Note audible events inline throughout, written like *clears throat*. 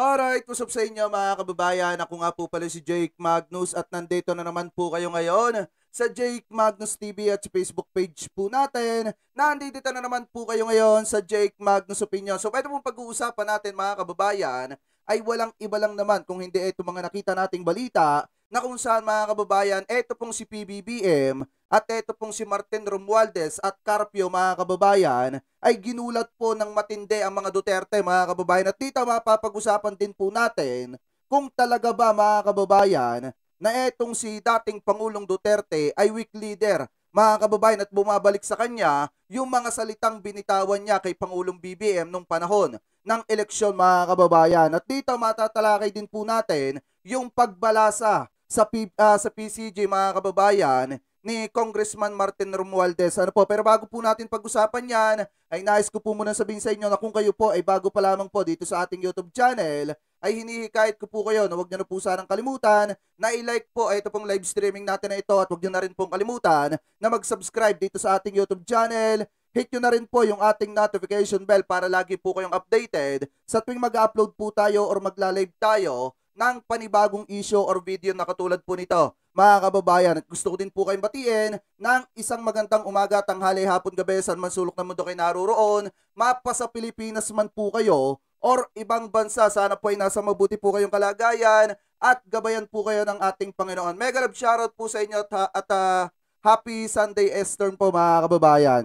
Alright, what's up sa inyo mga kababayan? Ako nga po pala si Jake Magnus at nandito na naman po kayo ngayon sa Jake Magnus TV at sa Facebook page po natin. Nandito na naman po kayo ngayon sa Jake Magnus Opinion. So, pwede pong pag-uusapan natin mga kababayan ay walang iba lang naman kung hindi ito mga nakita nating balita na kung saan mga kababayan, ito pong si PBBM at ito pong si Martin Romualdez at Carpio mga kababayan ay ginulat po ng matindi ang mga Duterte mga kababayan at dito mapapag-usapan din po natin kung talaga ba mga kababayan na etong si dating Pangulong Duterte ay weak leader mga kababayan at bumabalik sa kanya yung mga salitang binitawan niya kay Pangulong BBM nung panahon ng eleksyon mga kababayan. At dito matatalakay din po natin yung pagbalasa sa, P, uh, sa PCJ mga kababayan ni Congressman Martin Romualdez. Ano po? Pero bago po natin pag-usapan yan, ay nais ko po muna sabihin sa inyo na kung kayo po ay bago pa lamang po dito sa ating YouTube channel, ay hinihikayat ko po kayo na huwag nyo na po sanang kalimutan na i-like po ito pong live streaming natin na ito at huwag nyo na rin pong kalimutan na mag-subscribe dito sa ating YouTube channel. Hit nyo na rin po yung ating notification bell para lagi po kayong updated sa tuwing mag-upload po tayo or magla-live tayo ng panibagong issue or video na katulad po nito. Mga kababayan, gusto ko din po kayong batiin ng isang magandang umaga, tanghali, hapon, gabi, saan man sulok ng mundo kayo naroroon, mapa sa Pilipinas man po kayo, or ibang bansa. Sana po ay nasa mabuti po kayong kalagayan at gabayan po kayo ng ating Panginoon. Mega love shoutout po sa inyo at, at uh, happy Sunday Eastern po mga kababayan.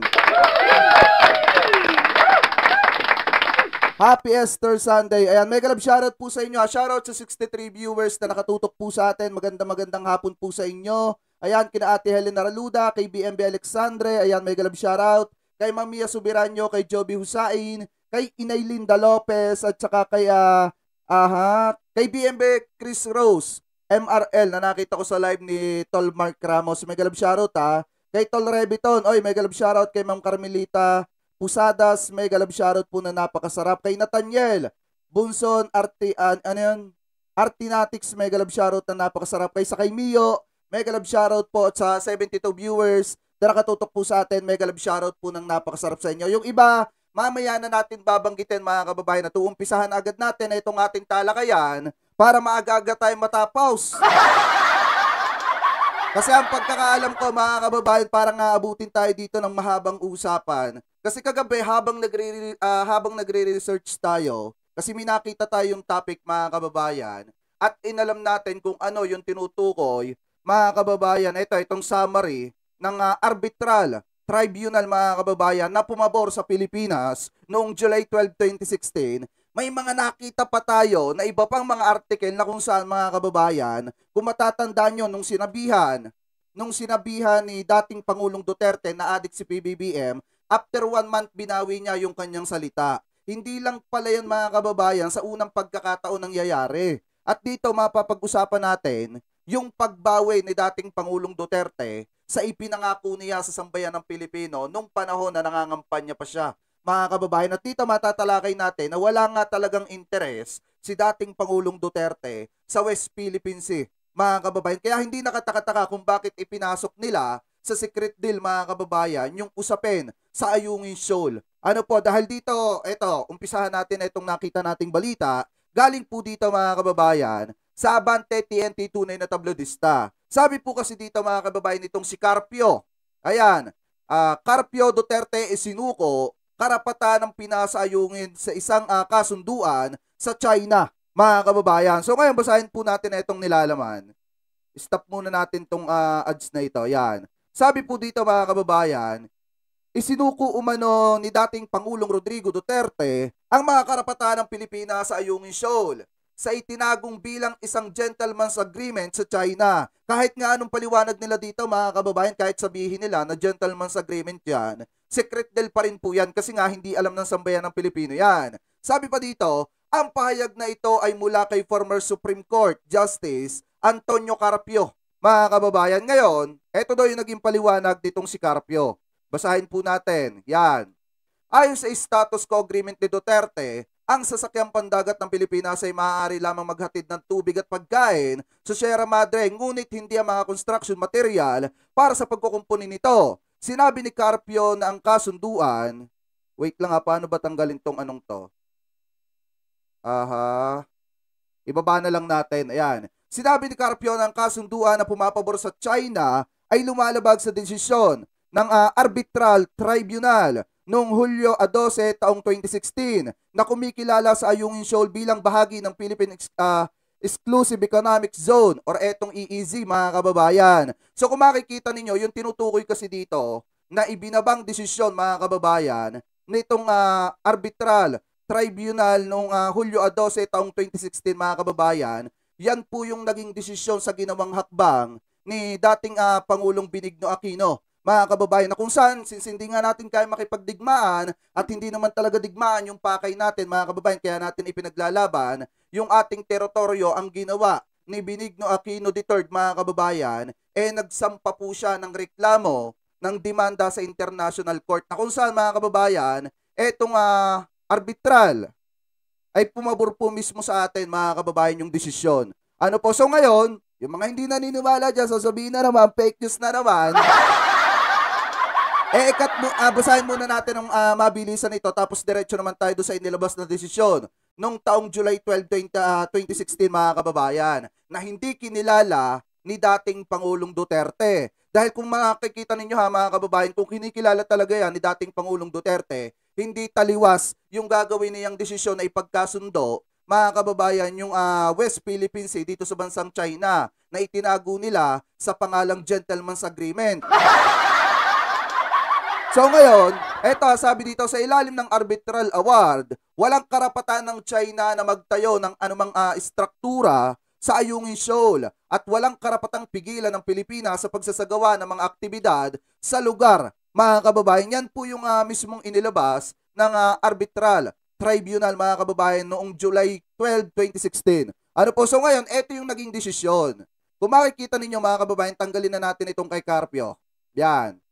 Happy Easter Sunday. Ayan, mega love shoutout po sa inyo. Ah, shoutout sa 63 viewers na nakatutok po sa atin. Magandang magandang hapon po sa inyo. Ayan, kina Ate Helena Raluda, kay BMB Alexandre. Ayan, mega love shoutout. Kay Mamiya Subirano, kay Joby Husain, kay Inay Linda Lopez at saka kay uh, aha, kay BMB Chris Rose, MRL na nakita ko sa live ni Tol Mark Ramos. May galab shoutout ha. Ah. Kay Tol Rebiton, oy, may galab shoutout kay Ma'am Carmelita Pusadas, may galab shoutout po na napakasarap. Kay Nathaniel Bunson, Arti, uh, ano yun? Artinatics, may galab shoutout na napakasarap. Kay sa kay Mio, may galab shoutout po sa 72 viewers na nakatutok po sa atin. Mega love shoutout po ng napakasarap sa inyo. Yung iba, mamaya na natin babanggitin mga kababayan at uumpisahan agad natin na itong ating talakayan para maaga-aga tayong matapaws. *laughs* Kasi ang pagkakaalam ko mga kababayan, parang naabutin tayo dito ng mahabang usapan. Kasi kagabi habang nagre uh, ah, habang nagre-research tayo, kasi minakita tayo yung topic mga kababayan at inalam natin kung ano yung tinutukoy mga kababayan. Ito itong summary ng uh, arbitral tribunal mga kababayan na pumabor sa Pilipinas noong July 12, 2016, may mga nakita pa tayo na iba pang mga article na kung saan mga kababayan, kung matatanda nyo nung sinabihan, nung sinabihan ni dating Pangulong Duterte na adik si PBBM, after one month binawi niya yung kanyang salita. Hindi lang pala yan mga kababayan sa unang pagkakataon nangyayari. At dito mapapag-usapan natin yung pagbawi ni dating Pangulong Duterte sa ipinangako niya sa sambayan ng Pilipino nung panahon na nangangampanya pa siya. Mga kababayan, at dito matatalakay natin na wala nga talagang interes si dating Pangulong Duterte sa West Philippine Sea. Mga kababayan, kaya hindi nakatakataka kung bakit ipinasok nila sa secret deal mga kababayan yung usapin sa Ayungin Shoal. Ano po, dahil dito, eto, umpisahan natin itong nakita nating balita. Galing po dito mga kababayan sa Abante TNT tunay na tablodista. Sabi po kasi dito mga kababayan nitong si Carpio. Ayan, uh, Carpio Duterte isinuko e karapatan ng pinasayungin sa isang uh, kasunduan sa China, mga kababayan. So ngayon basahin po natin itong nilalaman. Stop muna natin tong uh, ads na ito. Ayan. Sabi po dito mga kababayan, isinuko umano ni dating Pangulong Rodrigo Duterte ang mga karapatan ng Pilipinas sa Ayungin Shoal sa itinagong bilang isang gentleman's agreement sa China. Kahit nga anong paliwanag nila dito mga kababayan, kahit sabihin nila na gentleman's agreement yan, secret del pa rin po yan kasi nga hindi alam ng sambayan ng Pilipino yan. Sabi pa dito, ang pahayag na ito ay mula kay former Supreme Court Justice Antonio Carpio. Mga kababayan, ngayon, ito daw yung naging paliwanag nitong si Carpio. Basahin po natin, yan. Ayon sa status co agreement ni Duterte, ang sasakyang pandagat ng Pilipinas ay maaari lamang maghatid ng tubig at pagkain sa Sierra Madre ngunit hindi ang mga construction material para sa pagkukumpuni nito. Sinabi ni Carpio na ang kasunduan, wait lang ha, paano ba tanggalin tong anong to? Aha, ibaba na lang natin, ayan. Sinabi ni Carpio na ang kasunduan na pumapabor sa China ay lumalabag sa desisyon ng uh, arbitral tribunal noong Hulyo 12 taong 2016 na kumikilala sa Ayungin Shoal bilang bahagi ng Philippine uh, Exclusive Economic Zone or etong EEZ mga kababayan. So kung makikita ninyo, yung tinutukoy kasi dito na ibinabang desisyon mga kababayan nitong uh, arbitral tribunal noong uh, Hulyo 12 taong 2016 mga kababayan, yan po yung naging desisyon sa ginawang hakbang ni dating uh, Pangulong Binigno Aquino mga kababayan, na kung saan, since hindi nga natin kaya makipagdigmaan at hindi naman talaga digmaan yung pakay natin, mga kababayan, kaya natin ipinaglalaban, yung ating teritoryo ang ginawa ni Benigno Aquino III, mga kababayan, eh nagsampa po siya ng reklamo ng demanda sa International Court na kung saan, mga kababayan, etong uh, arbitral ay pumabor po mismo sa atin, mga kababayan, yung desisyon. Ano po? So ngayon, yung mga hindi naniniwala dyan, sasabihin na naman, fake news na naman. Eh, ikat mo, uh, basahin muna natin ang uh, mabilisan ito tapos diretso naman tayo sa inilabas na desisyon nung taong July 12, 20, 2016 mga kababayan na hindi kinilala ni dating Pangulong Duterte. Dahil kung makikita ninyo ha mga kababayan, kung kinikilala talaga yan ni dating Pangulong Duterte, hindi taliwas yung gagawin niyang desisyon na ipagkasundo mga kababayan, yung uh, West Philippine Sea dito sa bansang China na itinago nila sa pangalang Gentleman's Agreement. So ngayon, eto sabi dito sa ilalim ng arbitral award, walang karapatan ng China na magtayo ng anumang uh, istruktura sa Ayungin Shoal at walang karapatang pigilan ng Pilipinas sa pagsasagawa ng mga aktibidad sa lugar. Mga kababayan, yan po yung uh, mismong inilabas ng uh, arbitral tribunal mga kababayan noong July 12, 2016. Ano po? So ngayon, ito yung naging desisyon. Kung makikita ninyo mga kababayan, tanggalin na natin itong kay Carpio. Yan.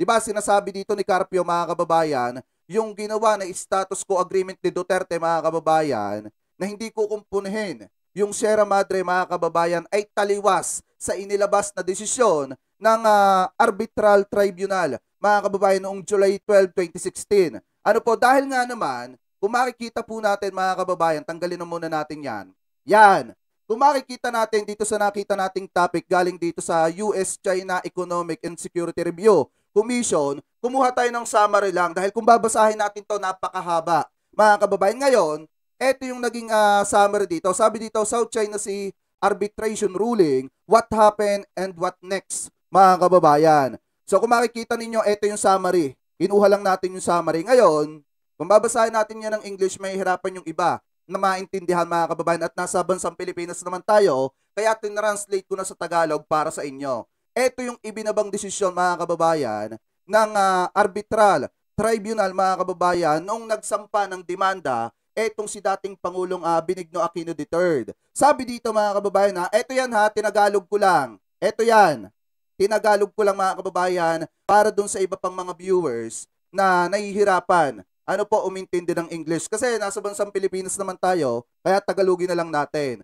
'Di ba sinasabi dito ni Carpio mga kababayan, yung ginawa na status quo agreement ni Duterte mga kababayan na hindi kukumpunin yung Sierra Madre mga kababayan ay taliwas sa inilabas na desisyon ng uh, arbitral tribunal mga kababayan noong July 12, 2016. Ano po, dahil nga naman, kung makikita po natin mga kababayan, tanggalin na muna natin yan. Yan. Kung makikita natin dito sa nakita nating topic galing dito sa US-China Economic and Security Review Commission, kumuha tayo ng summary lang dahil kung babasahin natin to napakahaba. Mga kababayan, ngayon, ito yung naging uh, summary dito. Sabi dito, South China Sea arbitration ruling, what happened and what next, mga kababayan. So kung makikita ninyo, ito yung summary. Inuha lang natin yung summary. Ngayon, kung babasahin natin yan ng English, may hirapan yung iba na maintindihan mga kababayan at nasa bansang Pilipinas naman tayo, kaya tinranslate ko na sa Tagalog para sa inyo. Ito yung ibinabang desisyon mga kababayan ng uh, arbitral tribunal mga kababayan noong nagsampa ng demanda etong si dating Pangulong uh, Benigno Aquino III. Sabi dito mga kababayan ha, eto yan ha, tinagalog ko lang. Eto yan. Tinagalog ko lang mga kababayan para dun sa iba pang mga viewers na nahihirapan. Ano po umintindi ng English? Kasi nasa bansang Pilipinas naman tayo, kaya Tagalogin na lang natin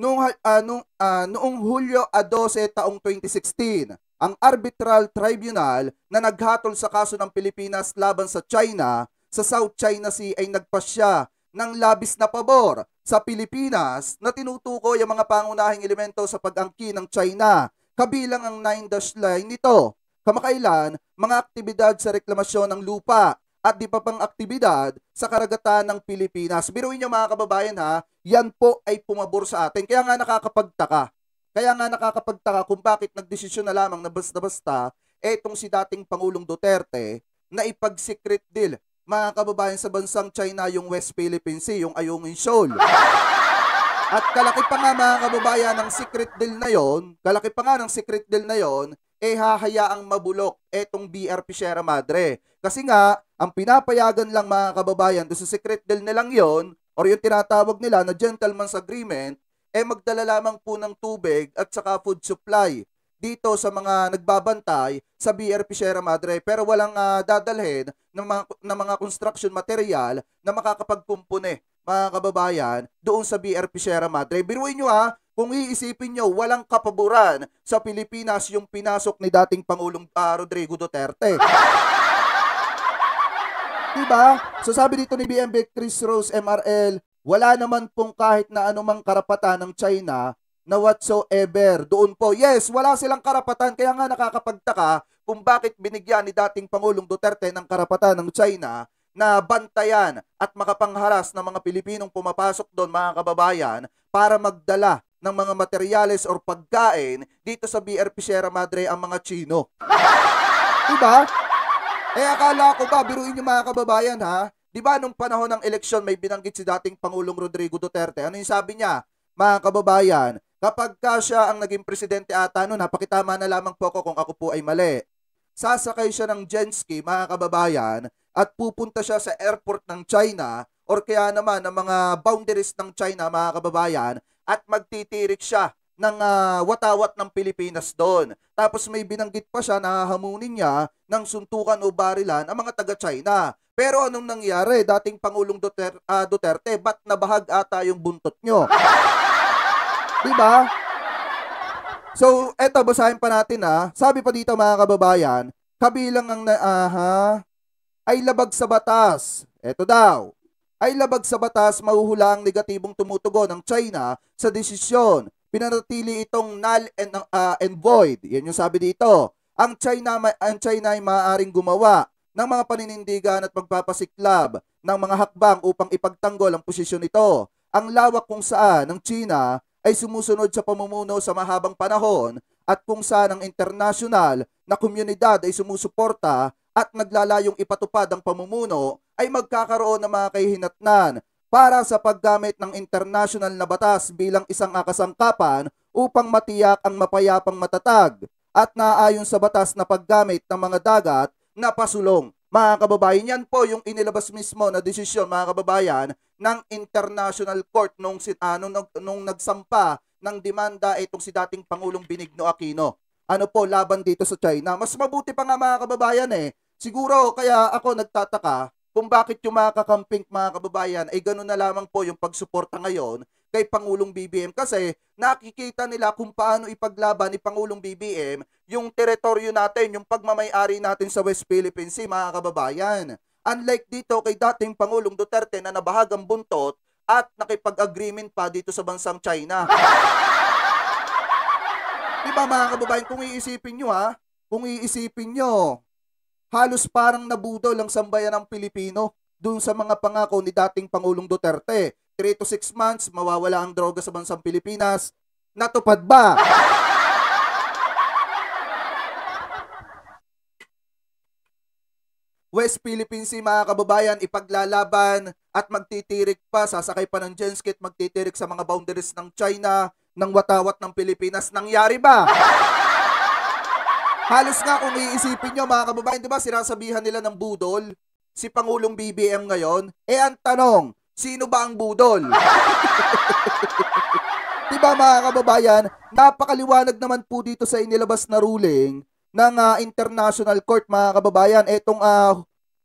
noong, uh, ah, noong, uh, ah, noong Hulyo 12 taong 2016, ang arbitral tribunal na naghatol sa kaso ng Pilipinas laban sa China sa South China Sea ay nagpasya ng labis na pabor sa Pilipinas na tinutukoy ang mga pangunahing elemento sa pag-angki ng China, kabilang ang 9-dash line nito. Kamakailan, mga aktibidad sa reklamasyon ng lupa at di pa pang aktibidad sa karagatan ng Pilipinas. Biruin niyo mga kababayan ha, yan po ay pumabor sa atin. Kaya nga nakakapagtaka. Kaya nga nakakapagtaka kung bakit nagdesisyon na lamang na basta-basta etong si dating Pangulong Duterte na ipag-secret deal mga kababayan sa bansang China yung West Philippine Sea, yung Ayungin Shoal. At kalaki pa nga mga kababayan ng secret deal na yon, kalaki pa nga ng secret deal na yon, eh hahayaang mabulok etong BRP Sierra Madre. Kasi nga, ang pinapayagan lang mga kababayan do sa secret deal na lang yon, or yung tinatawag nila na gentleman's agreement, eh magdala lamang po ng tubig at saka food supply dito sa mga nagbabantay sa BRP Sierra Madre pero walang uh, dadalhin ng mga, ng mga construction material na makakapagkumpune mga kababayan, doon sa BRP Sierra Madre. Biruin nyo ha, kung iisipin nyo, walang kapaboran sa Pilipinas yung pinasok ni dating Pangulong uh, Rodrigo Duterte. *laughs* diba? So sabi dito ni BMB Chris Rose MRL, wala naman pong kahit na anumang karapatan ng China na whatsoever doon po. Yes, wala silang karapatan kaya nga nakakapagtaka kung bakit binigyan ni dating Pangulong Duterte ng karapatan ng China na bantayan at makapangharas ng mga Pilipinong pumapasok doon mga kababayan para magdala ng mga materyales or pagkain dito sa BRP Sierra Madre ang mga Chino. *laughs* diba? Eh akala ko ba, biruin niyo mga kababayan ha, Di ba nung panahon ng eleksyon may binanggit si dating Pangulong Rodrigo Duterte. Ano yung sabi niya? Mga kababayan, kapag ka siya ang naging presidente ata noon, napakitama na lamang po ako kung ako po ay mali. Sasakay siya ng jet mga kababayan, at pupunta siya sa airport ng China or kaya naman ng mga boundaries ng China mga kababayan at magtitirik siya ng uh, watawat ng Pilipinas doon. Tapos may binanggit pa siya na hamunin niya ng suntukan o barilan ang mga taga-China. Pero anong nangyari? Dating Pangulong Duter- uh, ah, Duterte, ba't nabahag ata yung buntot nyo? *laughs* diba? So, eto, basahin pa natin ha. Ah. Sabi pa dito mga kababayan, kabilang ang na, aha, ay labag sa batas. Ito daw, ay labag sa batas mahuhula ang negatibong tumutugon ng China sa desisyon. Pinanatili itong null and, uh, and void. Yan yung sabi dito. Ang China, ang China ay maaaring gumawa ng mga paninindigan at pagpapasiklab ng mga hakbang upang ipagtanggol ang posisyon nito. Ang lawak kung saan ng China ay sumusunod sa pamumuno sa mahabang panahon at kung saan ang international na komunidad ay sumusuporta at naglalayong ipatupad ang pamumuno ay magkakaroon ng mga kahihinatnan para sa paggamit ng international na batas bilang isang akasangkapan upang matiyak ang mapayapang matatag at naayon sa batas na paggamit ng mga dagat na pasulong. Mga kababayan, yan po yung inilabas mismo na desisyon mga kababayan ng International Court nung, uh, nung, nung nagsampa ng demanda itong si dating Pangulong Binigno Aquino ano po laban dito sa China. Mas mabuti pa nga mga kababayan eh. Siguro kaya ako nagtataka kung bakit yung mga kakamping mga kababayan ay gano'n na lamang po yung pagsuporta ngayon kay Pangulong BBM kasi nakikita nila kung paano ipaglaban ni Pangulong BBM yung teritoryo natin, yung pagmamayari natin sa West Philippine Sea mga kababayan. Unlike dito kay dating Pangulong Duterte na nabahagang buntot at nakipag-agreement pa dito sa bansang China. Di ba mga kababayan, kung iisipin nyo ha, kung iisipin nyo, halos parang nabudol ang sambayan ng Pilipino doon sa mga pangako ni dating Pangulong Duterte. 3 to 6 months, mawawala ang droga sa bansang Pilipinas. Natupad ba? West Philippine Sea mga kababayan ipaglalaban at magtitirik pa sasakay pa ng jenskit, ski magtitirik sa mga boundaries ng China ng watawat ng Pilipinas. Nangyari ba? Halos nga kung iisipin nyo mga kababayan, di ba sinasabihan nila ng budol si Pangulong BBM ngayon? Eh ang tanong, sino ba ang budol? *laughs* di ba mga kababayan, napakaliwanag naman po dito sa inilabas na ruling ng uh, International Court mga kababayan. Etong, uh,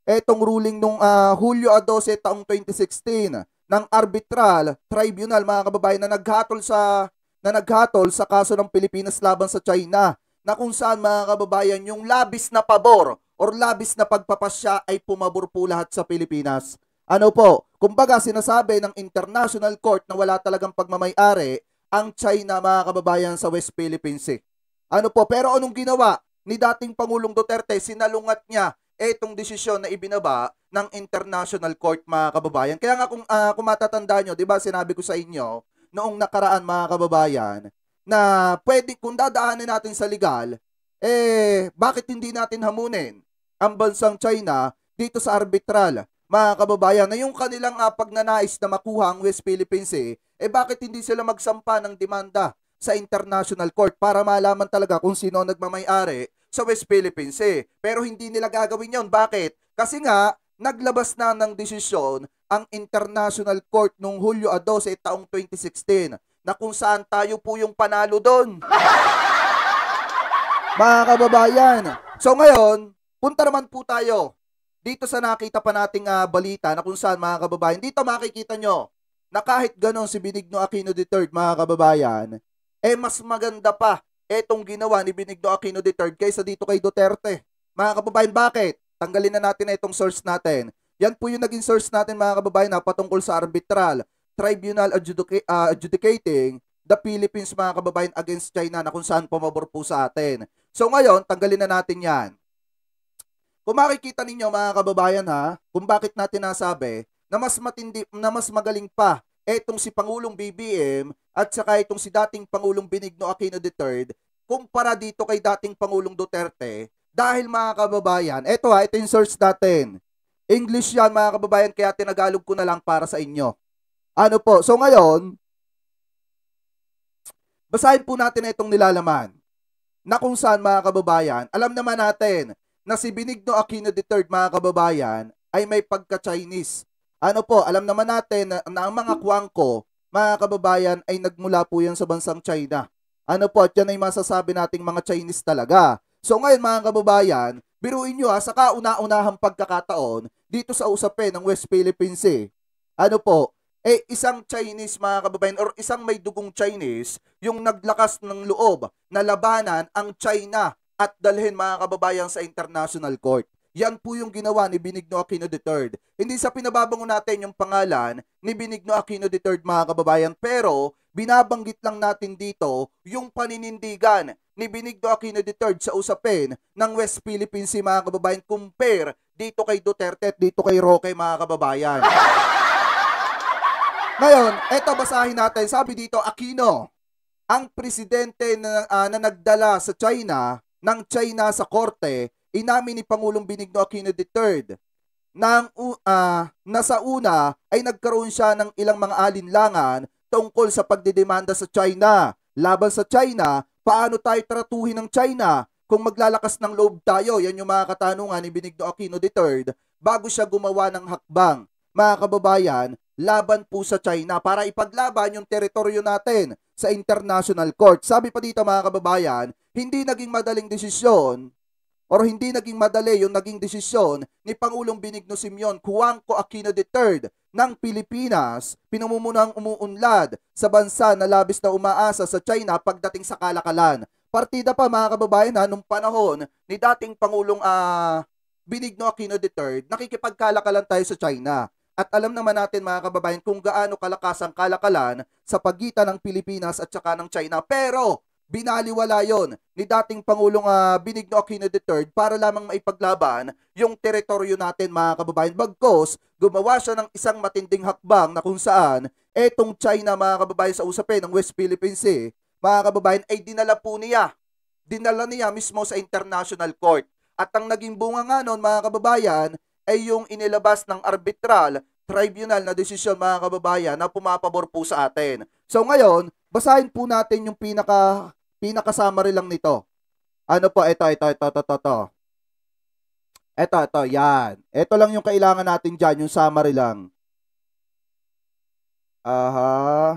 etong ruling nung uh, Hulyo 12 taong 2016 ng arbitral tribunal mga kababayan na naghatol sa na naghatol sa kaso ng Pilipinas laban sa China na kung saan mga kababayan yung labis na pabor or labis na pagpapasya ay pumabor po lahat sa Pilipinas. Ano po? Kumbaga sinasabi ng International Court na wala talagang pagmamayari ang China mga kababayan sa West Philippine Sea. Ano po? Pero anong ginawa ni dating Pangulong Duterte? Sinalungat niya etong desisyon na ibinaba ng International Court mga kababayan. Kaya nga kung, uh, kung nyo, di ba sinabi ko sa inyo noong nakaraan mga kababayan na pwede kung dadaanan natin sa legal, eh bakit hindi natin hamunin ang bansang China dito sa arbitral mga kababayan na yung kanilang uh, pagnanais na makuha ang West Philippine Sea, eh, eh bakit hindi sila magsampa ng demanda sa International Court para malaman talaga kung sino nagmamayari sa West Philippines eh. Pero hindi nila gagawin yon. Bakit? Kasi nga, naglabas na ng desisyon ang International Court noong Hulyo 12 eh, taong 2016 na kung saan tayo po yung panalo doon. *laughs* Mga kababayan, so ngayon, punta naman po tayo dito sa nakita pa nating uh, balita na kung saan mga kababayan, dito makikita nyo na kahit ganon si Binigno Aquino III mga kababayan, eh mas maganda pa etong ginawa ni Benigno Aquino III kaysa dito kay Duterte. Mga kababayan, bakit? Tanggalin na natin itong source natin. Yan po yung naging source natin mga kababayan na patungkol sa arbitral tribunal adjudica- uh, adjudicating the Philippines mga kababayan against China na kung saan pumabor po sa atin. So ngayon, tanggalin na natin yan. Kung makikita ninyo mga kababayan ha, kung bakit natin nasabi na mas matindi na mas magaling pa etong si Pangulong BBM at saka itong si dating Pangulong Benigno Aquino III kumpara dito kay dating Pangulong Duterte dahil mga kababayan, eto ha, ito yung source natin. English yan mga kababayan kaya tinagalog ko na lang para sa inyo. Ano po? So ngayon, basahin po natin itong nilalaman na kung saan mga kababayan, alam naman natin na si Benigno Aquino III mga kababayan ay may pagka-Chinese ano po, alam naman natin na, na ang mga hmm. kwangko, mga kababayan, ay nagmula po yan sa bansang China. Ano po, at yan ay masasabi nating mga Chinese talaga. So ngayon mga kababayan, biruin nyo ha, ah, sa kauna-unahang pagkakataon dito sa usapin ng West Philippine Sea. Eh. Ano po, eh isang Chinese mga kababayan or isang may dugong Chinese yung naglakas ng loob na labanan ang China at dalhin mga kababayan sa International Court. Yan po yung ginawa ni Binigno Aquino III. Hindi sa pinababangon natin yung pangalan ni Binigno Aquino III mga kababayan pero binabanggit lang natin dito yung paninindigan ni Binigno Aquino III sa usapin ng West Philippines Sea mga kababayan compare dito kay Duterte at dito kay Roque mga kababayan. *laughs* Ngayon, eto basahin natin. Sabi dito, Aquino, ang presidente na, uh, na nagdala sa China ng China sa korte inamin ni Pangulong Benigno Aquino III nang uh, ah, nasa una ay nagkaroon siya ng ilang mga alinlangan tungkol sa pagdedemanda sa China. Laban sa China, paano tayo tratuhin ng China? Kung maglalakas ng loob tayo, yan yung mga katanungan ni Benigno Aquino III bago siya gumawa ng hakbang. Mga kababayan, laban po sa China para ipaglaban yung teritoryo natin sa International Court. Sabi pa dito mga kababayan, hindi naging madaling desisyon o hindi naging madali yung naging desisyon ni Pangulong Benigno Simeon Cuangco Aquino III ng Pilipinas, pinamumunuang umuunlad sa bansa na labis na umaasa sa China pagdating sa kalakalan. Partida pa mga kababayan ha, nung panahon ni dating Pangulong uh, ah, Benigno Aquino III, nakikipagkalakalan tayo sa China. At alam naman natin mga kababayan kung gaano kalakas ang kalakalan sa pagitan ng Pilipinas at saka ng China. Pero binaliwala yon ni dating Pangulong uh, Benigno Aquino III para lamang maipaglaban yung teritoryo natin mga kababayan. Bagkos, gumawa siya ng isang matinding hakbang na kung saan etong China mga kababayan sa usapin ng West Philippine Sea, mga kababayan ay dinala po niya. Dinala niya mismo sa International Court. At ang naging bunga nga nun mga kababayan ay yung inilabas ng arbitral tribunal na desisyon mga kababayan na pumapabor po sa atin. So ngayon, Basahin po natin yung pinaka pinaka-summary lang nito. Ano po, ito, ito, ito, ito, ito, ito. Ito, yan. Ito lang yung kailangan natin diyan, yung summary lang. Aha.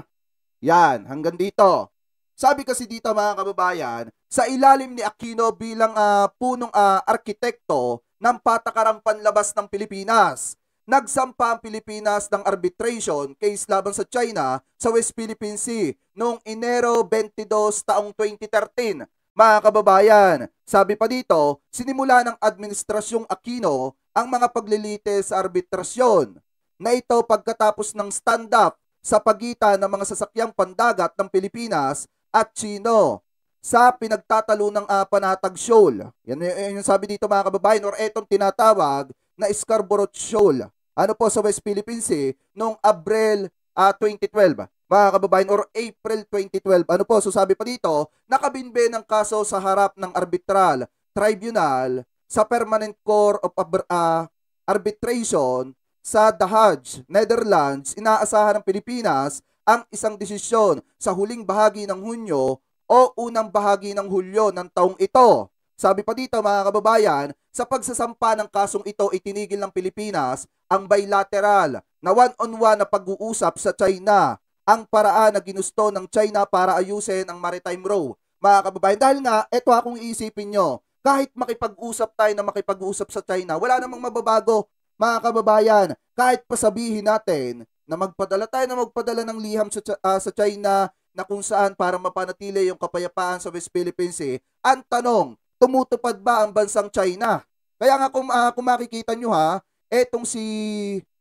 Yan, hanggang dito. Sabi kasi dito mga kababayan, sa ilalim ni Aquino bilang uh, punong uh, arkitekto ng patakarang panlabas ng Pilipinas, nagsampa ang Pilipinas ng arbitration case laban sa China sa West Philippine Sea noong Enero 22 taong 2013. Mga kababayan, sabi pa dito, sinimula ng Administrasyong Aquino ang mga paglilite sa arbitrasyon na ito pagkatapos ng stand-up sa pagitan ng mga sasakyang pandagat ng Pilipinas at Chino sa pinagtatalo ng uh, ah, Panatag Shoal. Yan, yan yung sabi dito mga kababayan or etong tinatawag na Scarborough Shoal ano po sa West Philippines Sea eh, noong Abril uh, ah, 2012 mga kababayan or April 2012 ano po so sabi pa dito nakabinbe ng kaso sa harap ng arbitral tribunal sa permanent Court of uh, arbitration sa The Hague, Netherlands inaasahan ng Pilipinas ang isang desisyon sa huling bahagi ng Hunyo o unang bahagi ng Hulyo ng taong ito sabi pa dito mga kababayan, sa pagsasampa ng kasong ito itinigil ng Pilipinas ang bilateral na one-on-one na pag-uusap sa China ang paraan na ginusto ng China para ayusin ang maritime row. Mga kababayan, dahil nga, eto akong iisipin nyo, kahit makipag-usap tayo na makipag-usap sa China, wala namang mababago. Mga kababayan, kahit pasabihin natin na magpadala tayo na magpadala ng liham sa, uh, sa China na kung saan para mapanatili yung kapayapaan sa West Philippines, eh, ang tanong, tumutupad ba ang bansang China? Kaya nga kung, uh, kung makikita nyo ha, etong si,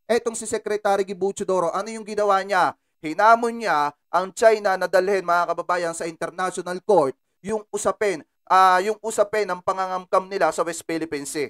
etong si Secretary Gibuchidoro, ano yung ginawa niya? Hinamon niya ang China na dalhin mga kababayan sa International Court yung usapin, uh, yung usapin ng pangangamkam nila sa West Philippine Sea.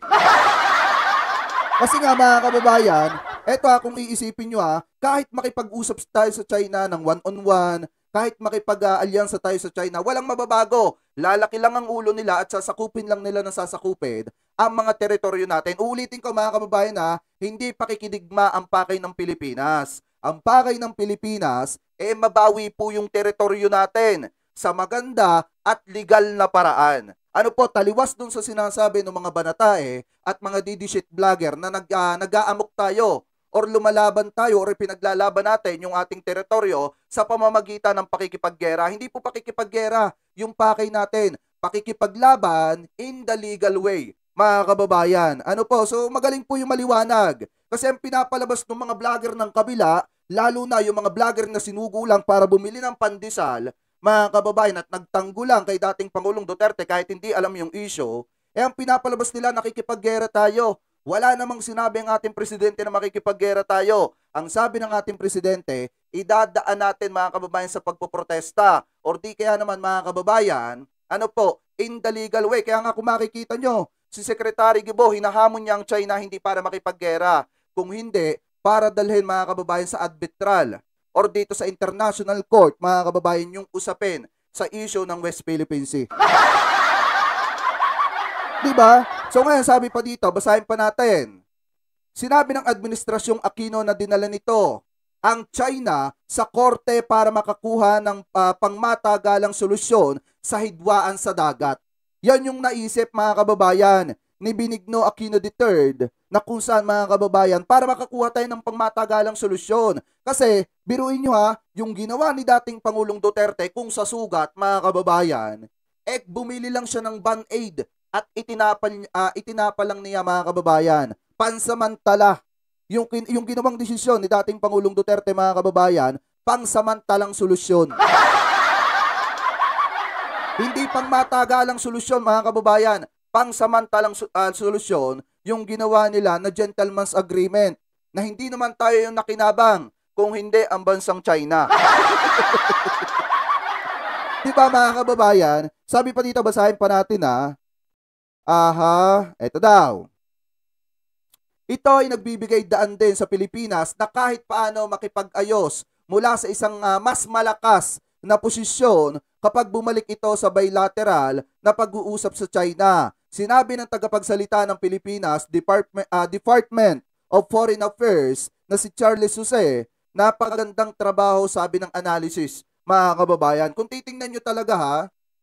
*laughs* Kasi nga mga kababayan, eto ha, ah, kung iisipin nyo ha, kahit makipag-usap tayo sa China ng one-on-one, -on -one, kahit makipag-alyansa tayo sa China, walang mababago. Lalaki lang ang ulo nila at sasakupin lang nila ng sasakupin ang mga teritoryo natin. Uulitin ko mga kababayan ha, hindi pakikidigma ang pakay ng Pilipinas. Ang pakay ng Pilipinas, eh mabawi po yung teritoryo natin sa maganda at legal na paraan. Ano po, taliwas dun sa sinasabi ng mga banatae eh, at mga didishit vlogger na nag, uh, nag-aamok tayo or lumalaban tayo or pinaglalaban natin yung ating teritoryo sa pamamagitan ng pakikipaggera. Hindi po pakikipaggera yung pakay natin. Pakikipaglaban in the legal way, mga kababayan. Ano po? So magaling po yung maliwanag. Kasi ang pinapalabas ng mga vlogger ng kabila, lalo na yung mga vlogger na sinugo lang para bumili ng pandesal, mga kababayan, at nagtanggol lang kay dating Pangulong Duterte kahit hindi alam yung issue, eh ang pinapalabas nila nakikipaggera tayo. Wala namang sinabi ang ating presidente na makikipaggera tayo. Ang sabi ng ating presidente, idadaan natin mga kababayan sa pagpoprotesta. Or di kaya naman mga kababayan, ano po, in the legal way. Kaya nga kung makikita nyo, si Secretary Gibo, hinahamon niya ang China hindi para makipaggera. Kung hindi, para dalhin mga kababayan sa arbitral or dito sa international court, mga kababayan, yung usapin sa issue ng West Philippine Sea. *laughs* 'Di ba? So ngayon, sabi pa dito, basahin pa natin. Sinabi ng Administrasyong Aquino na dinala nito ang China sa korte para makakuha ng uh, ah, pangmatagalang solusyon sa hidwaan sa dagat. Yan yung naisip mga kababayan ni Binigno Aquino III na kung saan mga kababayan para makakuha tayo ng pangmatagalang solusyon. Kasi biruin nyo ha, yung ginawa ni dating Pangulong Duterte kung sa sugat mga kababayan, eh bumili lang siya ng band-aid at itinapal, uh, ah, itinapal lang niya mga kababayan. Pansamantala, yung, yung ginawang desisyon ni dating Pangulong Duterte mga kababayan, pansamantalang solusyon. *laughs* Hindi pang matagalang solusyon mga kababayan, pansamantalang uh, ah, solusyon yung ginawa nila na gentleman's agreement na hindi naman tayo yung nakinabang kung hindi ang bansang China. *laughs* Di ba mga kababayan? Sabi pa dito, basahin pa natin ha. Ah. Aha, eto daw. Ito ay nagbibigay daan din sa Pilipinas na kahit paano makipag-ayos mula sa isang uh, mas malakas na posisyon kapag bumalik ito sa bilateral na pag-uusap sa China. Sinabi ng tagapagsalita ng Pilipinas Department, uh, ah, Department of Foreign Affairs na si Charles Jose, napagandang trabaho sabi ng analysis mga kababayan. Kung titingnan nyo talaga ha,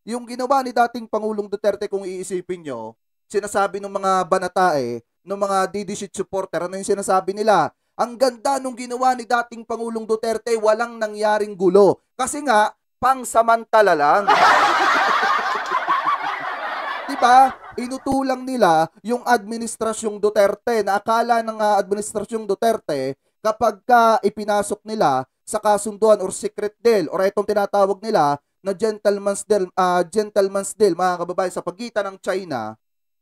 yung ginawa ni dating Pangulong Duterte kung iisipin nyo, sinasabi ng mga banatae, ng mga DDC supporter, ano yung sinasabi nila? Ang ganda nung ginawa ni dating Pangulong Duterte, walang nangyaring gulo. Kasi nga, pangsamantala lang. *laughs* diba? Inutulang nila yung administrasyong Duterte na akala ng uh, administrasyong Duterte kapag ka ipinasok nila sa kasunduan or secret deal or itong tinatawag nila na gentleman's deal, uh, ah, gentleman's deal mga kababayan sa pagitan ng China,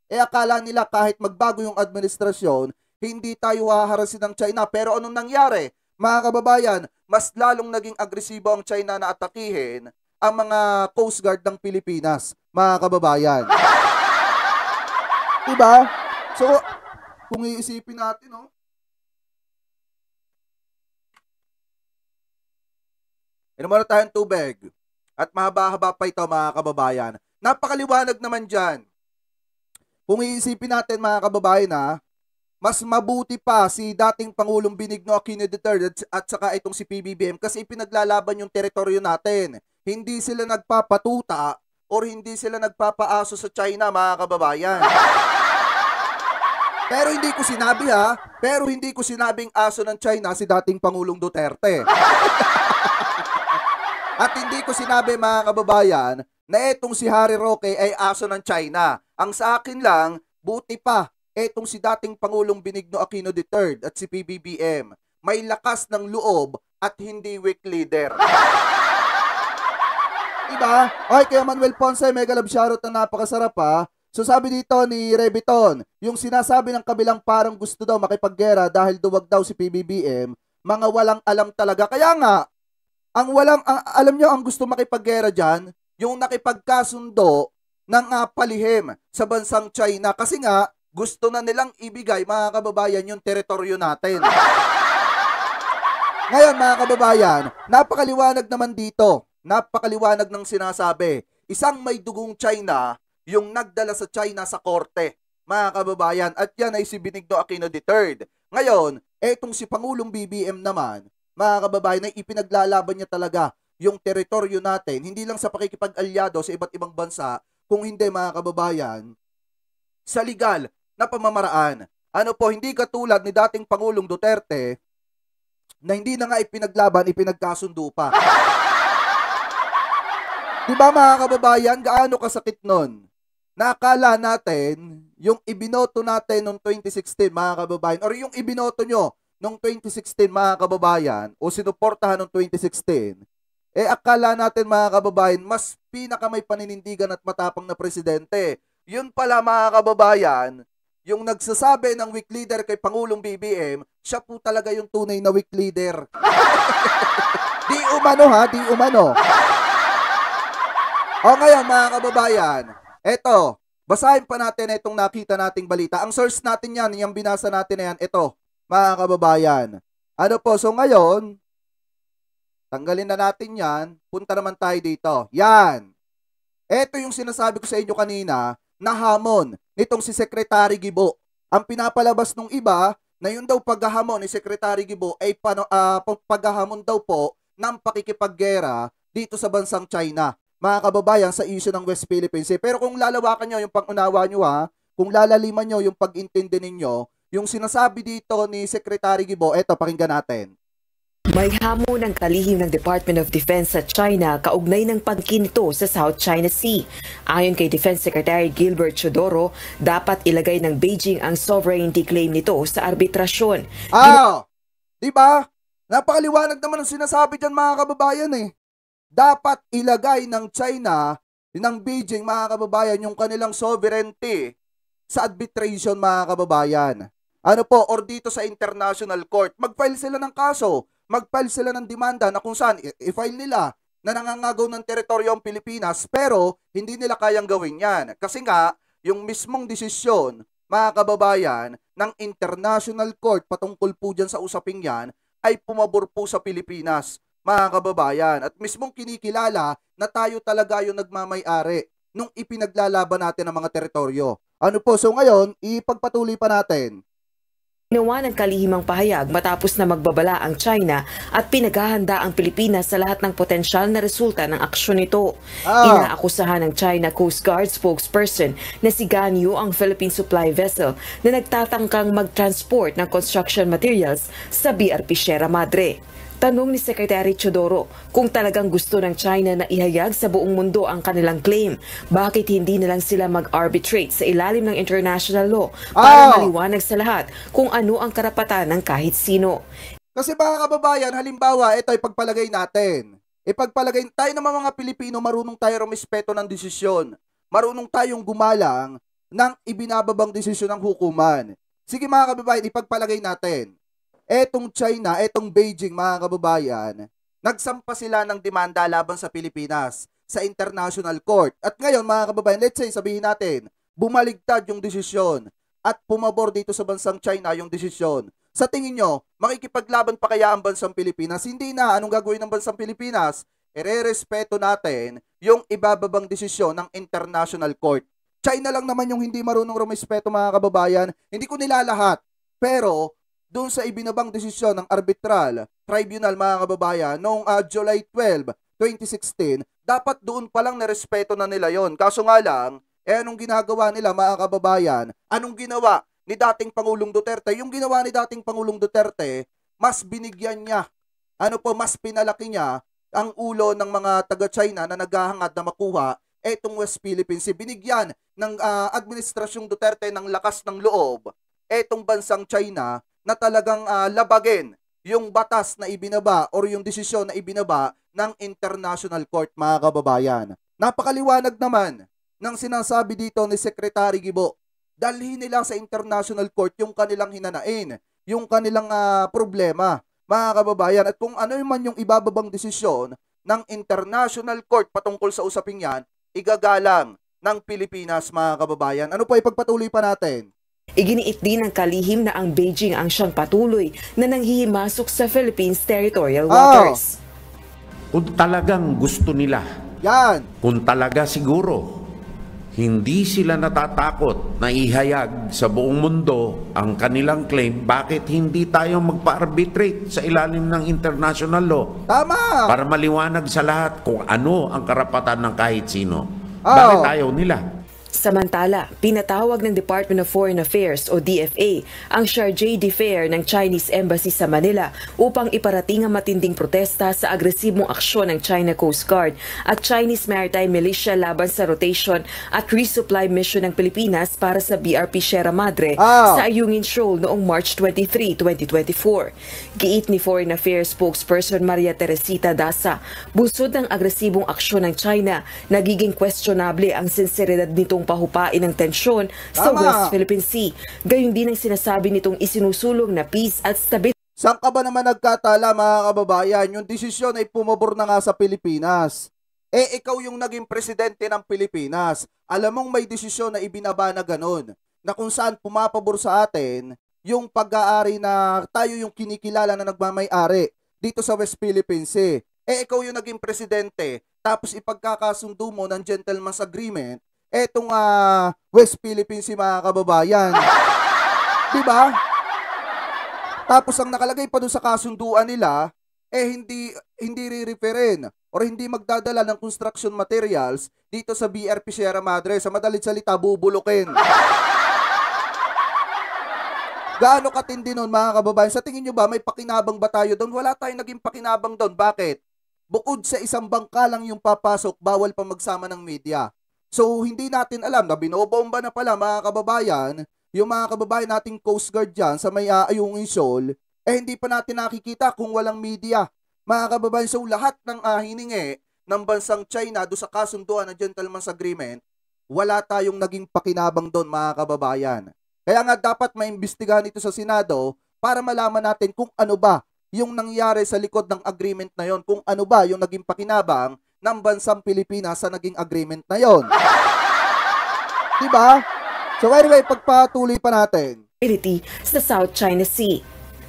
eh akala nila kahit magbago yung administrasyon, hindi tayo haharasin ng China. Pero anong nangyari? Mga kababayan, mas lalong naging agresibo ang China na atakihin ang mga Coast Guard ng Pilipinas, mga kababayan. diba? So, kung iisipin natin, no? Oh, Inom muna tayong tubig. At mahaba-haba pa ito mga kababayan. Napakaliwanag naman dyan. Kung iisipin natin mga kababayan ha, mas mabuti pa si dating Pangulong Binigno Aquino III at, at saka itong si PBBM kasi ipinaglalaban yung teritoryo natin. Hindi sila nagpapatuta or hindi sila nagpapaaso sa China mga kababayan. Pero hindi ko sinabi ha, pero hindi ko sinabing aso ng China si dating Pangulong Duterte. At hindi ko sinabi mga kababayan na etong si Harry Roque ay aso ng China. Ang sa akin lang, buti pa etong si dating Pangulong Binigno Aquino III at si PBBM. May lakas ng loob at hindi weak leader. Iba? Okay, kaya Manuel Ponce, mega love shoutout na napakasarap ha. So sabi dito ni Rebiton, yung sinasabi ng kabilang parang gusto daw makipaggera dahil duwag daw si PBBM, mga walang alam talaga. Kaya nga, ang walang, ang, alam niyo ang gusto makipaggera diyan, yung nakipagkasundo ng uh, palihim sa bansang China. Kasi nga, gusto na nilang ibigay, mga kababayan, yung teritoryo natin. *laughs* Ngayon, mga kababayan, napakaliwanag naman dito. Napakaliwanag ng sinasabi. Isang may dugong China, yung nagdala sa China sa korte, mga kababayan. At yan ay si Benigno Aquino III. Ngayon, etong si Pangulong BBM naman, mga kababayan, ay ipinaglalaban niya talaga yung teritoryo natin, hindi lang sa pakikipag-alyado sa iba't ibang bansa, kung hindi mga kababayan, sa legal na pamamaraan. Ano po, hindi katulad ni dating Pangulong Duterte na hindi na nga ipinaglaban, ipinagkasundo pa. *laughs* Di ba mga kababayan, gaano kasakit nun? Nakala natin, yung ibinoto natin noong 2016 mga kababayan, or yung ibinoto nyo noong 2016 mga kababayan o sinuportahan noong 2016, eh akala natin mga kababayan mas pinaka may paninindigan at matapang na presidente. Yun pala mga kababayan, yung nagsasabi ng weak leader kay Pangulong BBM, siya po talaga yung tunay na weak leader. *laughs* di umano ha, di umano. O ngayon mga kababayan, eto, basahin pa natin itong nakita nating balita. Ang source natin yan, yung binasa natin na yan, ito, mga kababayan. Ano po, so ngayon, tanggalin na natin yan, punta naman tayo dito. Yan. Ito yung sinasabi ko sa inyo kanina na hamon nitong si Secretary Gibo. Ang pinapalabas nung iba na yun daw paghahamon ni Secretary Gibo ay pano, uh, paghahamon daw po ng pakikipaggera dito sa bansang China. Mga kababayan, sa issue ng West Philippines. Pero kung lalawakan nyo yung pangunawa nyo ha, kung lalaliman nyo yung pag-intindi ninyo, yung sinasabi dito ni Secretary Gibo, eto pakinggan natin. May hamon ng kalihim ng Department of Defense sa China kaugnay ng pagkinto sa South China Sea. Ayon kay Defense Secretary Gilbert Chodoro, dapat ilagay ng Beijing ang sovereignty claim nito sa arbitrasyon. Ah, di ba? Napakaliwanag naman ang sinasabi diyan mga kababayan eh. Dapat ilagay ng China, ng Beijing mga kababayan, yung kanilang sovereignty sa arbitration mga kababayan ano po, or dito sa international court, mag-file sila ng kaso, mag-file sila ng demanda na kung saan i-file nila na nangangagaw ng teritoryo ang Pilipinas pero hindi nila kayang gawin yan. Kasi nga, yung mismong desisyon, mga kababayan, ng international court patungkol po dyan sa usaping yan ay pumabor po sa Pilipinas, mga kababayan. At mismong kinikilala na tayo talaga yung nagmamayari nung ipinaglalaban natin ang mga teritoryo. Ano po, so ngayon, ipagpatuloy pa natin Ginawa ng kalihimang pahayag matapos na magbabala ang China at pinaghahanda ang Pilipinas sa lahat ng potensyal na resulta ng aksyon nito. Ah. Inaakusahan ng China Coast Guard spokesperson na si Gan Yu ang Philippine supply vessel na nagtatangkang mag-transport ng construction materials sa BRP Sierra Madre. Tanong ni Secretary Chodoro kung talagang gusto ng China na ihayag sa buong mundo ang kanilang claim, bakit hindi na lang sila mag-arbitrate sa ilalim ng international law para oh. maliwanag sa lahat kung ano ang karapatan ng kahit sino? Kasi mga kababayan, halimbawa, ito ay pagpalagay natin. Ipagpalagay tayo ng mga Pilipino, marunong tayo rumespeto ng desisyon. Marunong tayong gumalang ng ibinababang desisyon ng hukuman. Sige mga kababayan, ipagpalagay natin etong China, etong Beijing, mga kababayan, nagsampa sila ng demanda laban sa Pilipinas sa International Court. At ngayon, mga kababayan, let's say, sabihin natin, bumaligtad yung desisyon at pumabor dito sa bansang China yung desisyon. Sa tingin nyo, makikipaglaban pa kaya ang bansang Pilipinas? Hindi na. Anong gagawin ng bansang Pilipinas? Irerespeto natin yung ibababang desisyon ng International Court. China lang naman yung hindi marunong rumespeto mga kababayan. Hindi ko nila lahat. Pero doon sa ibinabang desisyon ng arbitral tribunal mga kababayan noong uh, July 12, 2016, dapat doon pa lang narespeto na nila yon. Kaso nga lang, eh anong ginagawa nila mga kababayan? Anong ginawa ni dating Pangulong Duterte? Yung ginawa ni dating Pangulong Duterte, mas binigyan niya, ano po, mas pinalaki niya ang ulo ng mga taga-China na naghahangad na makuha etong West Philippines Binigyan ng uh, Administrasyong Duterte ng lakas ng loob etong bansang China na talagang uh, labagin yung batas na ibinaba or yung desisyon na ibinaba ng International Court mga kababayan. Napakaliwanag naman ng sinasabi dito ni Secretary Gibo. Dalhin nila sa International Court yung kanilang hinanain, yung kanilang uh, problema mga kababayan. At kung ano man yung ibababang desisyon ng International Court patungkol sa usaping yan, igagalang ng Pilipinas mga kababayan. Ano pa ipagpatuloy pa natin? Iginiit din ng kalihim na ang Beijing ang siyang patuloy na nanghihimasok sa Philippines territorial oh. waters. Oh. Kung talagang gusto nila, Yan. kung talaga siguro, hindi sila natatakot na ihayag sa buong mundo ang kanilang claim, bakit hindi tayo magpa-arbitrate sa ilalim ng international law? Tama! Para maliwanag sa lahat kung ano ang karapatan ng kahit sino. Oh. Bakit ayaw nila? Samantala, pinatawag ng Department of Foreign Affairs o DFA ang Chargé d'Affaires ng Chinese Embassy sa Manila upang iparating ang matinding protesta sa agresibong aksyon ng China Coast Guard at Chinese Maritime Militia laban sa rotation at resupply mission ng Pilipinas para sa BRP Sierra Madre oh. sa Ayungin Shoal noong March 23, 2024. Giit ni Foreign Affairs spokesperson Maria Teresita Dasa, busod ng agresibong aksyon ng China, nagiging questionable ang sinseridad nitong pong pahupain ang tensyon sa Tama. West Philippine Sea. Gayun din ang sinasabi nitong isinusulong na peace at stability. Saan ka ba naman nagkatala mga kababayan? Yung desisyon ay pumabor na nga sa Pilipinas. Eh ikaw yung naging presidente ng Pilipinas. Alam mong may desisyon na ibinaba na ganun na kung saan pumapabor sa atin yung pag-aari na tayo yung kinikilala na nagmamay-ari dito sa West Philippine Sea. Eh ikaw yung naging presidente tapos ipagkakasundo mo ng gentleman's agreement etong uh, West Philippine si mga kababayan. *laughs* di ba? Tapos ang nakalagay pa doon sa kasunduan nila, eh hindi hindi re-referen or hindi magdadala ng construction materials dito sa BRP Sierra Madre. Sa madalit salita, bubulukin. *laughs* Gaano katindi noon mga kababayan? Sa tingin nyo ba may pakinabang ba tayo doon? Wala tayong naging pakinabang doon. Bakit? Bukod sa isang bangka lang yung papasok, bawal pa magsama ng media. So hindi natin alam na binobomba na pala mga kababayan, yung mga kababayan nating Coast Guard dyan sa may aayungin uh, eh hindi pa natin nakikita kung walang media. Mga kababayan, so lahat ng uh, hiningi ng bansang China do sa kasunduan na Gentleman's Agreement, wala tayong naging pakinabang doon mga kababayan. Kaya nga dapat maimbestigahan ito sa Senado para malaman natin kung ano ba yung nangyari sa likod ng agreement na yon, kung ano ba yung naging pakinabang ng bansang Pilipinas sa naging agreement na yon. *laughs* di ba? So anyway, pagpatuloy pa natin. Sa South China Sea.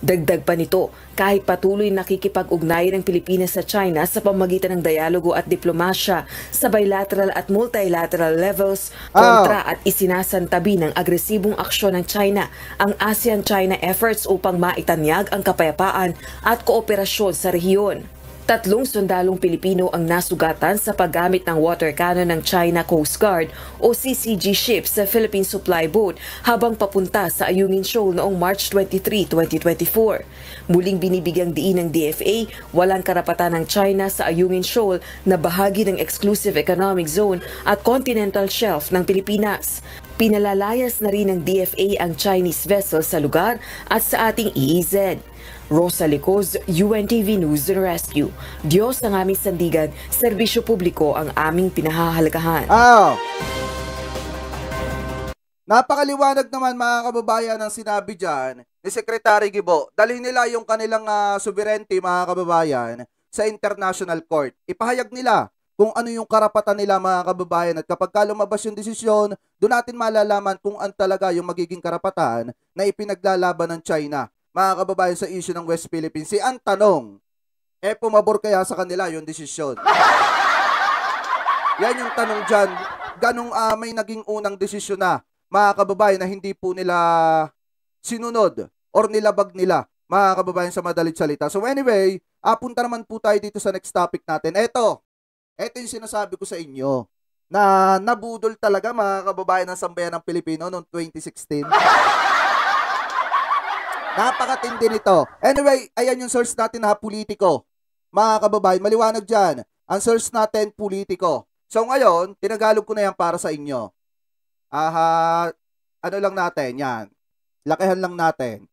Dagdag pa nito, kahit patuloy nakikipag-ugnay ng Pilipinas sa China sa pamagitan ng dialogo at diplomasya sa bilateral at multilateral levels ah. kontra oh. at isinasantabi ng agresibong aksyon ng China ang ASEAN-China efforts upang maitanyag ang kapayapaan at kooperasyon sa rehiyon. Tatlong sundalong Pilipino ang nasugatan sa paggamit ng water cannon ng China Coast Guard o CCG ship sa Philippine Supply Boat habang papunta sa Ayungin Shoal noong March 23, 2024. Muling binibigyang diin ng DFA, walang karapatan ng China sa Ayungin Shoal na bahagi ng Exclusive Economic Zone at Continental Shelf ng Pilipinas. Pinalalayas na rin ng DFA ang Chinese vessel sa lugar at sa ating EEZ. Rosa Licoz, UNTV News and Rescue. Diyos ng aming sandigan, serbisyo publiko ang aming pinahahalagahan. Oh. Napakaliwanag naman mga kababayan ang sinabi dyan ni Secretary Gibo. Dalhin nila yung kanilang uh, sovereignty mga kababayan sa International Court. Ipahayag nila kung ano yung karapatan nila mga kababayan at kapag lumabas yung desisyon, doon natin malalaman kung an talaga yung magiging karapatan na ipinaglalaban ng China mga kababayan sa issue ng West Philippines. Si Ang tanong, eh pumabor kaya sa kanila yung desisyon? Yan yung tanong dyan. Ganong uh, may naging unang desisyon na mga kababayan na hindi po nila sinunod or nilabag nila mga kababayan sa madalit salita. So anyway, apunta ah, naman po tayo dito sa next topic natin. Eto, eto yung sinasabi ko sa inyo na nabudol talaga mga kababayan ng sambayan ng Pilipino noong 2016. Napakatindi nito. Anyway, ayan yung source natin na politiko. Mga kababayan, maliwanag dyan. Ang source natin, politiko. So ngayon, tinagalog ko na yan para sa inyo. Aha, ano lang natin, yan. Lakihan lang natin.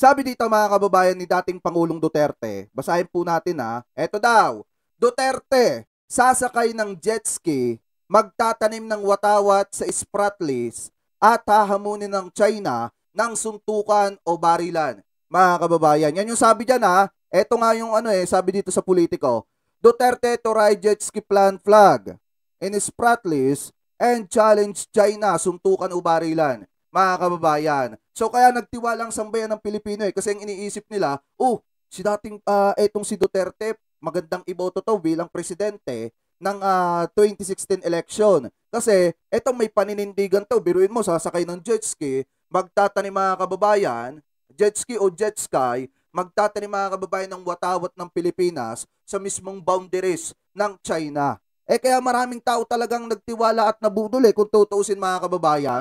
Sabi dito mga kababayan ni dating Pangulong Duterte, basahin po natin ha. Eto daw, Duterte, sasakay ng jet ski, magtatanim ng watawat sa Spratlys at hahamunin ng China ng suntukan o barilan. Mga kababayan, yan yung sabi dyan ha. Ito nga yung ano eh, sabi dito sa politiko. Duterte to ride jet ski plan flag in Spratlys and challenge China suntukan o barilan. Mga kababayan. So kaya nagtiwalang sambayan ng Pilipino eh. Kasi ang iniisip nila, oh, si dating uh, etong si Duterte, magandang iboto to bilang presidente ng uh, ah, 2016 election. Kasi etong may paninindigan to, biruin mo, sasakay ng jet ski, magtatanim mga kababayan, jet ski o jet sky, magtatanim mga kababayan ng watawat ng Pilipinas sa mismong boundaries ng China. Eh kaya maraming tao talagang nagtiwala at nabudol eh kung tutuusin mga kababayan.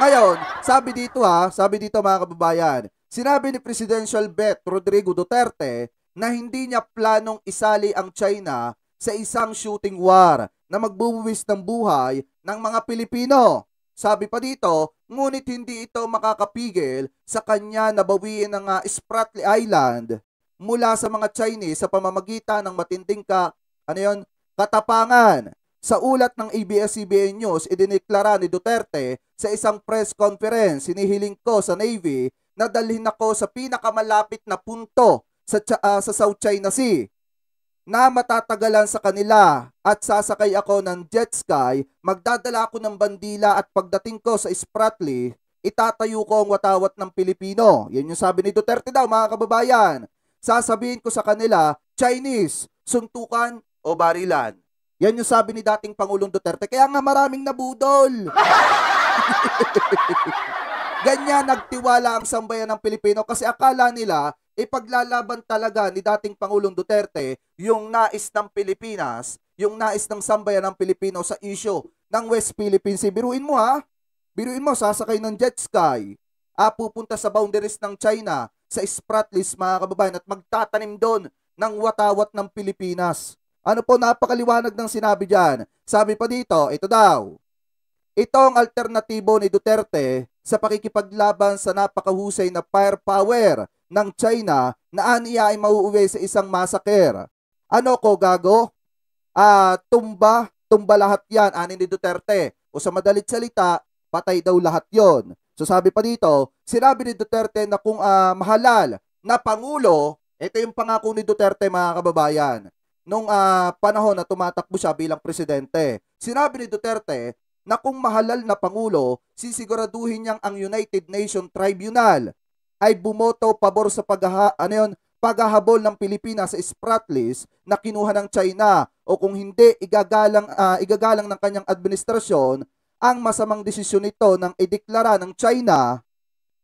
Ngayon, sabi dito ha, sabi dito mga kababayan, sinabi ni Presidential Bet Rodrigo Duterte na hindi niya planong isali ang China sa isang shooting war na magbubuwis ng buhay ng mga Pilipino. Sabi pa dito, ngunit hindi ito makakapigil sa kanya na bawiin ang ah, Spratly Island mula sa mga Chinese sa pamamagitan ng matinding ka, ano yon, katapangan. Sa ulat ng ABS-CBN News, idineklara ni Duterte sa isang press conference, sinihiling ko sa Navy na dalhin ako sa pinakamalapit na punto sa, uh, sa South China Sea na matatagalan sa kanila at sasakay ako ng jet sky, magdadala ako ng bandila at pagdating ko sa Spratly, itatayo ko ang watawat ng Pilipino. Yan yung sabi ni Duterte daw mga kababayan. Sasabihin ko sa kanila, Chinese, suntukan o barilan. Yan yung sabi ni dating Pangulong Duterte. Kaya nga maraming nabudol. *laughs* Ganyan nagtiwala ang sambayan ng Pilipino kasi akala nila ipaglalaban talaga ni dating Pangulong Duterte yung nais ng Pilipinas, yung nais ng sambayan ng Pilipino sa issue ng West Philippine Sea. Biruin mo ha, biruin mo, sasakay ng jet sky, ah, pupunta sa boundaries ng China, sa Spratlys mga kababayan at magtatanim doon ng watawat ng Pilipinas. Ano po napakaliwanag ng sinabi dyan? Sabi pa dito, ito daw. itong alternatibo ni Duterte sa pakikipaglaban sa napakahusay na firepower ng China na aniya ay mauuwi sa isang massacre. Ano ko gago? Ah, uh, tumba, tumba lahat yan, ani ni Duterte. O sa madalit salita, patay daw lahat yon. So sabi pa dito, sinabi ni Duterte na kung uh, mahalal na Pangulo, ito yung pangako ni Duterte mga kababayan. Nung uh, panahon na tumatakbo siya bilang presidente, sinabi ni Duterte na kung mahalal na Pangulo, sisiguraduhin niyang ang United Nations Tribunal ay bumoto pabor sa pagha ano yun, paghahabol ng Pilipinas sa sprat list na kinuha ng China o kung hindi igagalang uh, igagalang ng kanyang administrasyon ang masamang desisyon nito ng ideklara ng China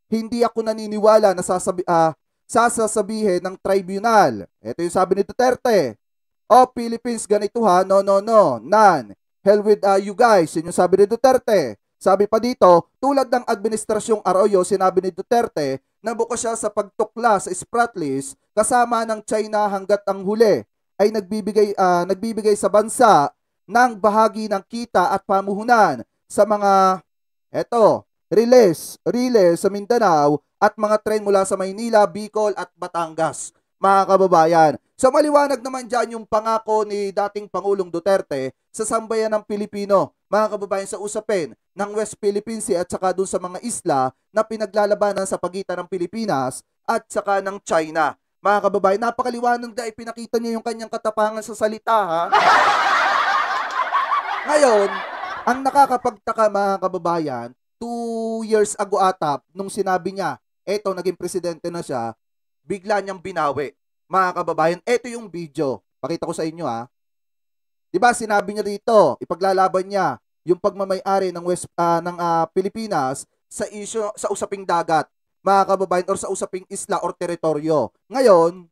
hindi ako naniniwala na sasabi uh, sasasabihin ng tribunal ito yung sabi ni Duterte oh, Philippines ganito ha no no no nan hell with uh, you guys yun yung sabi ni Duterte sabi pa dito, tulad ng administrasyong Arroyo, sinabi ni Duterte nabuko siya sa pagtukla sa Sprat list kasama ng China hanggat ang huli ay nagbibigay uh, nagbibigay sa bansa ng bahagi ng kita at pamuhunan sa mga eto release, release sa Mindanao at mga tren mula sa Maynila, Bicol at Batangas mga kababayan. So maliwanag naman dyan yung pangako ni dating Pangulong Duterte sa sambayan ng Pilipino, mga kababayan sa usapin ng West Philippine Sea at saka dun sa mga isla na pinaglalabanan sa pagitan ng Pilipinas at saka ng China. Mga kababayan, napakaliwanag dahil ipinakita niya yung kanyang katapangan sa salita ha. *laughs* Ngayon, ang nakakapagtaka mga kababayan, two years ago atap nung sinabi niya, eto naging presidente na siya, bigla niyang binawi. Mga kababayan, eto yung video. Pakita ko sa inyo ha. Ah. 'Di ba sinabi niya dito, ipaglalaban niya yung pagmamay-ari ng West uh, ng uh, Pilipinas sa issue sa usaping dagat, mga kababayan or sa usaping isla or teritoryo. Ngayon,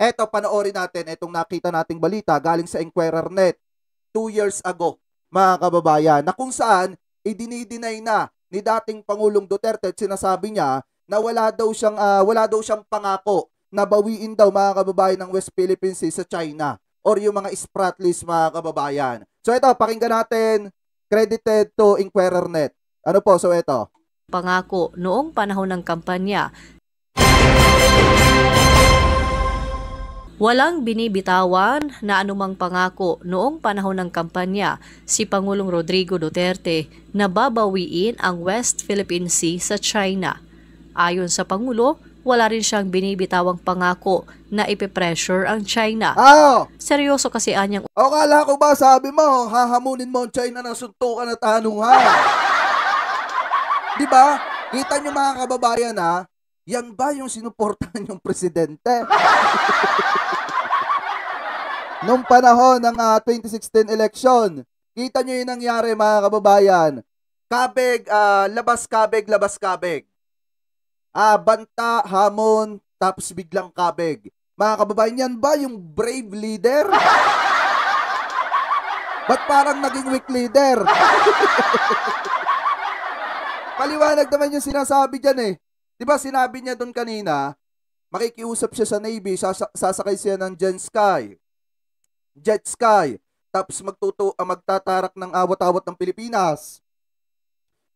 eto panoorin natin itong nakita nating balita galing sa Inquirer.net 2 years ago, mga kababayan, na kung saan idinidinay na ni dating Pangulong Duterte at sinasabi niya na wala daw siyang uh, wala daw siyang pangako na bawiin daw mga kababayan ng West Philippine Sea sa China or yung mga spratlys mga kababayan. So ito, pakinggan natin credited to Inquirer Net. Ano po? So ito. Pangako noong panahon ng kampanya Walang binibitawan na anumang pangako noong panahon ng kampanya si Pangulong Rodrigo Duterte na babawiin ang West Philippine Sea sa China. Ayon sa Pangulo, wala rin siyang binibitawang pangako na ipipressure ang China. Oh! Seryoso kasi anyang... O, kala ko ba sabi mo, hahamunin mo ang China ng suntukan at tanungan. *laughs* Di ba? Kita niyo mga kababayan ha, yan ba yung sinuportahan *laughs* yung presidente? *laughs* Nung panahon ng uh, ah, 2016 election, kita niyo yung nangyari mga kababayan. Kabeg, uh, labas kabeg, labas kabeg uh, banta, hamon, tapos biglang kabeg. Mga kababayan, yan ba yung brave leader? *laughs* Ba't parang naging weak leader? *laughs* Paliwanag naman yung sinasabi dyan eh. Di ba sinabi niya doon kanina, makikiusap siya sa Navy, sas- sasakay siya ng Jet Sky. Jet Sky. Tapos magtuto, uh, ah, magtatarak ng awat-awat ng Pilipinas.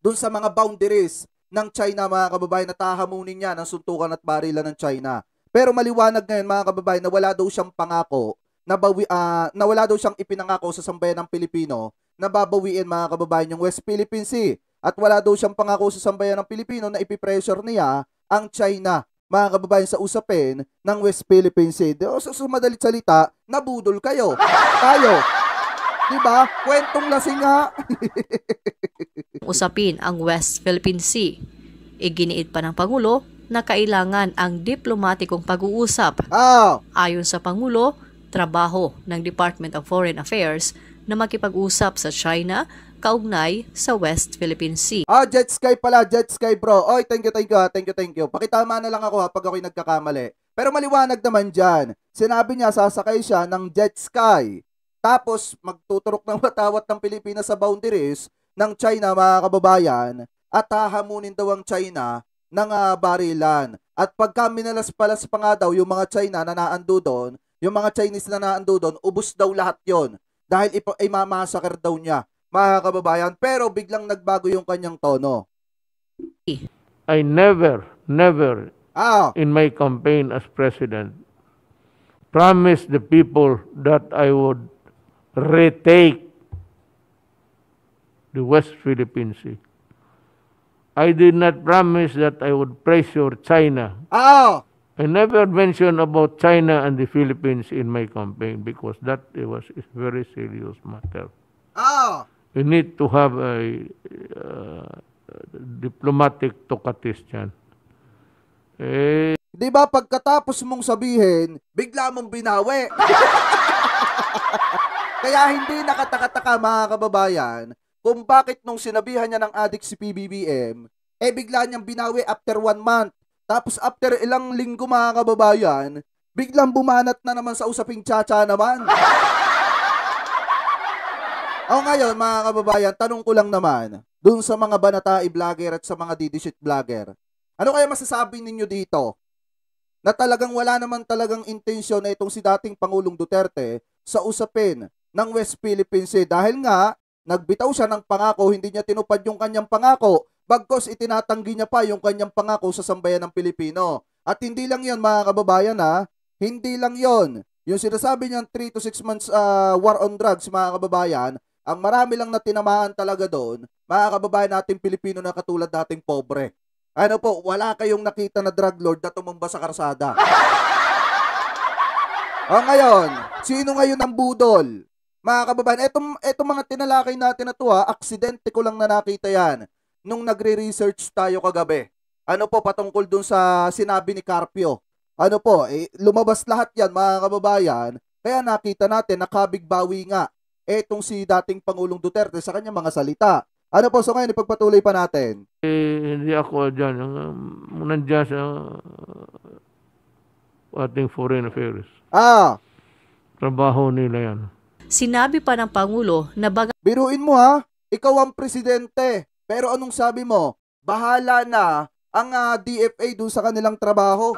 Doon sa mga boundaries ng China mga kababayan na tahamunin niya ng suntukan at barilan ng China. Pero maliwanag ngayon mga kababayan na wala daw siyang pangako na, bawi, uh, na wala daw siyang ipinangako sa sambayan ng Pilipino na babawiin mga kababayan yung West Philippine Sea at wala daw siyang pangako sa sambayan ng Pilipino na ipipressure niya ang China mga kababayan sa usapin ng West Philippine Sea. O so, so, madalit salita, nabudol kayo. Tayo, 'Di diba? Kwentong lasing ha. *laughs* Usapin ang West Philippine Sea. Iginiit pa ng Pangulo na kailangan ang diplomatikong pag-uusap. Oh. Ayon sa Pangulo, trabaho ng Department of Foreign Affairs na makipag-usap sa China kaugnay sa West Philippine Sea. oh, jet sky pala, jet sky bro. Oy, thank you, thank you, ah, thank you, thank you. Pakitama na lang ako ha ah, pag ako'y nagkakamali. Pero maliwanag naman dyan. Sinabi niya sasakay siya ng jet sky tapos, magtuturok ng *laughs* matawat ng Pilipinas sa boundaries ng China, mga kababayan, at hahamunin daw ang China ng uh, barilan. At pagka minalas-palas pa nga daw yung mga China na naando doon, yung mga Chinese na naando doon, ubos daw lahat yon Dahil ipo, ay imamassacre daw niya, mga kababayan. Pero biglang nagbago yung kanyang tono. I never, never, ah. in my campaign as president, promised the people that I would retake the West Philippine Sea. I did not promise that I would pressure China. Oh. I never mentioned about China and the Philippines in my campaign because that was a very serious matter. Oh. You need to have a uh, diplomatic tokatis Eh, Di ba pagkatapos mong sabihin, bigla mong binawi? *laughs* Kaya hindi nakatakataka mga kababayan kung bakit nung sinabihan niya ng adik si PBBM, eh bigla niyang binawi after one month. Tapos after ilang linggo mga kababayan, biglang bumanat na naman sa usaping chacha naman. *laughs* o ngayon mga kababayan, tanong ko lang naman, dun sa mga banatae vlogger at sa mga didishit vlogger, ano kaya masasabi ninyo dito? Na talagang wala naman talagang intensyon na itong si dating Pangulong Duterte sa usapin ng West Philippine Sea dahil nga nagbitaw siya ng pangako, hindi niya tinupad yung kanyang pangako, bagkos itinatanggi niya pa yung kanyang pangako sa sambayan ng Pilipino. At hindi lang yon mga kababayan ha, hindi lang yon Yung sinasabi niyang 3 to 6 months uh, war on drugs mga kababayan, ang marami lang na tinamaan talaga doon, mga kababayan nating Pilipino na katulad nating pobre. Ano po, wala kayong nakita na drug lord na tumumba sa karsada. *laughs* O ngayon, sino ngayon ang budol? Mga kababayan, etong, etong mga tinalakay natin na to ha, aksidente ko lang na nakita yan nung nagre-research tayo kagabi. Ano po patungkol dun sa sinabi ni Carpio. Ano po, eh, lumabas lahat yan mga kababayan. Kaya nakita natin nakabigbawi nga etong si dating Pangulong Duterte sa kanyang mga salita. Ano po, so ngayon ipagpatuloy pa natin? Eh, hindi ako dyan. Ah, nandiyan sa ah, ating foreign affairs. Ah, Trabaho nila yan. Sinabi pa ng Pangulo na baga... Biruin mo ha, ikaw ang presidente. Pero anong sabi mo? Bahala na ang uh, ah, DFA doon sa kanilang trabaho.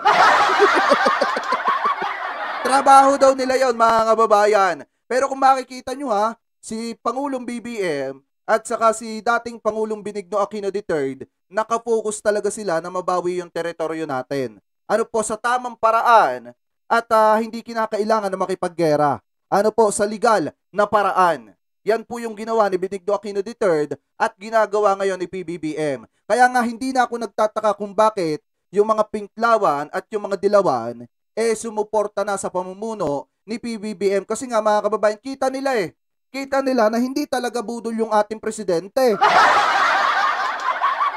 *laughs* trabaho daw nila yon mga kababayan. Pero kung makikita nyo ha, si Pangulong BBM at saka si dating Pangulong Binigno Aquino III, nakafocus talaga sila na mabawi yung teritoryo natin. Ano po, sa tamang paraan at uh, hindi kinakailangan na makipaggera ano po, sa legal na paraan. Yan po yung ginawa ni Benigno Aquino III at ginagawa ngayon ni PBBM. Kaya nga hindi na ako nagtataka kung bakit yung mga pinklawan at yung mga dilawan eh sumuporta na sa pamumuno ni PBBM kasi nga mga kababayan kita nila eh. Kita nila na hindi talaga budol yung ating presidente. *laughs*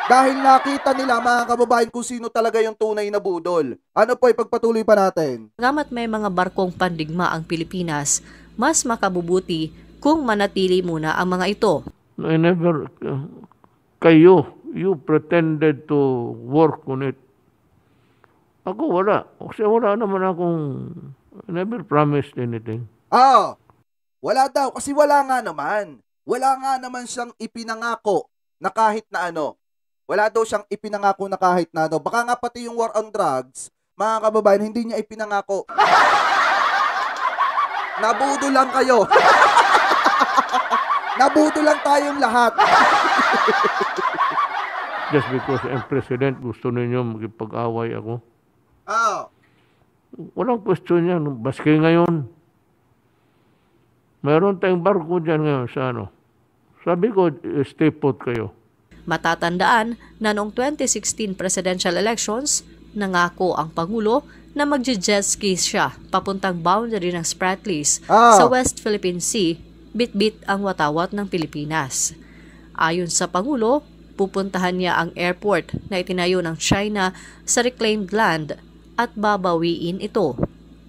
Dahil nakita nila mga kababayan kung sino talaga yung tunay na budol. Ano po ipagpatuloy pa natin? Ngamat may mga barkong pandigma ang Pilipinas, mas makabubuti kung manatili muna ang mga ito. I never, uh, kayo, you pretended to work on it. Ako wala. Kasi wala naman akong, I never promised anything. Ah, Oh, wala daw. Kasi wala nga naman. Wala nga naman siyang ipinangako na kahit na ano. Wala daw siyang ipinangako na kahit na ano. Baka nga pati yung war on drugs, mga kababayan, hindi niya ipinangako. *laughs* Nabudo lang kayo. *laughs* Nabudo lang tayong lahat. *laughs* Just because I'm president, gusto ninyo magpag-away ako? Oo. Oh. Walang question yan. Baske ngayon, Meron tayong barko dyan ngayon sa ano. Sabi ko, stay put kayo. Matatandaan na noong 2016 presidential elections, nangako ang Pangulo na magje-jet siya papuntang boundary ng Spratlys oh. Ah. sa West Philippine Sea, bitbit -bit ang watawat ng Pilipinas. Ayon sa Pangulo, pupuntahan niya ang airport na itinayo ng China sa reclaimed land at babawiin ito.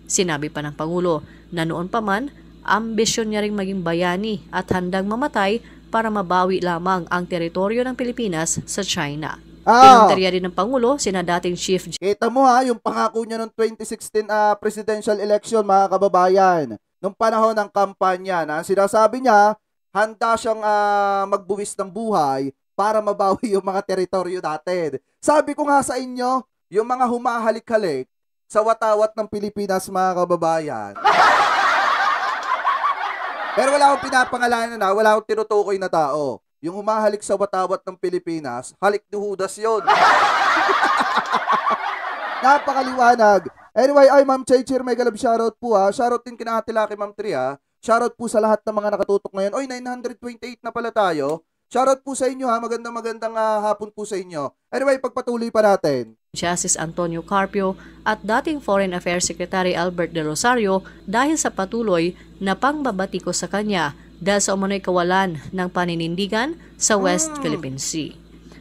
Sinabi pa ng Pangulo na noon pa man, ambisyon niya ring maging bayani at handang mamatay para mabawi lamang ang teritoryo ng Pilipinas sa China. Ah. Pinunteriya din ng Pangulo, sina dating Chief... Kita mo ha, yung pangako niya noong 2016 uh, ah, presidential election, mga kababayan. Nung panahon ng kampanya, na sinasabi niya, handa siyang uh, magbuwis ng buhay para mabawi yung mga teritoryo natin. Sabi ko nga sa inyo, yung mga humahalik-halik sa watawat ng Pilipinas, mga kababayan. Pero wala akong pinapangalanan na, wala akong tinutukoy na tao. Yung humahalik sa watawat ng Pilipinas, halik ni Judas yun. *laughs* Napakaliwanag. Anyway, ay Ma'am Chaychir, may love shoutout po ha. Shoutout din kina Ate Laki Ma'am Tri ha. Shoutout po sa lahat ng mga nakatutok ngayon. Oy, 928 na pala tayo. Shoutout po sa inyo ha. Magandang magandang uh, hapon po sa inyo. Anyway, pagpatuloy pa natin. Justice Antonio Carpio at dating Foreign Affairs Secretary Albert De Rosario dahil sa patuloy na pangbabatiko sa kanya dahil sa umano'y kawalan ng paninindigan sa West mm. Philippine Sea.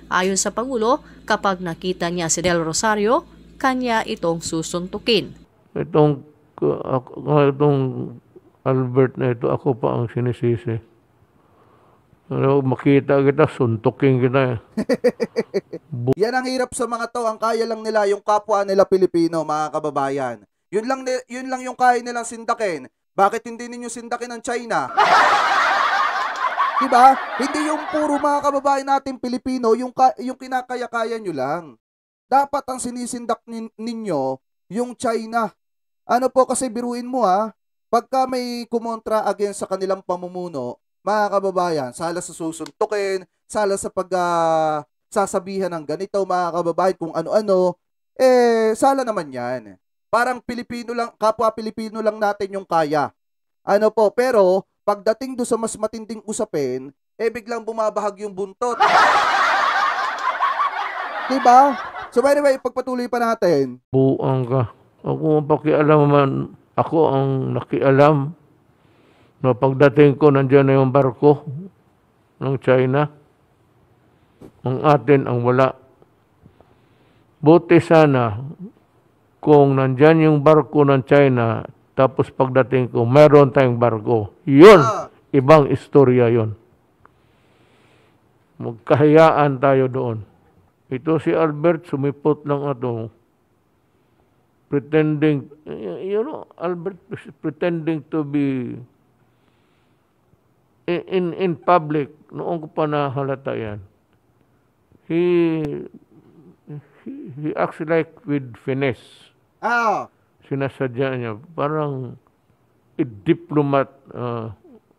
Ayon sa Pangulo, kapag nakita niya si Del Rosario, kanya itong susuntukin. Itong, ah, itong Albert na ito, ako pa ang sinisisi ano, makita kita, suntukin kita. Bu- *laughs* Yan ang hirap sa mga to. Ang kaya lang nila yung kapwa nila Pilipino, mga kababayan. Yun lang, yun lang yung kaya nilang sindakin. Bakit hindi ninyo sindakin ang China? *laughs* diba? Hindi yung puro mga kababayan natin Pilipino, yung, ka- yung kinakaya-kaya nyo lang. Dapat ang sinisindak nin- ninyo, yung China. Ano po kasi biruin mo ha, ah. pagka may kumontra against sa kanilang pamumuno, mga kababayan, sala sa susuntukin, sala sa pag uh, sasabihan ng ganito, mga kababayan, kung ano-ano, eh, sala naman yan. Parang Pilipino lang, kapwa Pilipino lang natin yung kaya. Ano po, pero pagdating do sa mas matinding usapin, eh biglang bumabahag yung buntot. *laughs* 'Di ba? So by pagpatuloy pa natin. Buang ka. Ako ang pakialam man. Ako ang nakialam No, pagdating ko, nandiyan na yung barko ng China. Ang atin ang wala. Buti sana kung nandyan yung barko ng China, tapos pagdating ko, meron tayong barko. Yun! Ah. Ibang istorya yun. Magkahayaan tayo doon. Ito si Albert, sumipot lang ato. Pretending, you know, Albert pretending to be in, in, in public, noong ko pa nahalata yan, he, he, he acts like with finesse. Ah. Oh. Sinasadya niya. Parang a diplomat uh,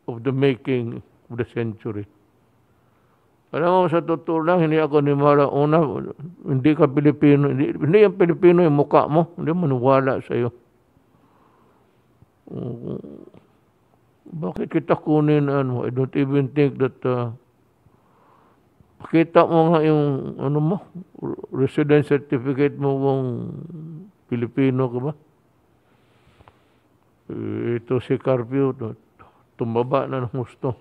of the making of the century. Alam mo, sa totoo lang, hindi ako ni Mara una, hindi ka Pilipino, hindi, hindi yung Pilipino yung mukha mo, hindi sa sa'yo. Uh, bakit kita kunin ano? I don't even think that uh, pakita mo nga yung ano mo, residence certificate mo kung Pilipino ka ba? Eh, ito si Carpio, tumaba na ng gusto.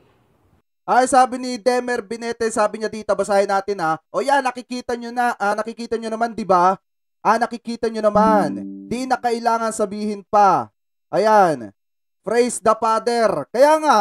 Ay, sabi ni Demer Binete, sabi niya dito, basahin natin ha. O yan, nakikita nyo na, ah, nakikita nyo naman, di ba? Ah, nakikita nyo naman. Di na kailangan sabihin pa. Ayan. Praise the Father. Kaya nga,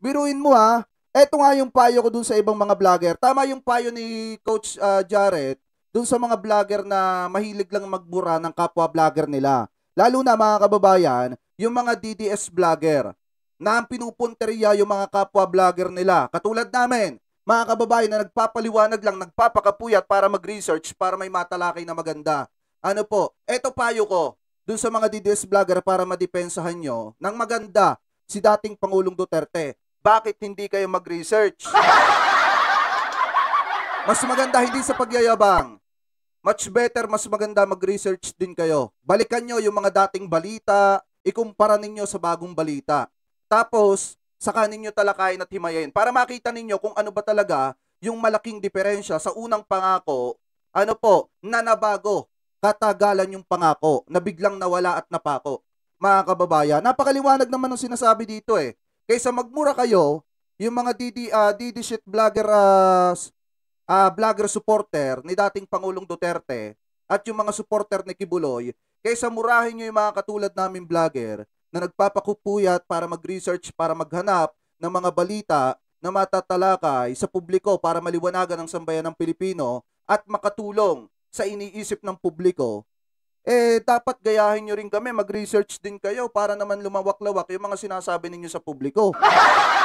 biruin mo ha, eto nga yung payo ko dun sa ibang mga vlogger. Tama yung payo ni Coach uh, Jared dun sa mga vlogger na mahilig lang magbura ng kapwa vlogger nila. Lalo na mga kababayan, yung mga DDS vlogger na ang pinupunteriya yung mga kapwa vlogger nila. Katulad namin, mga kababayan na nagpapaliwanag lang, nagpapakapuyat para mag-research, para may matalakay na maganda. Ano po, eto payo ko, dun sa mga DDS vlogger para madepensahan nyo ng maganda si dating Pangulong Duterte. Bakit hindi kayo mag-research? *laughs* Mas maganda hindi sa pagyayabang. Much better, mas maganda mag-research din kayo. Balikan nyo yung mga dating balita, ikumpara ninyo sa bagong balita. Tapos, saka ninyo talakayin at himayin para makita ninyo kung ano ba talaga yung malaking diferensya sa unang pangako, ano po, na nabago katagalan yung pangako na biglang nawala at napako. Mga kababayan, napakaliwanag naman ng sinasabi dito eh. Kaysa magmura kayo, yung mga DD, uh, ah, DD shit vlogger, uh, uh, vlogger supporter ni dating Pangulong Duterte at yung mga supporter ni Kibuloy, kaysa murahin nyo yung mga katulad namin vlogger na nagpapakupuyat para mag-research, para maghanap ng mga balita na matatalakay sa publiko para maliwanagan ang sambayan ng Pilipino at makatulong sa iniisip ng publiko, eh dapat gayahin nyo rin kami, mag-research din kayo para naman lumawak-lawak yung mga sinasabi ninyo sa publiko.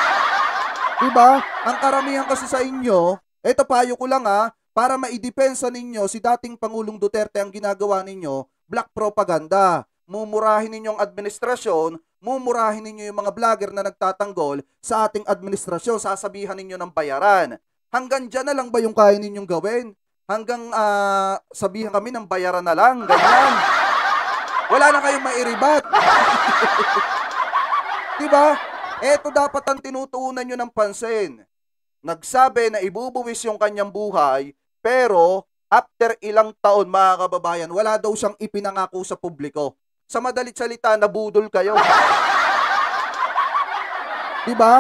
*laughs* diba? Ang karamihan kasi sa inyo, eto payo ko lang ha, ah, para maidepensa ninyo si dating Pangulong Duterte ang ginagawa ninyo, black propaganda. Mumurahin ninyo ang administrasyon, mumurahin ninyo yung mga vlogger na nagtatanggol sa ating administrasyon, sasabihan ninyo ng bayaran. Hanggang dyan na lang ba yung kaya ninyong gawin? hanggang uh, sabihan kami ng bayaran na lang, ganyan. Wala na kayong mairibat. *laughs* diba? Eto dapat ang tinutuunan nyo ng pansin. Nagsabi na ibubuwis yung kanyang buhay, pero after ilang taon, mga kababayan, wala daw siyang ipinangako sa publiko. Sa madalit salita, nabudol kayo. diba?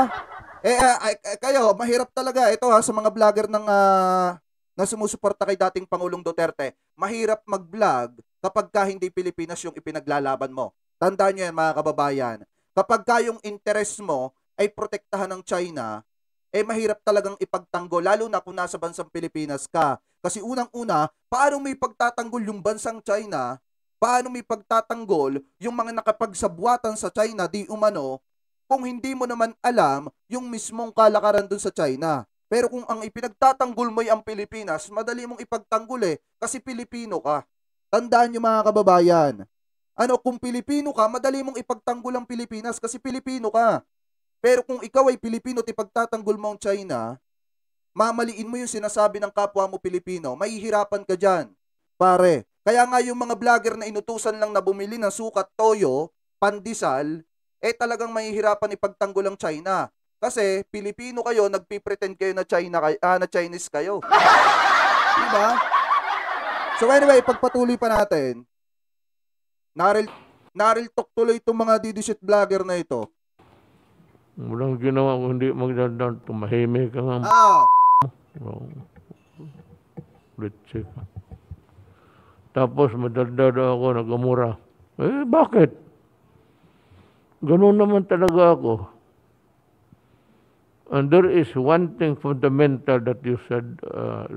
Eh, uh, eh, kayo, mahirap talaga. Ito ha, sa mga vlogger ng uh, na sumusuporta kay dating Pangulong Duterte, mahirap mag-vlog kapag ka hindi Pilipinas yung ipinaglalaban mo. Tandaan nyo yan mga kababayan. Kapag ka yung interest mo ay protektahan ng China, eh mahirap talagang ipagtanggol lalo na kung nasa bansang Pilipinas ka. Kasi unang-una, paano may pagtatanggol yung bansang China? Paano may pagtatanggol yung mga nakapagsabwatan sa China di umano kung hindi mo naman alam yung mismong kalakaran dun sa China? Pero kung ang ipinagtatanggol mo ay ang Pilipinas, madali mong ipagtanggol eh, kasi Pilipino ka. Tandaan nyo mga kababayan. Ano, kung Pilipino ka, madali mong ipagtanggol ang Pilipinas kasi Pilipino ka. Pero kung ikaw ay Pilipino at ipagtatanggol mo ang China, mamaliin mo yung sinasabi ng kapwa mo Pilipino, mahihirapan ka dyan. Pare, kaya nga yung mga vlogger na inutusan lang na bumili ng sukat toyo, pandesal, eh talagang mahihirapan ipagtanggol ang China. Kasi Pilipino kayo, nagpipretend kayo na China kayo, ah, na Chinese kayo. *laughs* 'Di ba? So anyway, pagpatuloy pa natin. Naril naril talk tuloy itong mga didisit vlogger na ito. Walang ginawa kung hindi magdadan tumahimik ka nga. Ah. Oh. Let's Tapos madaldado ako, nagamura. Eh, bakit? Ganun naman talaga ako. And there is one thing fundamental that you said, uh,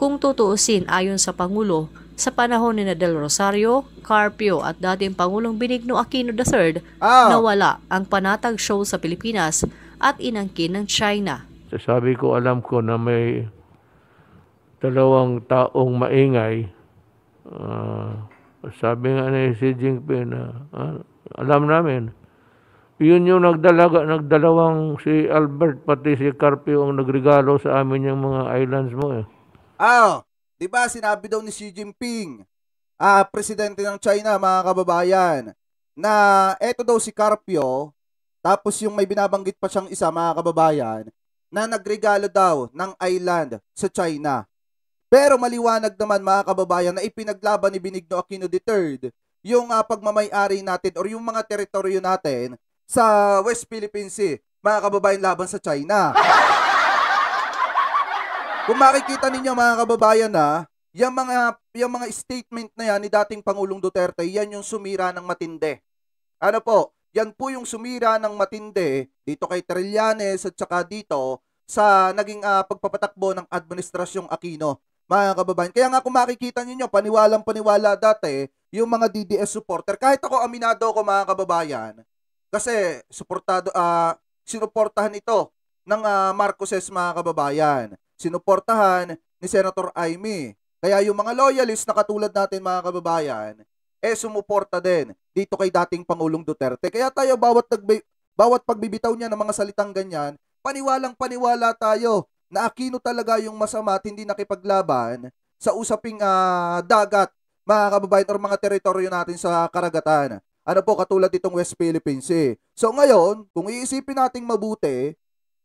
Kung tutuusin ayon sa Pangulo, sa panahon ni Del Rosario, Carpio at dating Pangulong Benigno Aquino III, oh. nawala ang panatag show sa Pilipinas at inangkin ng China. Sabi ko, alam ko na may dalawang taong maingay. Uh, sabi nga ni Xi Jinping na, uh, alam namin, yun yung nagdalaga, nagdalawang si Albert, pati si Carpio ang nagregalo sa amin yung mga islands mo eh. Ah, oh, di ba sinabi daw ni Xi Jinping, ah, presidente ng China mga kababayan, na eto daw si Carpio, tapos yung may binabanggit pa siyang isa mga kababayan, na nagregalo daw ng island sa China. Pero maliwanag naman mga kababayan na ipinaglaban ni Benigno Aquino III yung uh, pagmamay-ari natin or yung mga teritoryo natin sa West Philippine Sea, mga kababayan laban sa China. Kung makikita ninyo mga kababayan na, yung mga, yung mga statement na yan ni dating Pangulong Duterte, yan yung sumira ng matindi. Ano po, yan po yung sumira ng matindi dito kay Trillanes at saka dito sa naging uh, pagpapatakbo ng Administrasyong Aquino, mga kababayan. Kaya nga kung makikita ninyo, paniwalang paniwala dati, yung mga DDS supporter, kahit ako aminado ko mga kababayan, kasi suportado uh, sinuportahan ito ng uh, Marcoses mga kababayan. Sinuportahan ni Senator Aimee. Kaya yung mga loyalists na katulad natin mga kababayan, eh sumuporta din dito kay dating Pangulong Duterte. Kaya tayo bawat nagbi- bawat pagbibitaw niya ng mga salitang ganyan, paniwalang paniwala tayo na akino talaga yung masama at hindi nakipaglaban sa usaping uh, dagat, mga kababayan, or mga teritoryo natin sa karagatan. Ano po, katulad itong West Philippines eh. So ngayon, kung iisipin nating mabuti,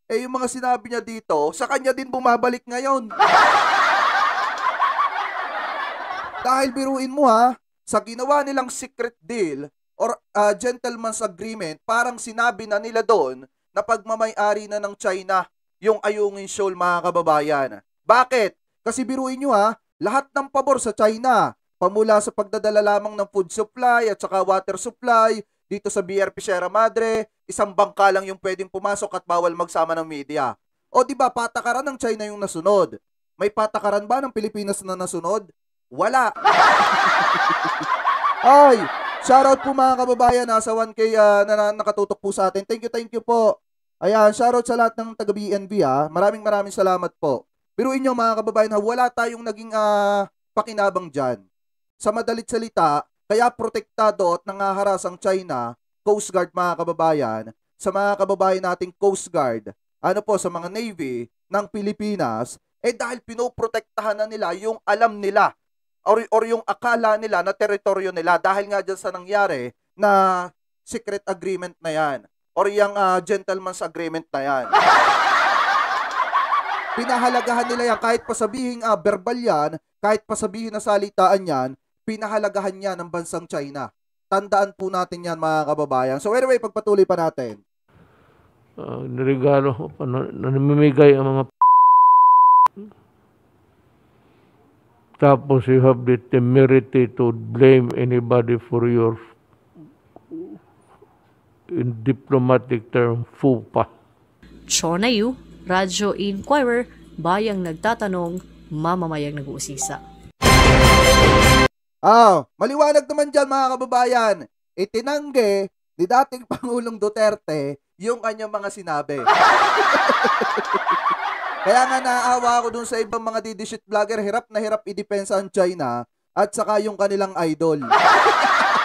eh yung mga sinabi niya dito, sa kanya din bumabalik ngayon. *laughs* Dahil biruin mo ha, sa ginawa nilang secret deal or uh, gentleman's agreement, parang sinabi na nila doon na pagmamayari na ng China yung Ayungin Shoal mga kababayan. Bakit? Kasi biruin nyo ha, lahat ng pabor sa China, pamula sa pagdadala lamang ng food supply at saka water supply dito sa BRP Sierra Madre, isang bangka lang yung pwedeng pumasok at bawal magsama ng media. O di ba patakaran ng China yung nasunod? May patakaran ba ng Pilipinas na nasunod? Wala. *laughs* Ay, shoutout po mga kababayan nasa 1K uh, ah, na, na nakatutok po sa atin. Thank you, thank you po. Ayan, shoutout sa lahat ng taga BNB ha. Maraming maraming salamat po. Biruin nyo mga kababayan ha, wala tayong naging uh, pakinabang dyan. Sa madalit salita, kaya protektado at nangaharas ang China, Coast Guard mga kababayan, sa mga kababayan nating Coast Guard, ano po, sa mga Navy ng Pilipinas, eh dahil pinoprotektahan na nila yung alam nila or, or yung akala nila na teritoryo nila dahil nga dyan sa nangyari na secret agreement na yan or yung uh, gentleman's agreement na yan. Pinahalagahan nila yan kahit pasabihin uh, ah, verbal yan, kahit pasabihin na salitaan yan, pinahalagahan niya ng bansang China. Tandaan po natin yan mga kababayan. So anyway, pagpatuloy pa natin. Uh, ah, narigalo, nanamimigay ang mga Tapos you have the temerity to blame anybody for your in diplomatic term, fupa. Chonayu, Radyo Inquirer, bayang nagtatanong, mamamayang nag-uusisa. Ah, maliwanag naman dyan mga kababayan. Itinangge ni dating *laughs* Pangulong Duterte yung kanyang mga sinabi. *laughs* Kaya nga naawa ako dun sa ibang mga didishit vlogger, hirap na hirap idepensa ang China at saka yung kanilang idol.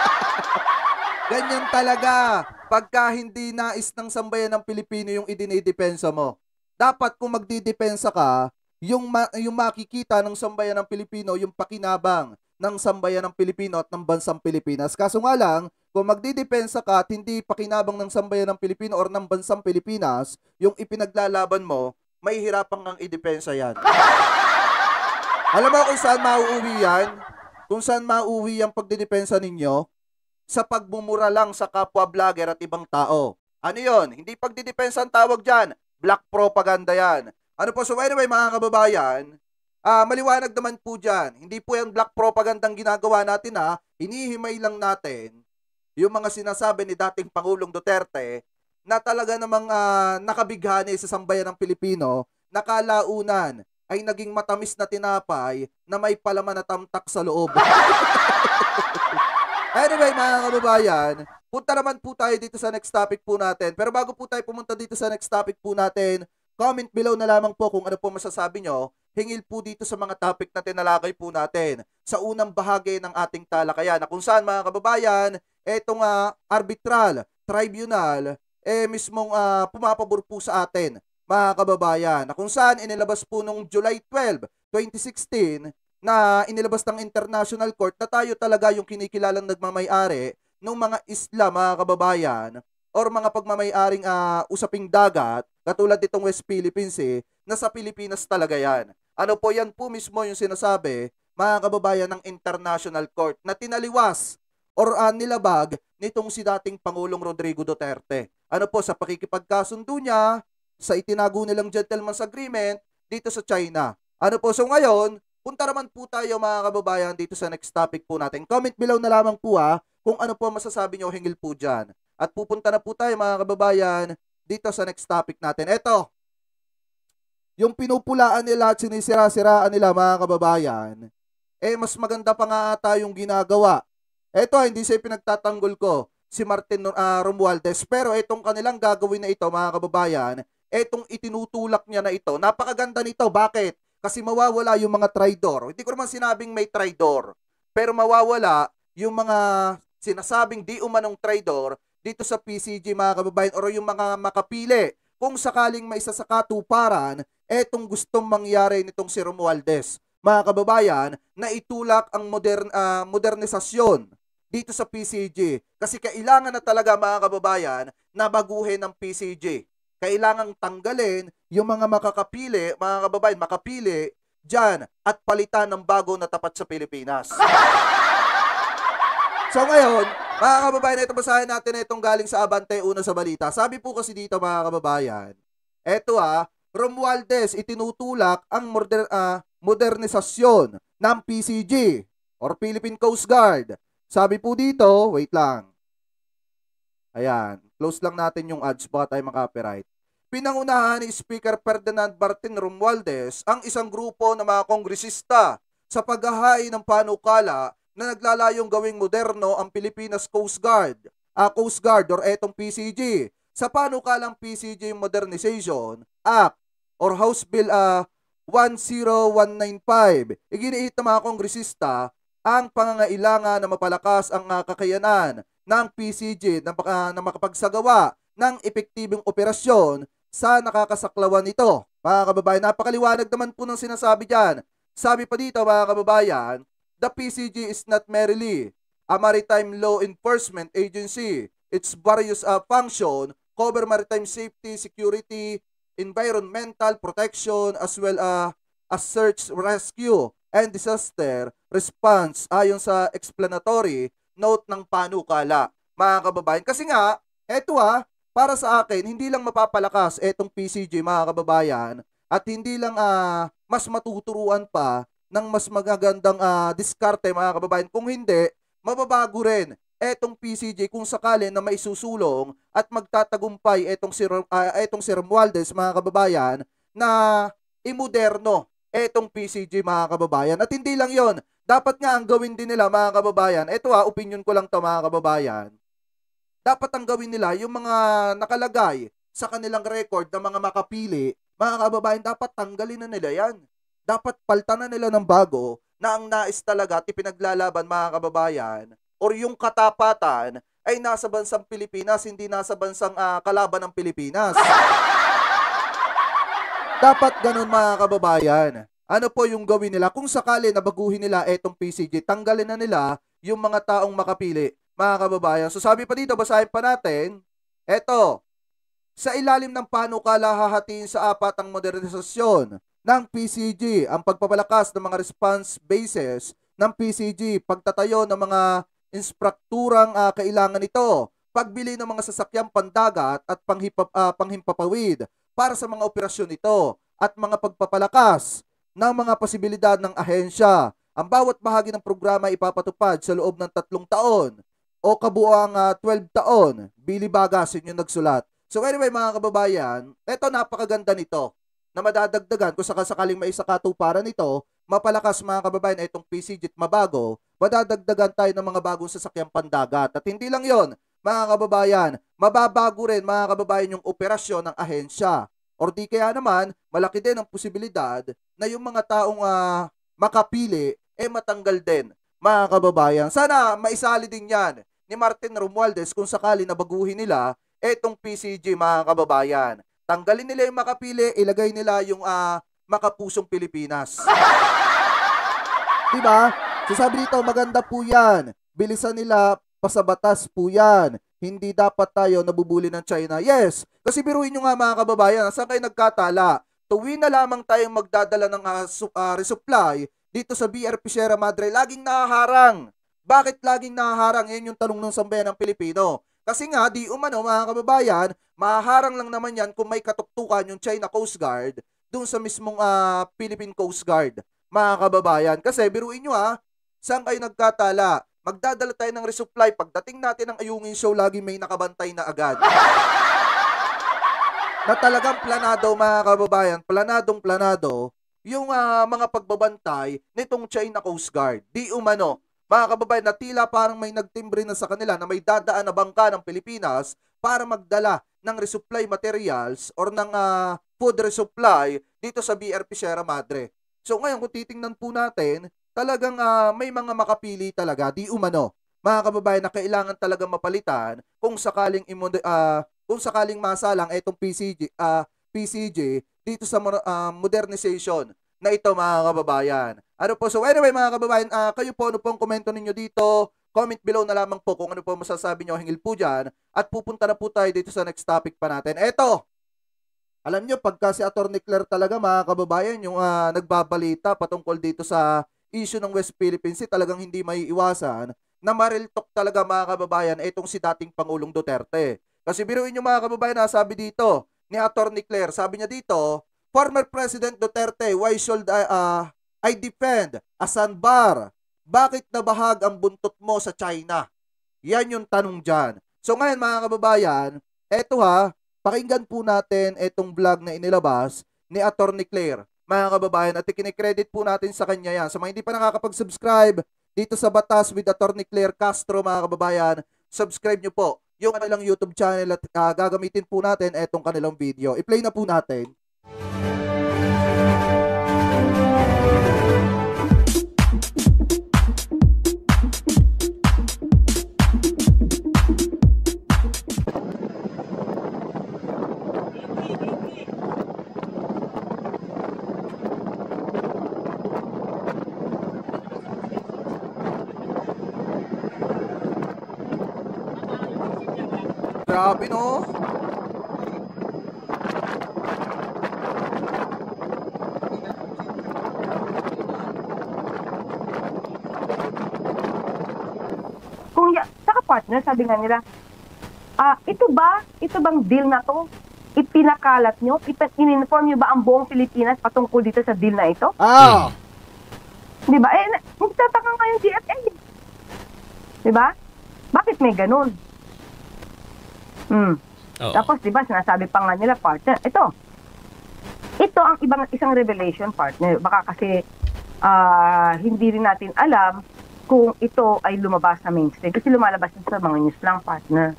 *laughs* Ganyan talaga pagka hindi nais ng sambayan ng Pilipino yung idinidepensa mo. Dapat kung magdidepensa ka, yung, ma- yung makikita ng sambayan ng Pilipino, yung pakinabang, ng sambayan ng Pilipino at ng bansang Pilipinas. Kaso nga lang, kung magdidepensa ka at hindi pakinabang ng sambayan ng Pilipino or ng bansang Pilipinas, yung ipinaglalaban mo, may hirapan kang idepensa yan. *laughs* Alam mo kung saan mauuwi yan? Kung saan mauuwi ang pagdidepensa ninyo? Sa pagmumura lang sa kapwa vlogger at ibang tao. Ano yon? Hindi pagdidepensa ang tawag dyan. Black propaganda yan. Ano po? So anyway mga kababayan, Ah, maliwanag naman po dyan. Hindi po yan black propaganda ang ginagawa natin ha. Hinihimay lang natin yung mga sinasabi ni dating Pangulong Duterte na talaga namang uh, nakabighani sa sambayan ng Pilipino na kalaunan ay naging matamis na tinapay na may palaman na tamtak sa loob. *laughs* anyway, mga kababayan, punta naman po tayo dito sa next topic po natin. Pero bago po tayo pumunta dito sa next topic po natin, comment below na lamang po kung ano po masasabi nyo hingil po dito sa mga topic na tinalakay po natin sa unang bahagi ng ating talakayan na kung saan mga kababayan, eto nga ah, arbitral, tribunal, eh mismong uh, pumapabor po sa atin mga kababayan na kung saan inilabas po nung July 12, 2016 na inilabas ng International Court na tayo talaga yung kinikilalang nagmamayari ng mga isla mga kababayan or mga pagmamayaring uh, usaping dagat katulad nitong West Philippines eh, sa Pilipinas talaga yan. Ano po yan po mismo yung sinasabi, mga kababayan ng International Court na tinaliwas or uh, nilabag nitong si dating Pangulong Rodrigo Duterte. Ano po sa pakikipagkasundo niya sa itinago nilang gentleman's agreement dito sa China. Ano po so ngayon, punta naman po tayo mga kababayan dito sa next topic po natin. Comment below na lamang po ha ah, kung ano po masasabi niyo hingil po dyan. At pupunta na po tayo mga kababayan dito sa next topic natin. Ito, yung pinupulaan nila at sinisira-siraan nila mga kababayan, eh mas maganda pa nga ata yung ginagawa. Eto, ah, hindi sa pinagtatanggol ko si Martin uh, Romualdez. Pero itong kanilang gagawin na ito mga kababayan, etong itinutulak niya na ito. Napakaganda nito. Bakit? Kasi mawawala yung mga traidor. Hindi ko naman sinabing may traidor. Pero mawawala yung mga sinasabing di umanong traidor dito sa PCG mga kababayan o yung mga makapili kung sakaling may isasakatuparan etong gustong mangyari nitong si Romualdez. Mga kababayan, na itulak ang modern, uh, modernisasyon dito sa PCG. Kasi kailangan na talaga mga kababayan na baguhin ang PCG. Kailangang tanggalin yung mga makakapili, mga kababayan, makapili dyan at palitan ng bago na tapat sa Pilipinas. *laughs* So ngayon, mga kababayan, ito basahin natin itong galing sa Abante Uno sa Balita. Sabi po kasi dito mga kababayan, eto ah, Romualdez itinutulak ang moder uh, ah, modernisasyon ng PCG or Philippine Coast Guard. Sabi po dito, wait lang. Ayan, close lang natin yung ads baka tayo makapiright. Pinangunahan ni Speaker Ferdinand Martin Romualdez ang isang grupo ng mga kongresista sa paghahain ng panukala na naglalayong gawing moderno ang Pilipinas Coast Guard, uh, Coast Guard or etong PCG sa panukalang PCG Modernization Act or House Bill uh, ah, 10195. Iginiit ng mga kongresista ang pangangailangan na mapalakas ang uh, kakayanan ng PCG na, uh, na makapagsagawa ng epektibong operasyon sa nakakasaklawan nito. Mga kababayan, napakaliwanag naman po ng sinasabi dyan. Sabi pa dito mga kababayan, the PCG is not merely a maritime law enforcement agency. Its various uh, function cover maritime safety, security, environmental protection as well uh, as search rescue and disaster response ayon sa explanatory note ng panukala mga kababayan kasi nga eto ha ah, para sa akin hindi lang mapapalakas etong PCG mga kababayan at hindi lang uh, mas matuturuan pa ng mas magagandang uh, diskarte mga kababayan kung hindi mababago rin etong PCJ kung sakali na maisusulong at magtatagumpay etong si, uh, etong si Romualdez mga kababayan na imuderno etong PCJ mga kababayan. At hindi lang yon dapat nga ang gawin din nila mga kababayan, eto ha, ah, opinion ko lang to mga kababayan, dapat ang gawin nila yung mga nakalagay sa kanilang record na mga makapili, mga kababayan, dapat tanggalin na nila yan. Dapat palta na nila ng bago na ang nais talaga at ipinaglalaban mga kababayan or yung katapatan ay nasa bansang Pilipinas, hindi nasa bansang uh, kalaban ng Pilipinas. *laughs* Dapat ganun mga kababayan. Ano po yung gawin nila? Kung sakali na baguhin nila etong PCG, tanggalin na nila yung mga taong makapili, mga kababayan. So sabi pa dito, basahin pa natin. Eto, sa ilalim ng panukala hahatiin sa apat ang modernisasyon ng PCG, ang pagpapalakas ng mga response bases ng PCG, pagtatayo ng mga instrukturang uh, kailangan ito. pagbili ng mga sasakyang pandagat at panghipap, uh, panghimpapawid para sa mga operasyon nito at mga pagpapalakas ng mga posibilidad ng ahensya. Ang bawat bahagi ng programa ay ipapatupad sa loob ng tatlong taon o kabuang uh, ah, 12 taon. Billy Bagasin yung nagsulat. So anyway mga kababayan, eto napakaganda nito na madadagdagan kung sakasakaling may isa katuparan nito, mapalakas mga kababayan itong PCG mabago madadagdagan tayo ng mga bagong sasakyang pandagat. At hindi lang yon, mga kababayan, mababago rin mga kababayan yung operasyon ng ahensya. Or di kaya naman, malaki din ang posibilidad na yung mga taong uh, makapili eh matanggal din, mga kababayan. Sana maisali din yan ni Martin Romualdez kung sakali nabaguhin nila etong PCG, mga kababayan. Tanggalin nila yung makapili, ilagay nila yung uh, ah, makapusong Pilipinas. *laughs* diba? So sabi dito, maganda po yan. Bilisan nila, pasabatas po yan. Hindi dapat tayo nabubuli ng China. Yes, kasi biruin nyo nga mga kababayan, saan kayo nagkatala? Tuwi na lamang tayong magdadala ng uh, uh, resupply dito sa BRP Sierra Madre. Laging nahaharang. Bakit laging nahaharang? Yan yung tanong ng sambayan ng Pilipino. Kasi nga, di umano mga kababayan, mahaharang lang naman yan kung may katuktukan yung China Coast Guard doon sa mismong uh, Philippine Coast Guard, mga kababayan. Kasi biruin nyo ha, Saan kayo nagkatala? Magdadala tayo ng resupply. Pagdating natin ng ayungin show, lagi may nakabantay na agad. *laughs* na talagang planado mga kababayan, planadong planado, yung uh, mga pagbabantay nitong China Coast Guard. Di umano, mga kababayan, na tila parang may nagtimbre na sa kanila na may dadaan na bangka ng Pilipinas para magdala ng resupply materials or ng uh, food resupply dito sa BRP Sierra Madre. So ngayon, kung titingnan po natin, talagang uh, may mga makapili talaga, di umano, mga kababayan na kailangan talaga mapalitan kung sakaling imundo, uh, kung sakaling masalang itong PCG, uh, ah, PCG dito sa uh, modernization na ito mga kababayan. Ano po, so anyway mga kababayan, uh, kayo po ano po ang komento ninyo dito? Comment below na lamang po kung ano po masasabi nyo hingil po dyan. At pupunta na po tayo dito sa next topic pa natin. Eto, alam nyo, pagka si Atty. Claire talaga mga kababayan, yung uh, nagbabalita patungkol dito sa issue ng West Philippine Sea, talagang hindi may iwasan na mariltok talaga mga kababayan itong si dating Pangulong Duterte. Kasi biruin nyo mga kababayan, nasabi dito ni Attorney Claire, sabi niya dito, Former President Duterte, why should I, uh, I defend a sandbar? Bakit nabahag ang buntot mo sa China? Yan yung tanong dyan. So ngayon mga kababayan, eto ha, pakinggan po natin itong vlog na inilabas ni Attorney Claire mga kababayan. At kinikredit po natin sa kanya yan. Sa mga hindi pa nakakapag-subscribe dito sa Batas with Attorney Claire Castro, mga kababayan, subscribe nyo po yung kanilang YouTube channel at uh, gagamitin po natin etong kanilang video. I-play na po natin. Grabe no. Kung ya, saka partner, sabi nga nila, ah, ito ba, ito bang deal na to? Ipinakalat nyo? in-inform nyo ba ang buong Pilipinas patungkol dito sa deal na ito? Ah. Oh. Di ba? Eh, nagtataka nga yung GFA. Di ba? Bakit may ganun? Mm. Oh. Tapos, di ba, sinasabi pa nga nila, partner, ito, ito ang ibang isang revelation, partner. Baka kasi uh, hindi rin natin alam kung ito ay lumabas sa mainstream. Kasi lumalabas din sa mga news lang, partner.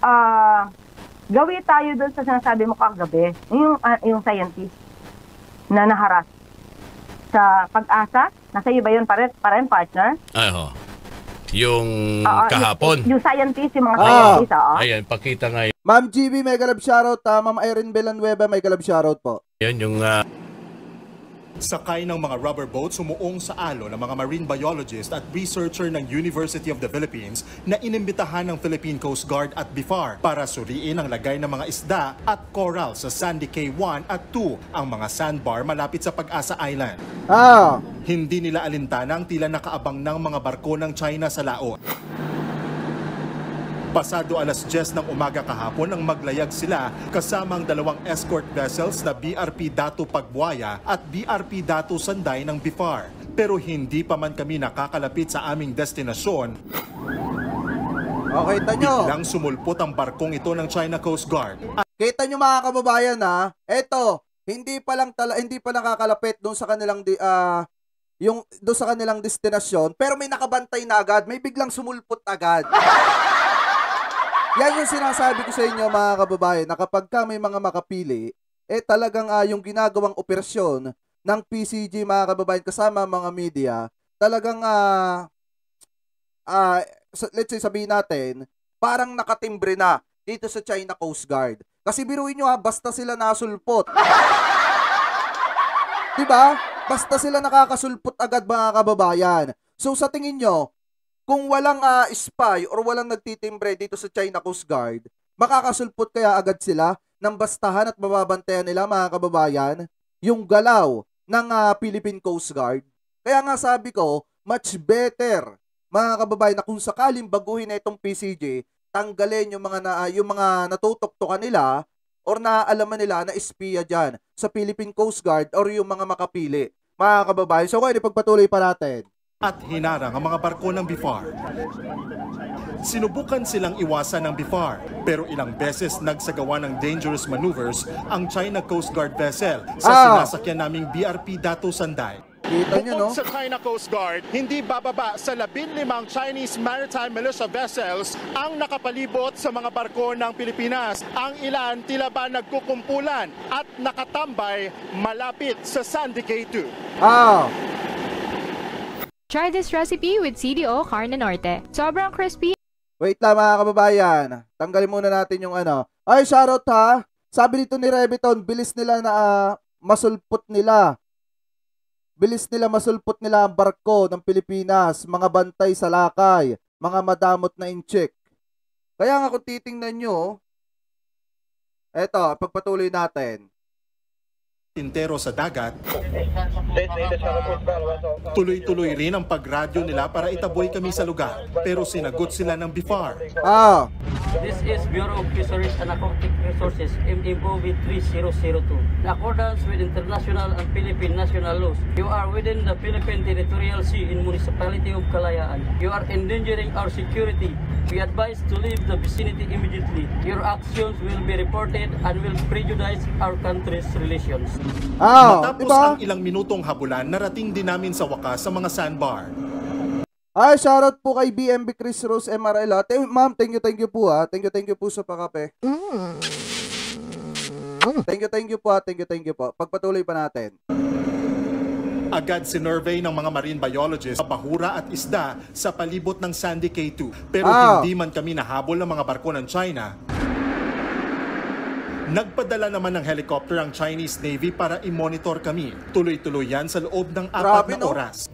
Ah, uh, gawin tayo doon sa sinasabi mo kagabi, yung, uh, yung scientist na naharas sa pag-asa. Nasa iyo ba yun? Pare, pare partner? Ay, ho. Yung oo, ah, ah, kahapon. Yung, yung scientist, yung mga Oo. Ah. scientist, oo. Ayan, pakita nga Ma'am GB, may galab shoutout. ah. Ma'am Irene Belanueva, may galab shoutout po. yan yung ah, Sakay ng mga rubber boat sumuong sa alo ng mga marine biologist at researcher ng University of the Philippines na inimbitahan ng Philippine Coast Guard at BIFAR para suriin ang lagay ng mga isda at coral sa Sandy Cay 1 at 2, ang mga sandbar malapit sa Pag-asa Island. Ah! Hindi nila alintana ang tila nakaabang ng mga barko ng China sa Laon. Pasado alas 10 ng umaga kahapon ang maglayag sila kasama ang dalawang escort vessels na BRP Dato Pagbuaya at BRP Dato Sanday ng BIFAR. Pero hindi pa man kami nakakalapit sa aming destinasyon. Okay, kita nyo. Biglang sumulpot ang barkong ito ng China Coast Guard. At... Kita nyo mga kababayan ha, eto, hindi pa lang tala, hindi pa nakakalapit doon sa kanilang di, uh, yung doon sa kanilang destinasyon, pero may nakabantay na agad, may biglang sumulpot agad. *laughs* Yan yung sinasabi ko sa inyo mga kababayan na kapag ka may mga makapili, eh talagang uh, yung ginagawang operasyon ng PCG mga kababayan kasama mga media, talagang uh, uh, let's say sabihin natin, parang nakatimbre na dito sa China Coast Guard. Kasi biruin nyo ha, basta sila nasulpot. 'Di Basta sila nakakasulpot agad mga kababayan. So sa tingin nyo, kung walang uh, spy or walang nagtitimbre dito sa China Coast Guard, makakasulpot kaya agad sila ng bastahan at mababantayan nila mga kababayan yung galaw ng uh, Philippine Coast Guard. Kaya nga sabi ko, much better mga kababayan na kung sakaling baguhin na itong PCJ, tanggalin yung mga na, yung mga natutoktokan nila or naaalaman nila na espiya diyan sa Philippine Coast Guard or yung mga makapili. Mga kababayan, so kaya ipagpatuloy pa natin at hinarang ang mga barko ng BIFAR. Sinubukan silang iwasan ng BIFAR pero ilang beses nagsagawa ng dangerous maneuvers ang China Coast Guard vessel sa ah. sinasakyan naming BRP Dato Sanday. Kita niyo, no? sa China Coast Guard, hindi bababa sa 15 Chinese maritime militia vessels ang nakapalibot sa mga barko ng Pilipinas. Ang ilan tila ba nagkukumpulan at nakatambay malapit sa Sandy K2. Ah! Try this recipe with CDO Carne Norte. Sobrang crispy. Wait lang mga kababayan. Tanggalin muna natin yung ano. Ay, shoutout ha. Sabi dito ni Reviton, bilis nila na uh, masulpot nila. Bilis nila masulpot nila ang barko ng Pilipinas, mga bantay sa lakay, mga madamot na incheck. Kaya nga kung titingnan nyo, eto, pagpatuloy natin. Tintero sa dagat, tuloy-tuloy rin ang pagradyo nila para itaboy kami sa lugar. Pero sinagot sila ng BIFAR. Ah. This is Bureau of Fisheries and Aquatic Resources, MDBOV 3002. In accordance with international and Philippine national laws, you are within the Philippine territorial sea in municipality of Kalayaan. You are endangering our security. We advise to leave the vicinity immediately. Your actions will be reported and will prejudice our country's relations. Ah, Matapos diba? ang ilang minutong habulan, narating din namin sa wakas sa mga sandbar. Ay, shoutout po kay BMB Chris Rose MRL. Ah. Te- ma'am, thank you, thank you po ha. Ah. Thank you, thank you po sa pakape. Mm. Thank you, thank you po ha. Ah. Thank you, thank you po. Pagpatuloy pa natin. Agad sinurvey ng mga marine biologists sa bahura at isda sa palibot ng Sandy K2. Pero ah. hindi man kami nahabol ng mga barko ng China. Nagpadala naman ng helicopter ang Chinese Navy para i-monitor kami. Tuloy-tuloy yan sa loob ng apat Grabe, na no? oras.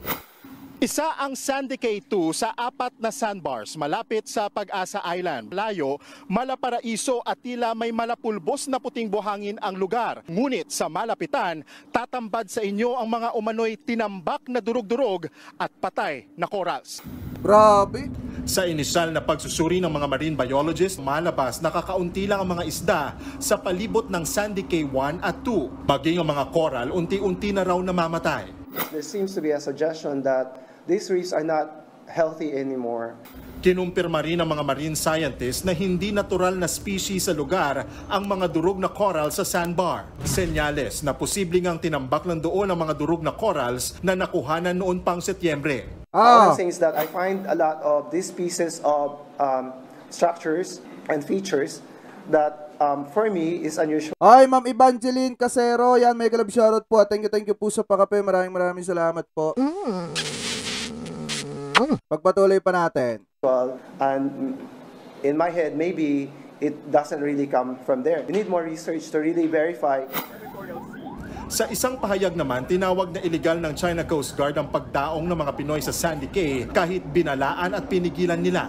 Isa ang San Decay 2 sa apat na sandbars malapit sa Pag-asa Island. Layo, Malaparaiso at tila may malapulbos na puting buhangin ang lugar. Ngunit sa malapitan, tatambad sa inyo ang mga umano'y tinambak na durog-durog at patay na corals. Grabe! Sa inisyal na pagsusuri ng mga marine biologists, malabas nakakaunti lang ang mga isda sa palibot ng San Decay 1 at 2. Maging ang mga coral, unti-unti na raw namamatay. There seems to be a suggestion that these reefs are not healthy anymore. Kinumpirma rin ng mga marine scientists na hindi natural na species sa lugar ang mga durog na coral sa sandbar. Senyales na posibleng ang tinambak lang doon ang mga durog na corals na nakuhanan noon pang Setyembre. Ah. I'm saying is that I find a lot of these pieces of um, structures and features that um, for me is unusual. Ay, Ma'am Evangeline Casero, yan, mega love shoutout po. Thank you, thank you po sa pakape. Maraming maraming salamat po. Mm. Mm. Pagpatuloy pa natin. Well, and in my head, maybe it doesn't really come from there. You need more research to really verify. Sa isang pahayag naman, tinawag na ilegal ng China Coast Guard ang pagdaong ng mga Pinoy sa Sandy Cay kahit binalaan at pinigilan nila.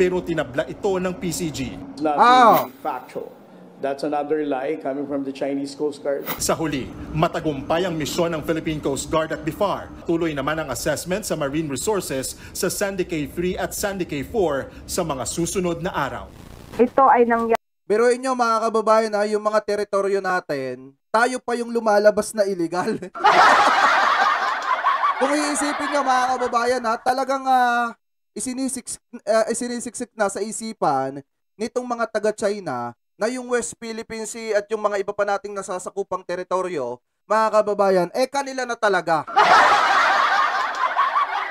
Pero tinabla ito ng PCG. Not oh. factual. That's another lie coming from the Chinese Coast Guard. *laughs* Sa huli, matagumpay ang misyon ng Philippine Coast Guard at BIFAR. Tuloy naman ang assessment sa marine resources sa Sandy K3 at Sandy K4 sa mga susunod na araw. Ito ay nangyari. Pero inyo mga kababayan ha, yung mga teritoryo natin, tayo pa yung lumalabas na illegal. *laughs* Kung iisipin nyo mga kababayan ha, talagang uh, isinisiksik, uh, isinisiksik na sa isipan nitong mga taga-China na yung West Philippine Sea at yung mga iba pa nating nasasakupang teritoryo, mga kababayan, eh kanila na talaga. *laughs*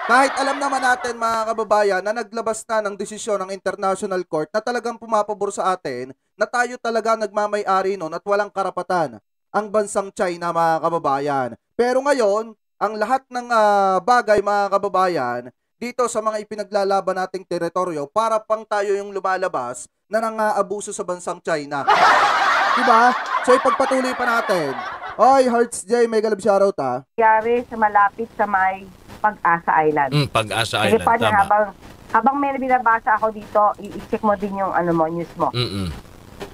Kahit alam naman natin mga kababayan na naglabas na ng desisyon ng International Court na talagang pumapabor sa atin na tayo talaga nagmamay-ari noon at walang karapatan ang bansang China mga kababayan. Pero ngayon, ang lahat ng uh, bagay mga kababayan dito sa mga ipinaglalaban nating teritoryo para pang tayo yung lumalabas na nangaabuso sa bansang China. *laughs* diba? So ipagpatuloy pa natin. Oy, Hearts J, may galab shoutout ha. Ah. Yari sa malapit sa may Pag-asa Island. Mm, Pag-asa Island, Kasi tama. Habang, habang may binabasa ako dito, i-check mo din yung ano mo, news mo. Mm-mm.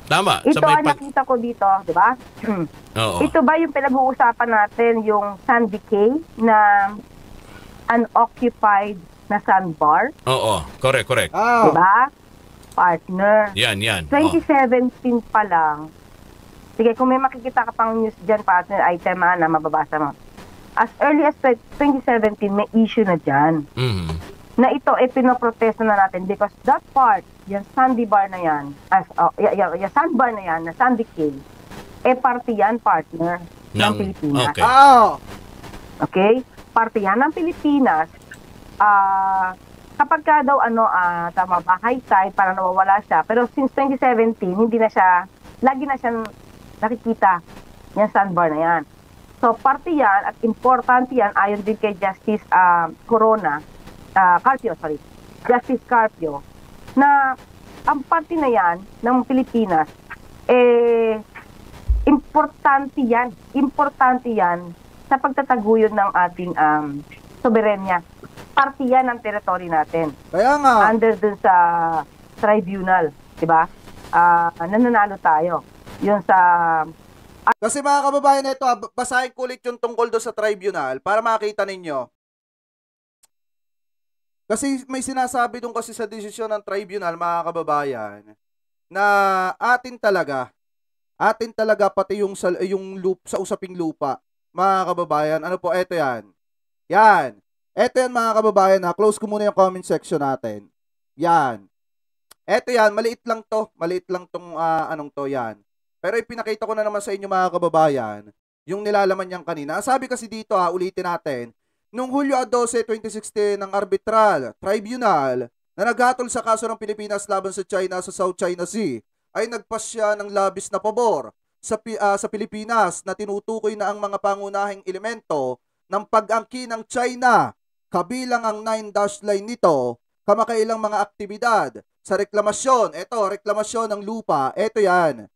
Tama. Ito ang pag- nakita ko dito, di ba? *clears throat* Oo. Ito ba yung pinag-uusapan natin, yung San K na unoccupied na sandbar. Oo, correct, correct. Oh. Diba? Partner. Yan, yan. 2017 oh. pa lang. Sige, kung may makikita ka pang news dyan, partner, item ha, ah, na mababasa mo. As early as 2017, may issue na dyan. Mm-hmm. Na ito, eh, pinoprotesto na natin because that part, yung sandy bar na yan, as, uh, y- y- yung sandbar na yan, na sandy cave, eh, party yan, partner, ng, ng Pilipinas. Okay. Oh! Okay? Party yan ng Pilipinas uh, kapag ka daw ano uh, tama ba high tide para nawawala siya pero since 2017 hindi na siya lagi na siyang nakikita yung sandbar na yan. So parte yan at importante yan ayon din kay Justice uh, Corona uh, Carpio sorry Justice Carpio na ang parte na yan ng Pilipinas eh importante yan importante yan sa pagtataguyod ng ating um, soberenya parte yan ng territory natin. Kaya nga. Under dun sa tribunal, di ba? Uh, nananalo tayo. Yun sa... Kasi mga kababayan, ito, ah, basahin ko ulit yung tungkol do sa tribunal para makita ninyo. Kasi may sinasabi doon kasi sa desisyon ng tribunal, mga kababayan, na atin talaga, atin talaga pati yung sa, yung loop, sa usaping lupa, mga kababayan, ano po, eto yan. Yan, Eto yan mga kababayan ha. Close ko muna yung comment section natin. Yan. Eto yan. Maliit lang to. Maliit lang tong uh, anong to yan. Pero ipinakita ko na naman sa inyo mga kababayan yung nilalaman niyang kanina. sabi kasi dito ha, ulitin natin, nung Hulyo 12, 2016 ng arbitral tribunal na naghatol sa kaso ng Pilipinas laban sa China sa South China Sea ay nagpasya siya ng labis na pabor sa, uh, sa Pilipinas na tinutukoy na ang mga pangunahing elemento ng pag-angki ng China Kabilang ang 9 dash line nito, kamakailang mga aktibidad sa reklamasyon. Ito, reklamasyon ng lupa. Ito yan.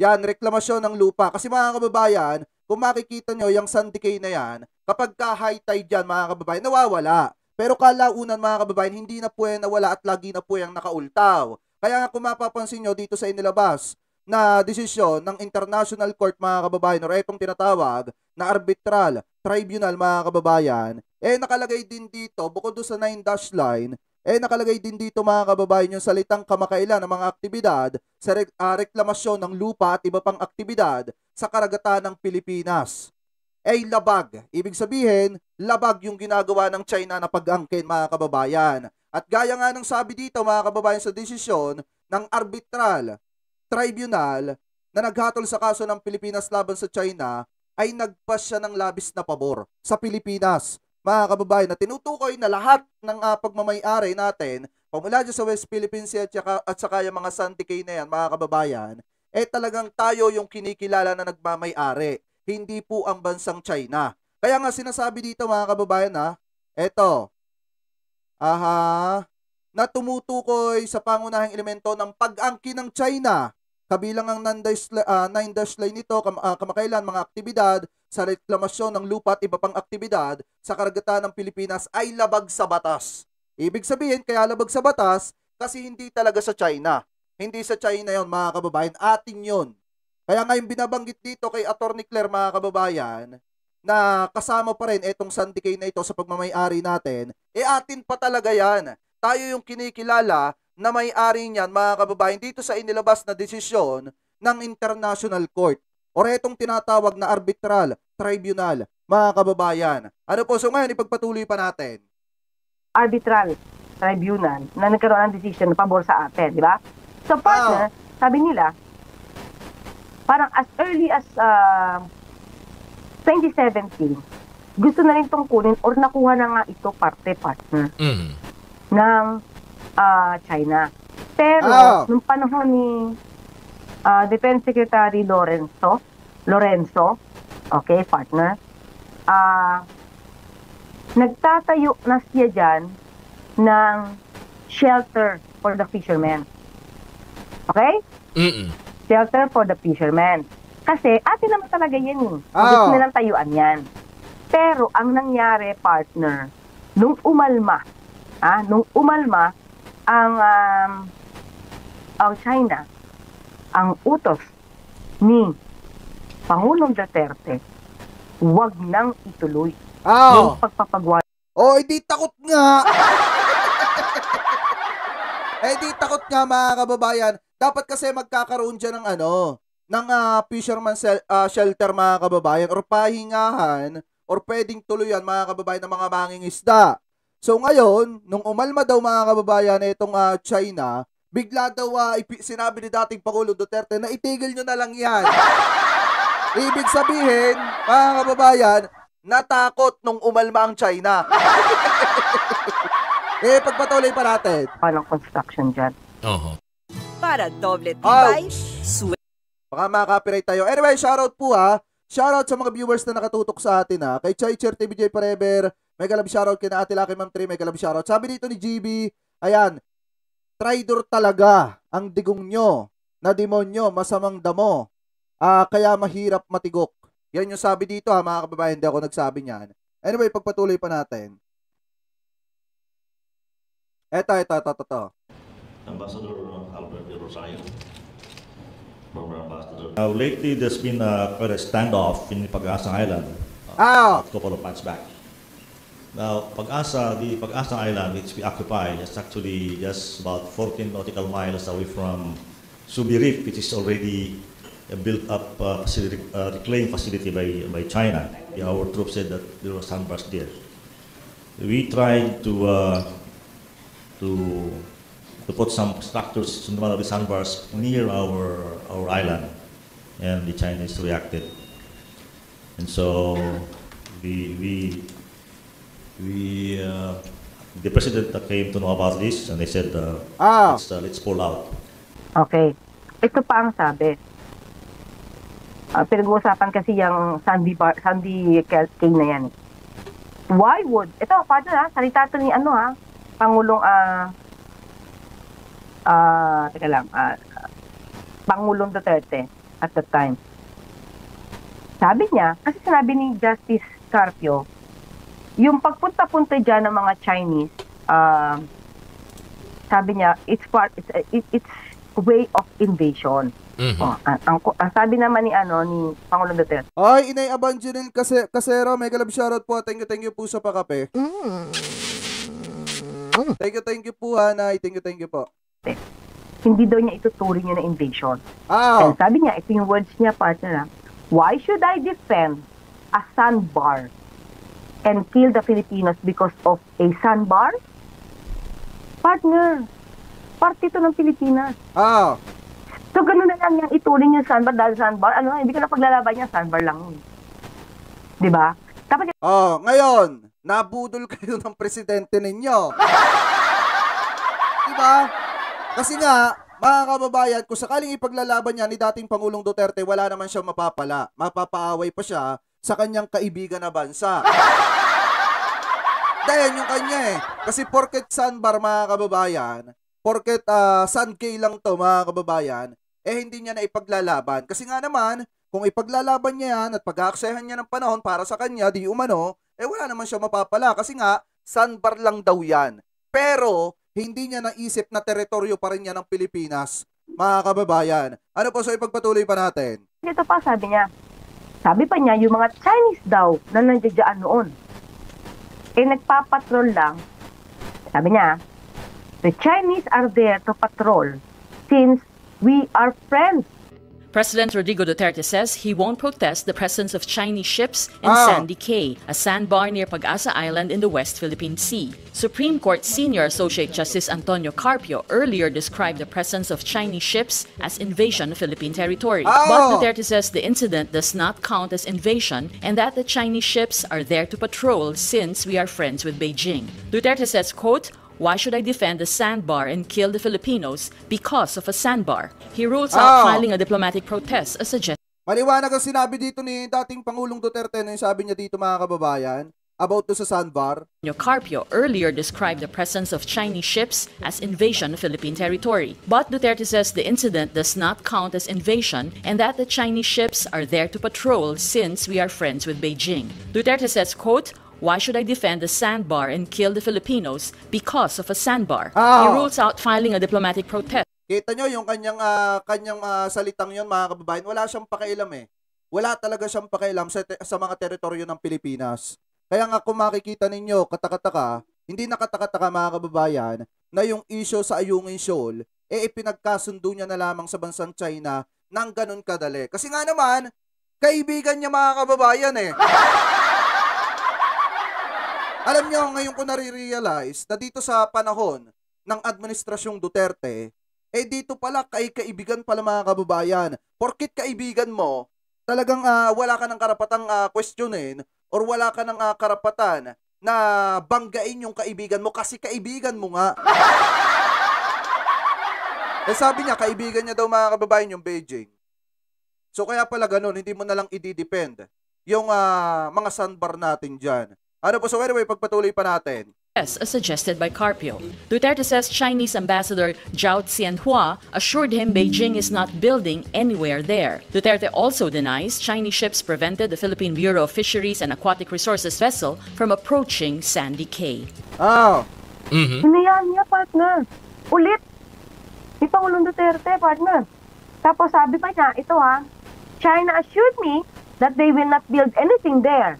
Yan, reklamasyon ng lupa. Kasi mga kababayan, kung makikita nyo yung sand decay na yan, kapag ka high tide yan mga kababayan, nawawala. Pero kalaunan mga kababayan, hindi na po yan nawala at lagi na po yung nakaultaw. Kaya nga kung mapapansin nyo dito sa inilabas, na desisyon ng International Court mga kababayan or itong tinatawag na arbitral tribunal mga kababayan eh nakalagay din dito bukod doon sa 9 dash line eh nakalagay din dito mga kababayan yung salitang kamakailan ng mga aktibidad sa re- uh, reklamasyon ng lupa at iba pang aktibidad sa karagatan ng Pilipinas. eh, labag. Ibig sabihin, labag yung ginagawa ng China na pag-angkin mga kababayan. At gaya nga ng sabi dito mga kababayan sa desisyon ng arbitral tribunal na naghatol sa kaso ng Pilipinas laban sa China ay nagpas siya ng labis na pabor sa Pilipinas. Mga kababayan, na tinutukoy na lahat ng uh, pagmamayari natin, pamula dyan sa West Philippine Sea at saka, at saka yung mga Santi Cay na yan, mga kababayan, eh talagang tayo yung kinikilala na nagmamayari, hindi po ang bansang China. Kaya nga sinasabi dito mga kababayan ha, eto, aha, na tumutukoy sa pangunahing elemento ng pag-angki ng China. Kabilang ang uh, nine dash ah, line nito kam- uh, kamakailan mga aktibidad sa reklamasyon ng lupa at iba pang aktibidad sa karagatan ng Pilipinas ay labag sa batas. Ibig sabihin, kaya labag sa batas kasi hindi talaga sa China. Hindi sa China yon mga kababayan, atin yon. Kaya ngayon binabanggit dito kay Attorney Claire mga kababayan na kasama pa rin itong syndicate na ito sa pagmamayari natin, e atin pa talaga yan tayo yung kinikilala na may-ari niyan, mga kababayan, dito sa inilabas na desisyon ng International Court or itong tinatawag na arbitral tribunal, mga kababayan. Ano po, so ngayon ipagpatuloy pa natin. Arbitral tribunal na nagkaroon ng decision na pabor sa atin, di ba? So partner, ah. sabi nila, parang as early as uh, ah, 2017, gusto na rin tong kunin or nakuha na nga ito parte-partner. Mm ng uh, China. Pero oh. nung panahon ni uh, Defense Secretary Lorenzo, Lorenzo, okay, partner, uh, nagtatayo na siya dyan ng shelter for the fishermen. Okay? Mm-mm. Shelter for the fishermen. Kasi atin naman talaga yan eh. Oh. Gusto nilang tayuan yan. Pero ang nangyari, partner, nung umalma ah, nung umalma ang um, ang China, ang utos ni Pangulong Duterte, wag nang ituloy oh. yung pagpapagwala. Oh, hindi takot nga. *laughs* eh, di takot nga mga kababayan. Dapat kasi magkakaroon dyan ng ano, ng uh, fisherman sel- uh, shelter mga kababayan or pahingahan or pwedeng tuluyan mga kababayan ng mga mangingisda. So ngayon, nung umalma daw mga kababayan na itong uh, China, bigla daw uh, sinabi ni dating Pangulo Duterte na itigil nyo na lang yan. *laughs* Ibig sabihin, mga kababayan, natakot nung umalma ang China. *laughs* eh, pagpatuloy pa natin. Walang construction dyan. Oo. Uh-huh. Para doble tibay, sweet. Baka makaka tayo. Anyway, shoutout po ha. Ah. Shoutout sa mga viewers na nakatutok sa atin ha. Kay Chai Cher TVJ Forever, may galab shoutout kina Ate Lucky Ma'am 3, may galab shoutout. Sabi dito ni GB, ayan, traitor talaga ang digong nyo na demonyo, masamang damo. Uh, kaya mahirap matigok. Yan yung sabi dito ha mga kababayan, hindi ako nagsabi niyan. Anyway, pagpatuloy pa natin. Eto, eto, eto, eto. Ambassador Albert de Rosario. Former Ambassador. Uh, lately, there's been a, a standoff in pag Island. Uh, ah! Oh. A couple of months back. Now, Pagasa, the Pagasa Island, which we occupy, is actually just about 14 nautical miles away from Subi Reef, which is already a built-up uh, facility, uh, reclaimed facility by, by China. Yeah, our troops said that there were sandbars there. We tried to uh, to to put some structures, the sandbars, near our our island, and the Chinese reacted. And so we we we uh, the president that came to know about this and they said uh, oh. let's, uh, let's pull out. Okay. Ito pa ang sabi. Uh, pinag-uusapan kasi yung Sandy, Bar- Sandy King na yan. Why would, ito, paano ah, ha, salita to ni ano ha, Pangulong, ah, uh, uh, teka lang, ah, uh, Pangulong Duterte at the time. Sabi niya, kasi sinabi ni Justice Carpio, yung pagpunta-punta diyan ng mga Chinese, uh, sabi niya, it's part, it's, it, it's way of invasion. Mm-hmm. Oh, ang, ang, sabi naman ni ano ni Pangulong Duterte. Ay, Inay Evangeline kasi kasero, mega love shoutout po. Thank you, thank you po sa pakape. Mm-hmm. Thank you, thank you po, Hanay. Thank you, thank you po. Hindi daw niya ituturing yun na invasion. Ah. Oh. Sabi niya, ito yung words niya, partner. Why should I defend a sandbar and kill the Filipinos because of a sandbar? Partner, parte ito ng Pilipinas. Oo. Oh. So, ganun na lang yung ituling yung sandbar dahil sandbar, ano, hindi ka na paglalaban niya, sandbar lang. Di ba? Dapat Oo, oh, ngayon, nabudol *laughs* kayo ng presidente ninyo. di ba? Kasi nga, mga kababayan, kung sakaling ipaglalaban niya ni dating Pangulong Duterte, wala naman siya mapapala. Mapapaaway pa siya sa kanyang kaibigan na bansa. *laughs* Dayan yung kanya eh. Kasi porket sandbar mga kababayan, porket uh, San K lang to mga kababayan, eh hindi niya na ipaglalaban. Kasi nga naman, kung ipaglalaban niya yan at pag-aaksayahan niya ng panahon para sa kanya, di umano, eh wala naman siya mapapala. Kasi nga, sandbar lang daw yan. Pero, hindi niya naisip na teritoryo pa rin niya ng Pilipinas. Mga kababayan, ano po so ipagpatuloy pa natin? Ito pa sabi niya, sabi pa niya, yung mga Chinese daw na nandiyan noon, eh nagpapatrol lang. Sabi niya, the Chinese are there to patrol since we are friends President Rodrigo Duterte says he won't protest the presence of Chinese ships in oh. Sandy Cay, a sandbar near Pagasa Island in the West Philippine Sea. Supreme Court Senior Associate Justice Antonio Carpio earlier described the presence of Chinese ships as invasion of Philippine territory. Oh. But Duterte says the incident does not count as invasion and that the Chinese ships are there to patrol since we are friends with Beijing. Duterte says, quote, Why should I defend a sandbar and kill the Filipinos because of a sandbar? He rules out oh. filing a diplomatic protest as suggested. Maliwanag ang sinabi dito ni dating Pangulong Duterte na yung sabi niya dito mga kababayan about to sa sandbar. Carpio earlier described the presence of Chinese ships as invasion of Philippine territory. But Duterte says the incident does not count as invasion and that the Chinese ships are there to patrol since we are friends with Beijing. Duterte says, quote, Why should I defend a sandbar and kill the Filipinos because of a sandbar? Oh. He ah. rules out filing a diplomatic protest. Kita nyo yung kanyang, uh, kanyang uh, salitang yon mga kababayan, wala siyang pakialam eh. Wala talaga siyang pakialam sa, te- sa mga teritoryo ng Pilipinas. Kaya nga kung makikita ninyo, katakataka, hindi nakatakataka mga kababayan, na yung issue sa Ayungin Shoal, eh ipinagkasundo niya na lamang sa bansang China nang ganun kadali. Kasi nga naman, kaibigan niya mga kababayan eh. *laughs* Alam niyo, ngayon ko nare-realize na dito sa panahon ng Administrasyong Duterte, eh dito pala kay kaibigan pala mga kababayan. Porkit kaibigan mo, talagang uh, wala ka ng karapatang uh, questionin or wala ka ng uh, karapatan na banggain yung kaibigan mo kasi kaibigan mo nga. *laughs* eh sabi niya, kaibigan niya daw mga kababayan yung Beijing. So kaya pala ganun, hindi mo na lang i-depend yung uh, mga sandbar natin dyan. Ano po, so anyway, pagpatuloy pa natin. Yes, As suggested by Carpio, Duterte says Chinese Ambassador Zhao Xianhua assured him Beijing is not building anywhere there. Duterte also denies Chinese ships prevented the Philippine Bureau of Fisheries and Aquatic Resources vessel from approaching Sandy Cay. Oh. Mm-hmm. Hinayaan niya, partner. Ulit. Ni Pangulong Duterte, partner. Tapos sabi pa niya, ito ha, ah, China assured me that they will not build anything there.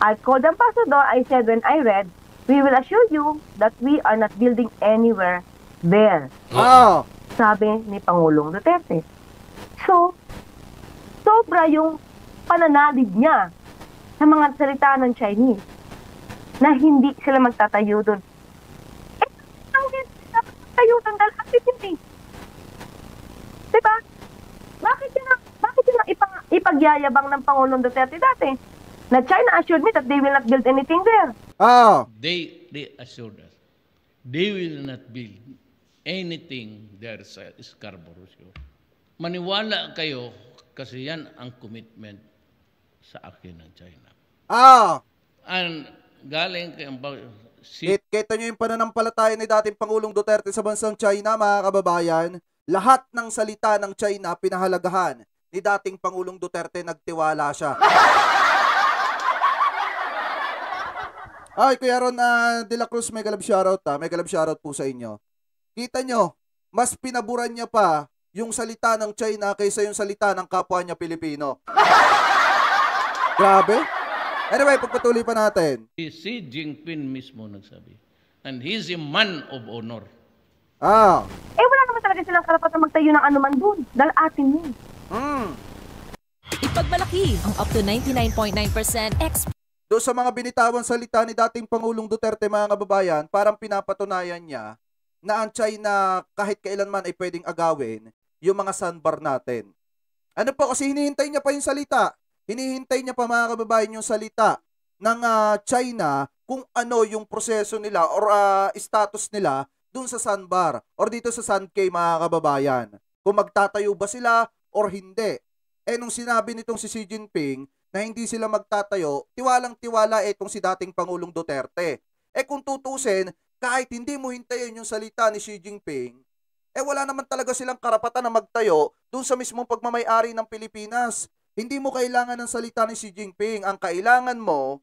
I called ambassador. I said, when I read, we will assure you that we are not building anywhere there. Oh. Sabi ni Pangulong Duterte. So, sobra yung pananalig niya sa mga salita ng Chinese na hindi sila magtatayo doon. Eh, ang hindi sila magtatayo ng galaktik hindi. Eh. Diba? Bakit yun bakit yun ang ipag, ipagyayabang ng Pangulong Duterte dati? Now, China assured me that they will not build anything there. Oh. They, they assured us they will not build anything there sa Scarborough Shoal. Maniwala kayo kasi yan ang commitment sa akin ng China. Ah! Oh. And galing kay si kita nyo yung pananampalataya ni dating Pangulong Duterte sa bansang China, mga kababayan. Lahat ng salita ng China pinahalagahan ni dating Pangulong Duterte nagtiwala siya. *laughs* Ay, Kuya Ron uh, De La Cruz, may galab shoutout ha. Ah. May galab shoutout po sa inyo. Kita nyo, mas pinaburan niya pa yung salita ng China kaysa yung salita ng kapwa niya Pilipino. *laughs* Grabe. Anyway, pagpatuloy pa natin. Si Jinping mismo nagsabi. And he's a man of honor. Ah. Eh, wala naman talaga silang karapatan magtayo ng anuman doon. Dahil atin yun. Mm. Ipagmalaki ang up to 99.9% exp doon sa mga binitawang salita ni dating Pangulong Duterte mga kababayan, parang pinapatunayan niya na ang China kahit kailanman ay pwedeng agawin yung mga sandbar natin. Ano po kasi hinihintay niya pa yung salita. Hinihintay niya pa mga kababayan yung salita ng uh, China kung ano yung proseso nila or uh, status nila dun sa sandbar or dito sa San Kay mga kababayan. Kung magtatayo ba sila or hindi. Eh nung sinabi nitong si Xi Jinping na hindi sila magtatayo, tiwalang-tiwala itong si dating Pangulong Duterte. Eh kung tutusin, kahit hindi mo hintayin yung salita ni Xi Jinping, eh wala naman talaga silang karapatan na magtayo dun sa mismong pagmamayari ng Pilipinas. Hindi mo kailangan ng salita ni Xi Jinping. Ang kailangan mo,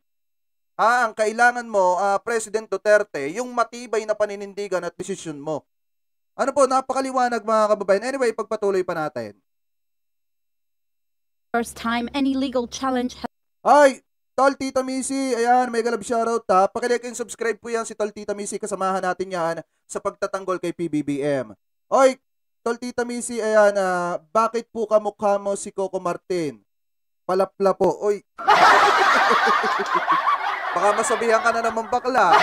ha, ang kailangan mo, uh, President Duterte, yung matibay na paninindigan at desisyon mo. Ano po, napakaliwanag mga kababayan. Anyway, pagpatuloy pa natin first time any legal challenge has... Ay! Tol Tita Missy, ayan, may galab shoutout ha. Pakilike and subscribe po yan si Tol Tita Missy, kasamahan natin yan sa pagtatanggol kay PBBM. Oy, Tol Tita Missy, ayan, uh, bakit po kamukha mo si Coco Martin? Palapla po, oy. *laughs* Baka masabihan ka na naman bakla.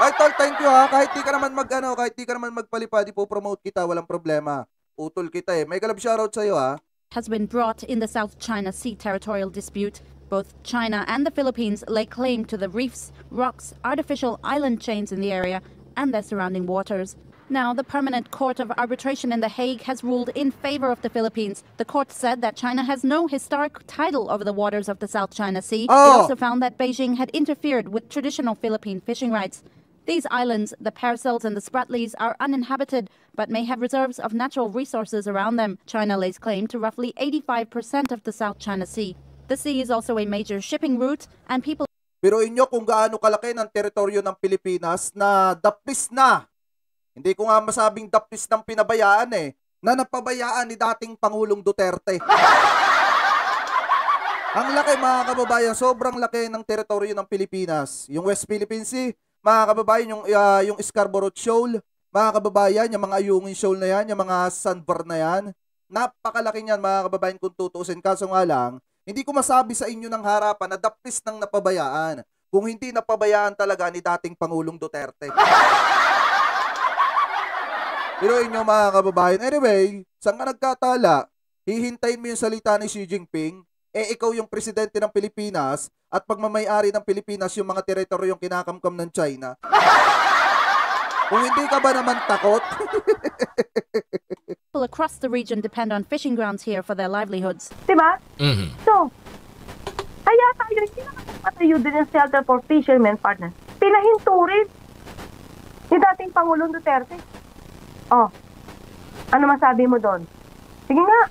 Ay, Tol, thank you ha. Kahit di ka naman mag, ano, kahit di ka naman magpalipad, promote kita, walang problema. Utol kita eh. May galab shoutout sa'yo ha. has been brought in the South China Sea territorial dispute. Both China and the Philippines lay claim to the reefs, rocks, artificial island chains in the area and their surrounding waters. Now, the Permanent Court of Arbitration in The Hague has ruled in favor of the Philippines. The court said that China has no historic title over the waters of the South China Sea. Oh. It also found that Beijing had interfered with traditional Philippine fishing rights. These islands, the Paracels and the Spratleys, are uninhabited but may have reserves of natural resources around them. China lays claim to roughly 85% of the South China Sea. The sea is also a major shipping route and people... Pero inyo kung gaano kalaki ng teritoryo ng Pilipinas na dapis na. Hindi ko nga masabing dapis ng pinabayaan eh, na napabayaan ni dating Pangulong Duterte. *laughs* Ang laki mga kababayan, sobrang laki ng teritoryo ng Pilipinas. Yung West Philippine Sea, mga kababayan, yung, uh, yung Scarborough Shoal, mga kababayan, yung mga Ayungin Shoal na yan, yung mga sandbar na yan, napakalaki niyan mga kababayan kung tutusin. Kaso nga lang, hindi ko masabi sa inyo ng harapan na dapis ng napabayaan. Kung hindi napabayaan talaga ni dating Pangulong Duterte. *laughs* Pero inyo mga kababayan, anyway, saan ka nagkatala? Hihintayin mo yung salita ni Xi Jinping? eh ikaw yung presidente ng Pilipinas at pagmamayari ng Pilipinas yung mga teritoryo yung kinakamkam ng China. *laughs* Kung hindi ka ba naman takot? *laughs* People across the region depend on fishing grounds here for their livelihoods. Diba? Mm-hmm. So, kaya tayo, hindi naman patayo din ang shelter for fishermen partner. Pinahinto rin ni dating Pangulong Duterte. Oh, ano masabi mo doon? Sige nga,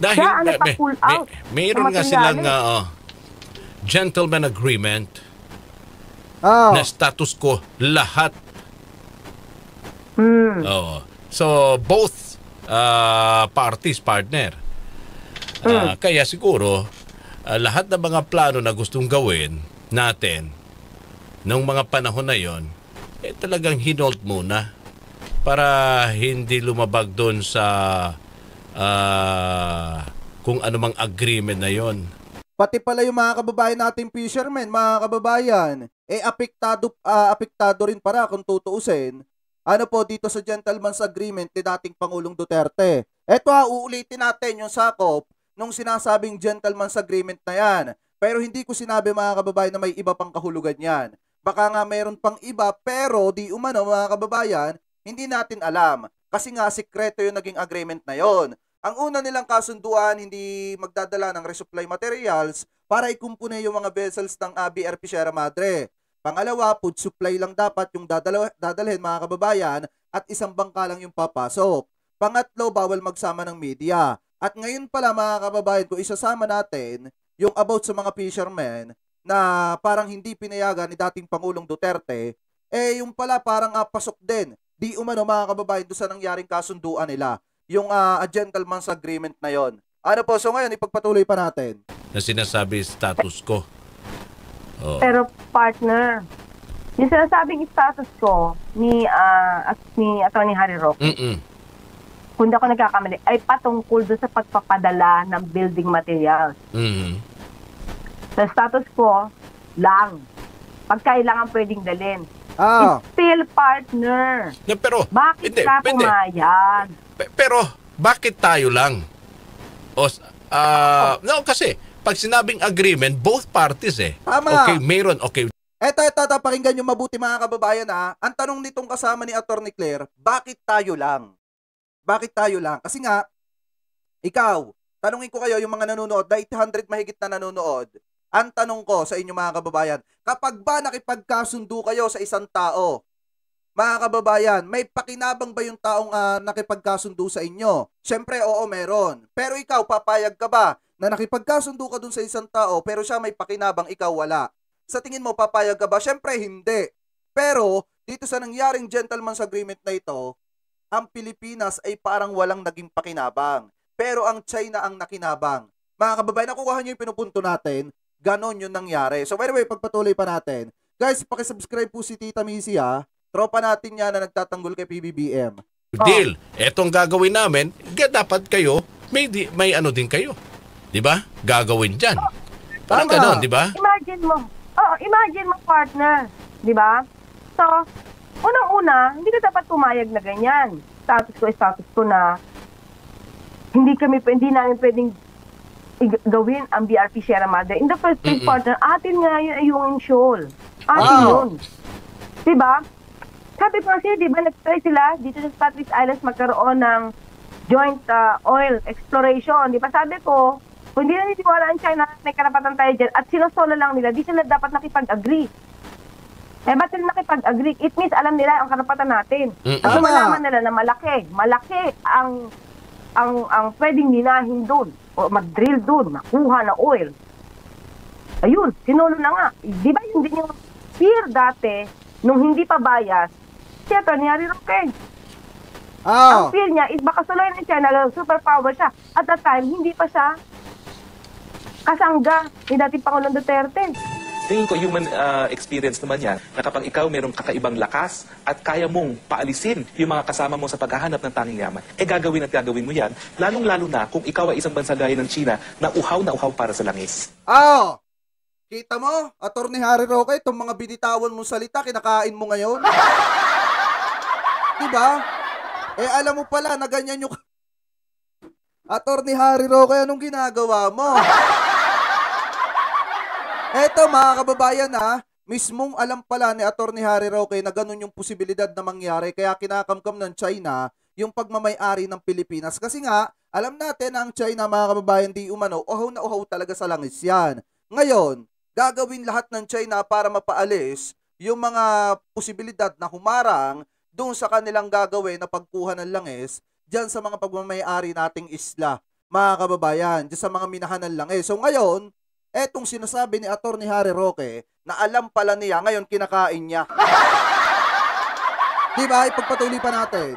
dahil siya ang nagpa-pull out. May, mayroon nga silang uh, gentleman agreement oh. na status ko lahat. Hmm. Oh. So, both uh, parties, partner. Uh, Kaya siguro, uh, lahat ng mga plano na gustong gawin natin nung mga panahon na yon, eh talagang hinold muna para hindi lumabag doon sa uh, kung anumang agreement na yon. Pati pala yung mga kababayan natin fishermen, mga kababayan, eh apektado, uh, apektado rin para kung tutuusin. Ano po dito sa gentleman's agreement ni dating Pangulong Duterte. Eto ha, uulitin natin yung sakop nung sinasabing gentleman's agreement na yan. Pero hindi ko sinabi mga kababayan na may iba pang kahulugan yan. Baka nga mayroon pang iba pero di umano mga kababayan, hindi natin alam. Kasi nga sikreto yung naging agreement na yon. Ang una nilang kasunduan, hindi magdadala ng resupply materials para ikumpune yung mga vessels ng uh, BRP Sierra Madre. Pangalawa, food supply lang dapat yung dadalo, dadalhin mga kababayan at isang bangka lang yung papasok. Pangatlo, bawal magsama ng media. At ngayon pala mga kababayan, kung isasama natin yung about sa mga fishermen na parang hindi pinayagan ni dating Pangulong Duterte, eh yung pala parang uh, pasok din. Di umano mga kababayan doon sa nangyaring kasunduan nila yung uh, gentleman's agreement na yon. Ano po, so ngayon ipagpatuloy pa natin. Na sinasabi status ko. Oh. Pero partner, yung sinasabing status ko ni uh, ni Attorney Harry Roque, mm -mm. kung ako nagkakamali, ay patungkol doon sa pagpapadala ng building materials. Mm -hmm. Sa status ko, lang. Pagkailangan pwedeng dalhin. Oh. Ah. It's still partner. Na, pero, bakit hindi, ka pwede. pumayag? Pe- pero, bakit tayo lang? O, uh, no, kasi, pag sinabing agreement, both parties eh. Tama. Okay, meron. Okay, Eto, eto, eto, pakinggan nyo mabuti mga kababayan ha. Ang tanong nitong kasama ni Attorney Claire, bakit tayo lang? Bakit tayo lang? Kasi nga, ikaw, tanungin ko kayo yung mga nanonood, na 800 mahigit na nanonood, ang tanong ko sa inyo mga kababayan, kapag ba nakipagkasundo kayo sa isang tao, mga kababayan, may pakinabang ba yung taong uh, nakipagkasundo sa inyo? Siyempre, oo, meron. Pero ikaw, papayag ka ba na nakipagkasundo ka dun sa isang tao pero siya may pakinabang, ikaw wala? Sa tingin mo, papayag ka ba? Siyempre, hindi. Pero, dito sa nangyaring gentleman's agreement na ito, ang Pilipinas ay parang walang naging pakinabang. Pero ang China ang nakinabang. Mga kababayan, nakukuha niyo yung pinupunto natin. Ganon yung nangyari. So by the way, pagpatuloy pa natin. Guys, pakisubscribe po si Tita Missy ha. Tropa natin yan na nagtatanggol kay PBBM. Deal. Etong gagawin namin, dapat kayo, may, may ano din kayo. Di ba? Gagawin dyan. Parang Tama. ganon, di ba? Imagine mo. Oh, imagine mo partner. Di ba? So, unang-una, hindi ka dapat pumayag na ganyan. Status ko, status ko na hindi kami hindi namin pwedeng gawin ang BRP Sierra Madre. In the first place, partner, atin nga yun ay yung shoal. Atin wow. yun. Diba? Sabi ko kasi, diba, nag-try sila dito sa Patrick's Islands magkaroon ng joint uh, oil exploration. Diba sabi ko, kung hindi nanitiwala ang China, may karapatan tayo dyan at sinosolo lang nila, di sila dapat nakipag-agree. Eh, ba't sila nakipag-agree? It means alam nila ang karapatan natin. Mm-hmm. At malaman nila na malaki, malaki ang ang ang pwedeng ninahin doon o mag-drill doon, nakuha na oil. Ayun, sinolo na nga. Di ba yun din yung fear dati, nung hindi pa bias, si Atty. Harry Roque. Oh. Ang fear niya is baka saloy na siya, superpower siya. At that time, hindi pa siya kasangga ni dating Pangulong Duterte tingin ko human uh, experience naman yan, na kapag ikaw merong kakaibang lakas at kaya mong paalisin yung mga kasama mo sa paghahanap ng tanging yaman, eh gagawin at gagawin mo yan, lalong-lalo na kung ikaw ay isang bansa gaya ng China na uhaw na uhaw para sa langis. Oh! Kita mo, Attorney Harry Roque, itong mga binitawan mong salita, kinakain mo ngayon. diba? Eh, alam mo pala na ganyan yung... Attorney Harry Roque, anong ginagawa mo? Eto mga kababayan ha, mismong alam pala ni Atty. Harry Roque na ganun yung posibilidad na mangyari kaya kinakamkam ng China yung pagmamayari ng Pilipinas. Kasi nga, alam natin na ang China mga kababayan di umano, uhaw na uhaw talaga sa langis yan. Ngayon, gagawin lahat ng China para mapaalis yung mga posibilidad na humarang doon sa kanilang gagawin na pagkuha ng langis dyan sa mga pagmamayari nating isla, mga kababayan, dyan sa mga minahan ng langis. So ngayon, Etong sinasabi ni Attorney Harry Roque na alam pala niya ngayon kinakain niya. *laughs* 'Di ba? Ipagpatuloy pa natin.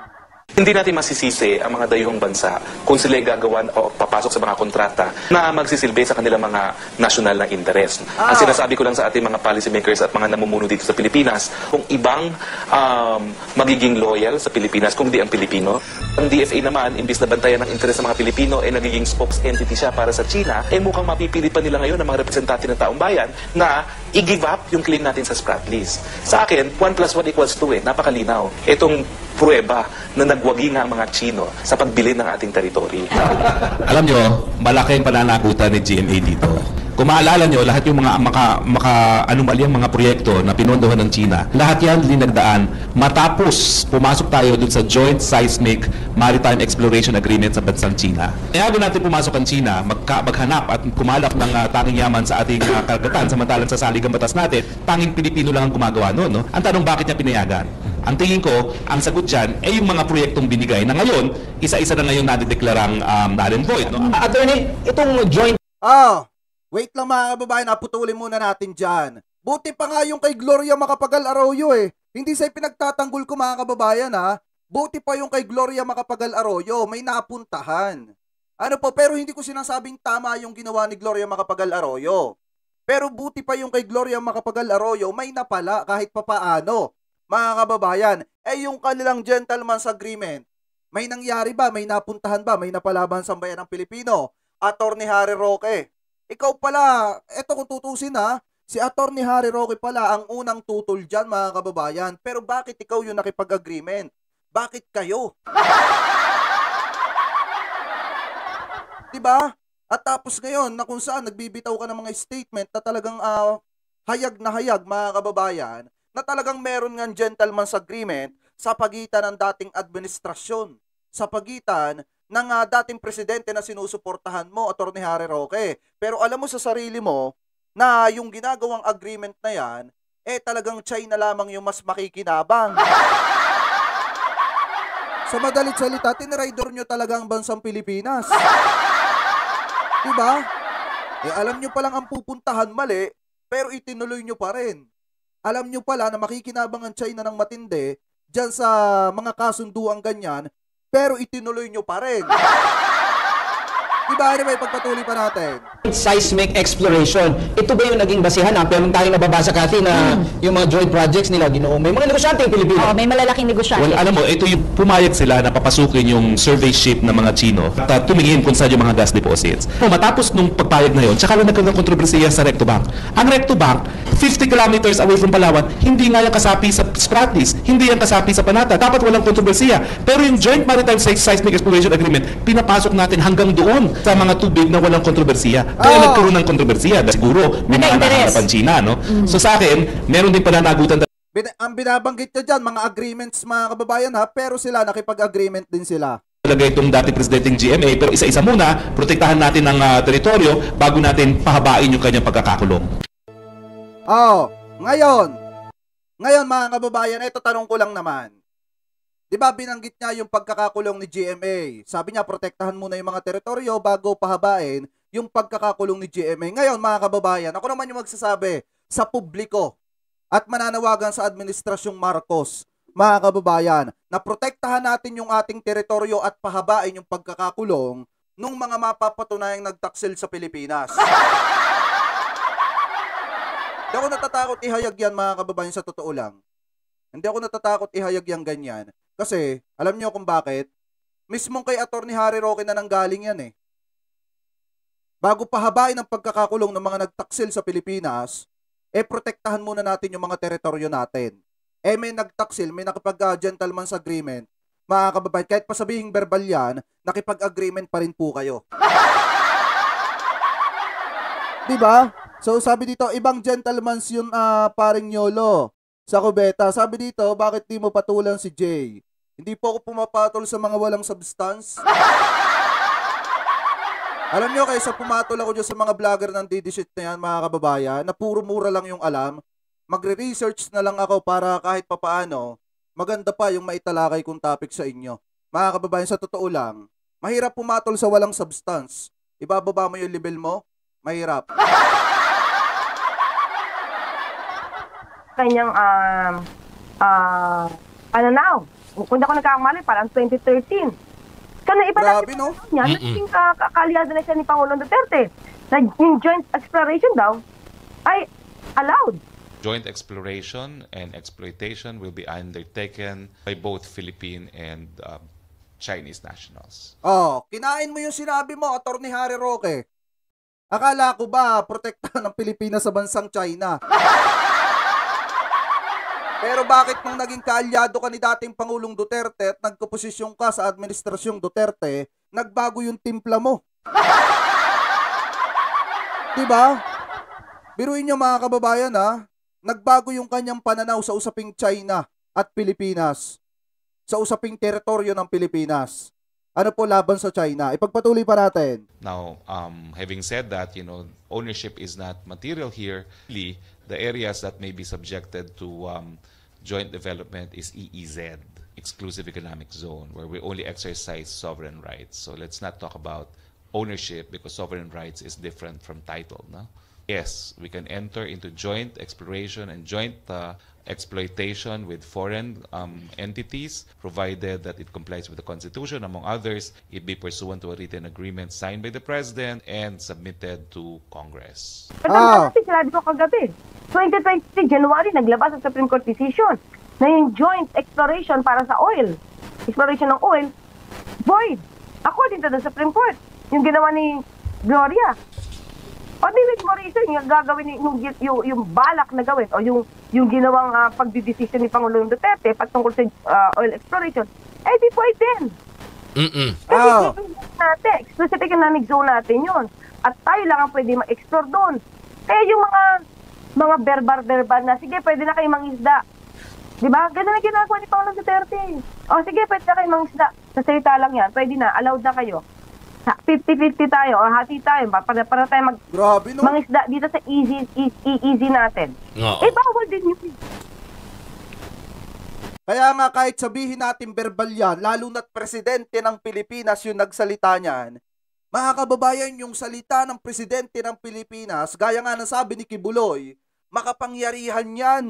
Hindi natin masisisi ang mga dayuhang bansa kung sila gagawan o papasok sa mga kontrata na magsisilbi sa kanilang mga national na interes. Ah. Ang sinasabi ko lang sa ating mga policymakers at mga namumuno dito sa Pilipinas, kung ibang um, magiging loyal sa Pilipinas kung di ang Pilipino. Ang DFA naman, imbis na bantayan ng interes ng mga Pilipino, ay eh, nagiging spokes entity siya para sa China, ay eh, mukhang mapipilit pa nila ngayon ng mga representante ng taong bayan na i-give up yung claim natin sa Spratlys. Sa akin, 1 plus 1 equals 2 eh, napakalinaw. Itong pruweba na nagwagi nga ang mga Chino sa pagbili ng ating teritoryo. *laughs* Alam nyo, malaki ang pananagutan ni GMA dito. Kung maalala nyo, lahat yung mga maka, maka, anomalyang mga proyekto na pinondohan ng China, lahat yan linagdaan matapos pumasok tayo dun sa Joint Seismic Maritime Exploration Agreement sa bansang China. Kaya bago natin pumasok ang China, magka, maghanap at kumalap ng uh, tanging yaman sa ating uh, ah, karagatan, samantalang sa saligang batas natin, tanging Pilipino lang ang gumagawa noon. No? Ang tanong, bakit niya pinayagan? Ang tingin ko, ang sagot dyan ay yung mga proyektong binigay na ngayon, isa-isa na ngayon nadideklarang um, null and void. Ano? Attorney, itong joint... Oh, wait lang mga kababayan, naputulin muna natin dyan. Buti pa nga yung kay Gloria Macapagal Arroyo eh. Hindi sa'yo pinagtatanggol ko mga kababayan ha. Buti pa yung kay Gloria Macapagal Arroyo, may napuntahan. Ano po, pero hindi ko sinasabing tama yung ginawa ni Gloria Macapagal Arroyo. Pero buti pa yung kay Gloria Macapagal Arroyo, may napala kahit papaano mga kababayan, eh yung kanilang gentleman's agreement. May nangyari ba? May napuntahan ba? May napalaban sa bayan ng Pilipino? Attorney Harry Roque. Ikaw pala, eto kung tutusin ha, si Attorney Harry Roque pala ang unang tutol dyan mga kababayan. Pero bakit ikaw yung nakipag-agreement? Bakit kayo? *laughs* 'Di ba? At tapos ngayon na kung saan nagbibitaw ka ng mga statement na talagang uh, hayag na hayag mga kababayan na talagang meron ng gentleman's agreement sa pagitan ng dating administrasyon, sa pagitan ng uh, dating presidente na sinusuportahan mo, Atty. Harry Roque. Pero alam mo sa sarili mo na yung ginagawang agreement na yan, eh talagang China lamang yung mas makikinabang. *laughs* sa madalit salita, tinrider nyo talaga ang bansang Pilipinas. diba? Eh alam nyo palang ang pupuntahan mali, pero itinuloy nyo pa rin alam nyo pala na makikinabang ang China ng matindi dyan sa mga kasunduan ganyan, pero itinuloy nyo pa rin. *laughs* Diba anyway, pagpatuloy pa natin. Seismic exploration. Ito ba yung naging basihan? Ang meron tayong nababasa kasi na yung mga joint projects nila ginoo. May mga negosyante yung Pilipino. Oh, may malalaking negosyante. Well, alam mo, ito yung pumayag sila na papasukin yung survey ship ng mga Chino at uh, tumingin kung saan yung mga gas deposits. So, matapos nung pagpayag na yun, tsaka lang nagkaroon ng kontrobersiya sa Recto Bank. Ang Recto Bank, 50 kilometers away from Palawan, hindi nga yan kasapi sa Spratlys, hindi yan kasapi sa Panata. Dapat walang kontrobersiya. Pero yung Joint Maritime Seismic Exploration Agreement, pinapasok natin hanggang doon sa mga tubig na walang kontrobersiya. Kaya Oo. nagkaroon ng kontrobersiya. Dahil siguro may May mga interes. nakahanapan China, no? Mm. So sa akin, meron din pala nagutan Bin- ang binabanggit nyo dyan, mga agreements mga kababayan ha, pero sila, nakipag-agreement din sila. talaga itong dati presidenting GMA pero isa-isa muna protektahan natin ang ah, teritoryo bago natin pahabain yung kanyang pagkakakulong. Oh, ngayon, ngayon mga kababayan, ito tanong ko lang naman. 'Di ba binanggit niya yung pagkakakulong ni GMA. Sabi niya protektahan muna yung mga teritoryo bago pahabain yung pagkakakulong ni GMA. Ngayon mga kababayan, ako naman yung magsasabi sa publiko at mananawagan sa administrasyong Marcos, mga kababayan, na protektahan natin yung ating teritoryo at pahabain yung pagkakakulong nung mga mapapatunayang nagtaksil sa Pilipinas. *laughs* Hindi ako natatakot ihayag yan mga kababayan sa totoo lang. Hindi ako natatakot ihayag yan ganyan. Kasi, alam niyo kung bakit? Mismong kay Attorney Harry Roque na nanggaling yan eh. Bago pahabain ang pagkakakulong ng mga nagtaksil sa Pilipinas, eh protektahan muna natin yung mga teritoryo natin. Eh may nagtaksil, may nakipag gentlemans agreement, mga kababayan, kahit pa sabihing verbal yan, nakipag-agreement pa rin po kayo. *laughs* 'Di ba? So sabi dito, ibang gentleman's yun uh, paring Yolo sa kubeta. Sabi dito, bakit di mo patulan si Jay? Hindi po ako pumapatol sa mga walang substance. alam nyo, kaysa pumatol ako dyan sa mga vlogger ng didishit na yan, mga kababayan, na puro mura lang yung alam, magre-research na lang ako para kahit papaano, maganda pa yung maitalakay kong topic sa inyo. Mga kababayan, sa totoo lang, mahirap pumatol sa walang substance. Ibababa mo yung level mo, mahirap. *laughs* kanyang um, uh, pananaw. Kung ako nagkakamali, parang 2013. Kaya ipanagin no? niya, naging uh, ah, kaaliado na siya ni Pangulong Duterte na yung joint exploration daw ay allowed. Joint exploration and exploitation will be undertaken by both Philippine and um, Chinese nationals. Oh, kinain mo yung sinabi mo, Attorney Harry Roque. Akala ko ba protektahan ng Pilipinas sa bansang China? *laughs* Pero bakit nung naging kaalyado ka ni dating Pangulong Duterte at nagkuposisyon ka sa administrasyong Duterte, nagbago yung timpla mo? *laughs* 'Di ba? Biruin niyo mga kababayan ha, nagbago yung kanyang pananaw sa usaping China at Pilipinas. Sa usaping teritoryo ng Pilipinas. Ano po laban sa China? Ipagpatuloy pa natin. Now, um, having said that, you know, ownership is not material here. The areas that may be subjected to um, joint development is EEZ, Exclusive Economic Zone, where we only exercise sovereign rights. So let's not talk about ownership because sovereign rights is different from title. No? Yes, we can enter into joint exploration and joint uh, exploitation with foreign um, entities, provided that it complies with the Constitution, among others, it be pursuant to a written agreement signed by the President and submitted to Congress. Ah! Ano 2023, January, naglabas ang Supreme Court decision na yung joint exploration para sa oil, exploration ng oil, void. According to the Supreme Court, yung ginawa ni Gloria. O di with Morrison, yung gagawin yung, yung, yung balak na gawin o yung, yung ginawang uh, pagdidesisyon ni Pangulong Duterte patungkol sa uh, oil exploration, eh di void din. Mm-mm. Kasi oh. natin, exclusive economic zone natin yun. At tayo lang ang pwede ma-explore doon. Kaya yung mga mga berbar-berbar na, sige, pwede na kayo mangisda. Di ba? Ganun na ginagawa ni Paolo Duterte. O sige, pwede na kayo mangisda. Sa salita lang yan, pwede na, allowed na kayo. 50-50 tayo o hati tayo para para tayo mag Grabe, no? mangisda dito sa easy easy, e-, easy natin. Oo. Eh bawal din yun. Kaya nga kahit sabihin natin verbal yan, lalo na't presidente ng Pilipinas yung nagsalita niyan, mga kababayan, yung salita ng presidente ng Pilipinas, gaya nga ng sabi ni Kibuloy, makapangyarihan yan.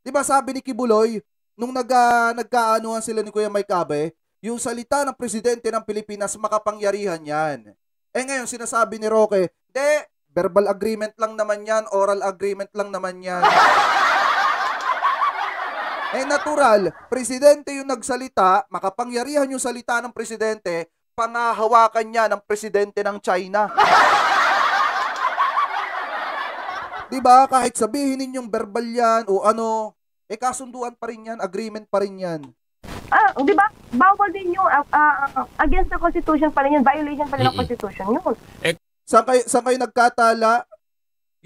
Di ba sabi ni Kibuloy, nung nag, uh, nagkaanuhan sila ni Kuya Mike Abe, yung salita ng presidente ng Pilipinas, makapangyarihan yan. Eh ngayon, sinasabi ni Roque, de, verbal agreement lang naman yan, oral agreement lang naman yan. *laughs* eh natural, presidente yung nagsalita, makapangyarihan yung salita ng presidente, pangahawakan niya ng presidente ng China. 'Di ba? Kahit sabihin ninyong verbal 'yan o ano, eh kasunduan pa rin 'yan, agreement pa rin 'yan. Ah, 'di ba? Bawal din 'yung uh, uh, against the constitution pa rin 'yan, violation pa rin ng constitution 'yun. Eh, sa kayo, sa kayo nagkatala,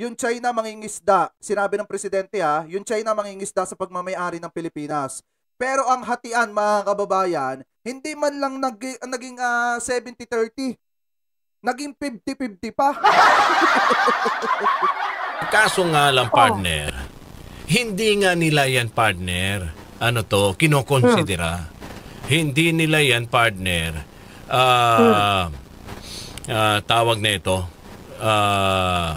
yung China mangingisda, sinabi ng presidente ha, yung China mangingisda sa pagmamayari ng Pilipinas. Pero ang hatian mga kababayan, hindi man lang nag, naging uh, 70-30. Naging 50-50 pa. *laughs* Kaso nga lang, oh. partner, oh. hindi nga nila yan, partner, ano to, kinokonsidera. Hmm. Hindi nila yan, partner, uh, hmm. uh, tawag na ito, uh, ah,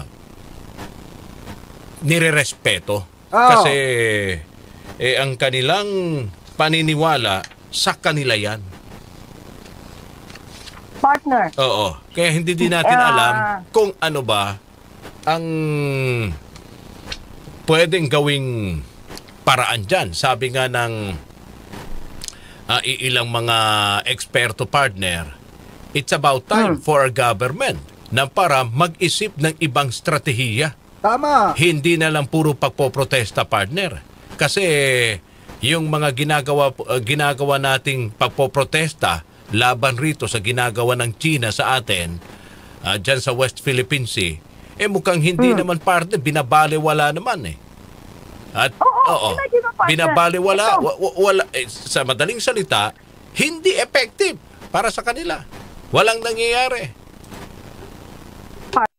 nire Oh. Kasi eh, ang kanilang paniniwala sa kanila yan. Partner. Oo. Kaya hindi din natin uh, alam kung ano ba ang pwedeng gawing paraan dyan? Sabi nga ng uh, ilang mga eksperto partner, it's about time hmm. for our government na para mag-isip ng ibang strategiya. Tama. Hindi na lang puro pagpoprotesta partner. Kasi yung mga ginagawa uh, ginagawa nating pagpoprotesta laban rito sa ginagawa ng China sa atin uh, ah, diyan sa West Philippine Sea eh mukhang hindi hmm. naman partner, binabaliwala naman eh. At oo, oo binabaliwala, w- w- wala, eh, sa madaling salita, hindi effective para sa kanila. Walang nangyayari.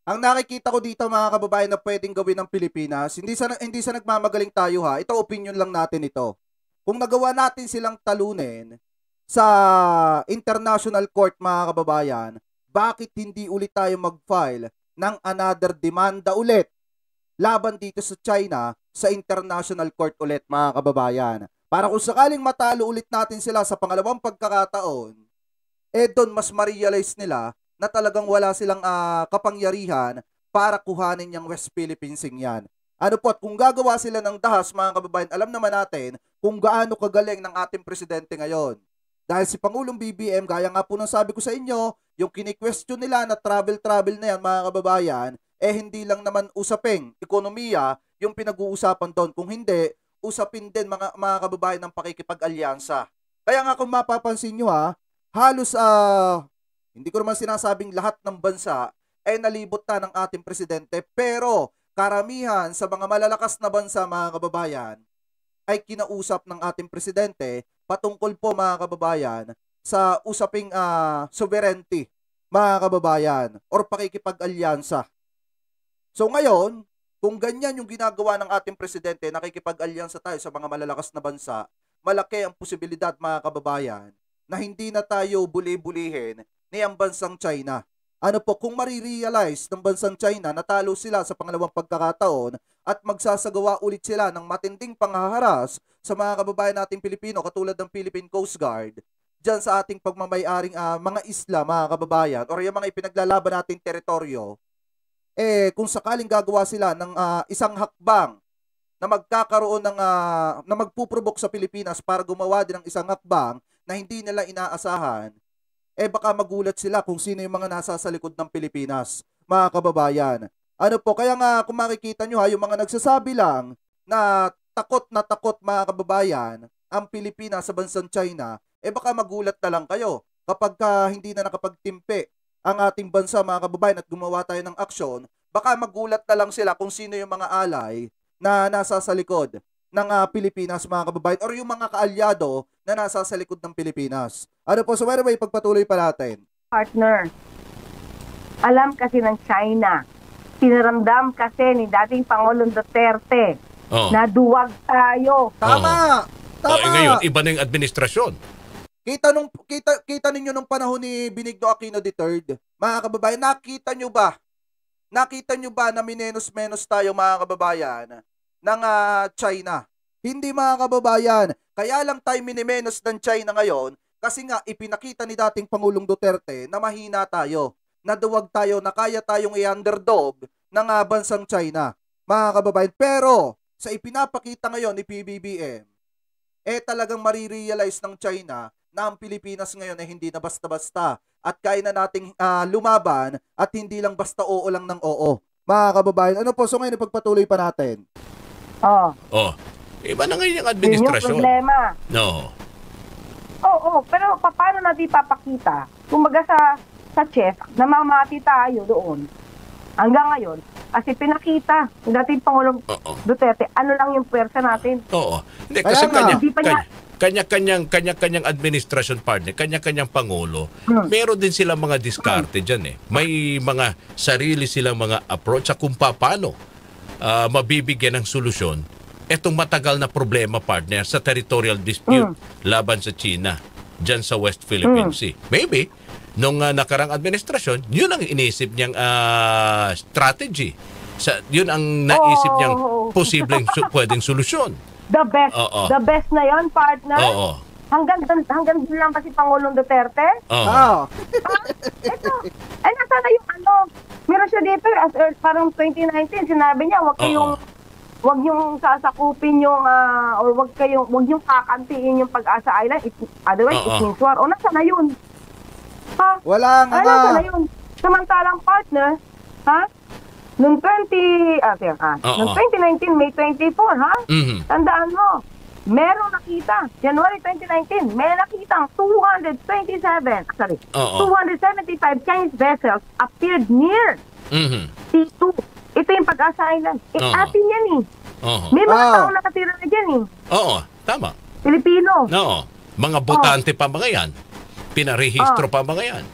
Ang nakikita ko dito mga kababayan na pwedeng gawin ng Pilipinas, hindi sa hindi sa nagmamagaling tayo ha. Ito opinion lang natin ito. Kung nagawa natin silang talunin sa International Court mga kababayan, bakit hindi ulit tayo mag-file ng another demanda ulit laban dito sa China sa International Court ulit mga kababayan. Para kung sakaling matalo ulit natin sila sa pangalawang pagkakataon, eh doon mas ma-realize nila na talagang wala silang uh, kapangyarihan para kuhanin yung West Philippine Sing yan. Ano po at kung gagawa sila ng dahas mga kababayan, alam naman natin kung gaano kagaling ng ating presidente ngayon. Dahil si Pangulong BBM, gaya nga po nang sabi ko sa inyo, yung kini-question nila na travel-travel na yan mga kababayan, eh hindi lang naman usaping ekonomiya yung pinag-uusapan doon. Kung hindi, usapin din mga, mga kababayan ng pakikipag-alyansa. Kaya nga kung mapapansin nyo ha, halos uh, hindi ko naman sinasabing lahat ng bansa ay eh, nalibot na ng ating presidente pero karamihan sa mga malalakas na bansa mga kababayan ay kinausap ng ating presidente patungkol po mga kababayan sa usaping uh, sovereignty mga kababayan or pakikipag-alyansa. So ngayon, kung ganyan yung ginagawa ng ating presidente, nakikipag-alyansa tayo sa mga malalakas na bansa, malaki ang posibilidad mga kababayan na hindi na tayo buli-bulihin ni ang bansang China ano po, kung marirealize ng bansang China na talo sila sa pangalawang pagkakataon at magsasagawa ulit sila ng matinding panghaharas sa mga kababayan nating Pilipino katulad ng Philippine Coast Guard dyan sa ating pagmamayaring uh, mga isla, mga kababayan, or yung mga ipinaglalaban nating teritoryo, eh kung sakaling gagawa sila ng uh, isang hakbang na magkakaroon ng uh, na magpuprobok sa Pilipinas para gumawa din ng isang hakbang na hindi nila inaasahan, eh baka magulat sila kung sino yung mga nasa sa likod ng Pilipinas, mga kababayan. Ano po, kaya nga kung makikita nyo ha, yung mga nagsasabi lang na takot na takot mga kababayan ang Pilipinas sa bansang China, eh baka magulat na lang kayo kapag ka ah, hindi na nakapagtimpi ang ating bansa mga kababayan at gumawa tayo ng aksyon, baka magulat na lang sila kung sino yung mga alay na nasa sa likod ng uh, Pilipinas mga kababayan or yung mga kaalyado na nasa sa likod ng Pilipinas. Ano po, so way, pagpatuloy pa natin. Partner, alam kasi ng China, pinaramdam kasi ni dating Pangulong Duterte oh. na duwag tayo. Tama! Oh. Tama! Oh, eh, ngayon, iba na yung administrasyon. Kita nung kita kita ninyo nung panahon ni Benigno Aquino III, mga kababayan, nakita nyo ba? Nakita nyo ba na minenos-menos tayo mga kababayan? ng uh, China. Hindi mga kababayan, kaya lang tayo menos ng China ngayon kasi nga ipinakita ni dating Pangulong Duterte na mahina tayo, na duwag tayo, na kaya tayong i-underdog ng uh, bansang China. Mga kababayan, pero sa ipinapakita ngayon ni PBBM, eh talagang marirealize ng China na ang Pilipinas ngayon ay hindi na basta-basta at kaya na nating uh, lumaban at hindi lang basta oo lang ng oo. Mga kababayan, ano po? So ngayon, pagpatuloy pa natin. Oo. Oh. Iba na ngayon yung administrasyon. yung problema. No. Oo, oh, oh, pero paano natin papakita? Kumbaga sa sa chef, namamati tayo doon. Hanggang ngayon, kasi pinakita ng dating Pangulong Oo. Duterte, ano lang yung pwersa natin. Oo. Hindi, kasi Ayan, kanya, hindi pa kanya-kanyang kanya-kanyang administration partner, kanya-kanyang pangulo, hmm. meron din silang mga diskarte hmm. diyan eh. May mga sarili silang mga approach sa kung paano uh, mabibigyan ng solusyon itong matagal na problema partner sa territorial dispute mm. laban sa China dyan sa West Philippine mm. Sea. Maybe, nung uh, nakarang administrasyon, yun ang inisip niyang uh, strategy. Sa, yun ang naisip oh. niyang *laughs* posibleng su- pwedeng solusyon. The best. Uh-oh. The best na yun, partner. Oo. Hanggang, hanggang doon lang kasi Pangulong Duterte? Oo. Oh. Oh. ah, ito, Ay, eh, nasa na yung ano, Meron siya dito eh. as early, parang 2019 sinabi niya wag kayong Uh-oh. wag yung sasakupin yung uh, or wag kayong wag yung kakantiin yung pag-asa island it, otherwise Uh-oh. it means war. O nasa na yun? Ha? Wala nga. Ano na yun? Samantalang partner, ha? Noong 20, ah, sir, ah, noong 2019, May 24, ha? Mm-hmm. Tandaan mo, meron nakita. January 2019, may nakita 227, sorry, Oo. 275 Chinese vessels appeared near mm-hmm. T2. Ito yung pag-asa island. Eh, Oo. atin yan eh. Oo. May mga Oo. tao nakatira na dyan eh. Oo, tama. Pilipino. Oo. Mga botante pa mga yan. Pinarehistro pa mga yan.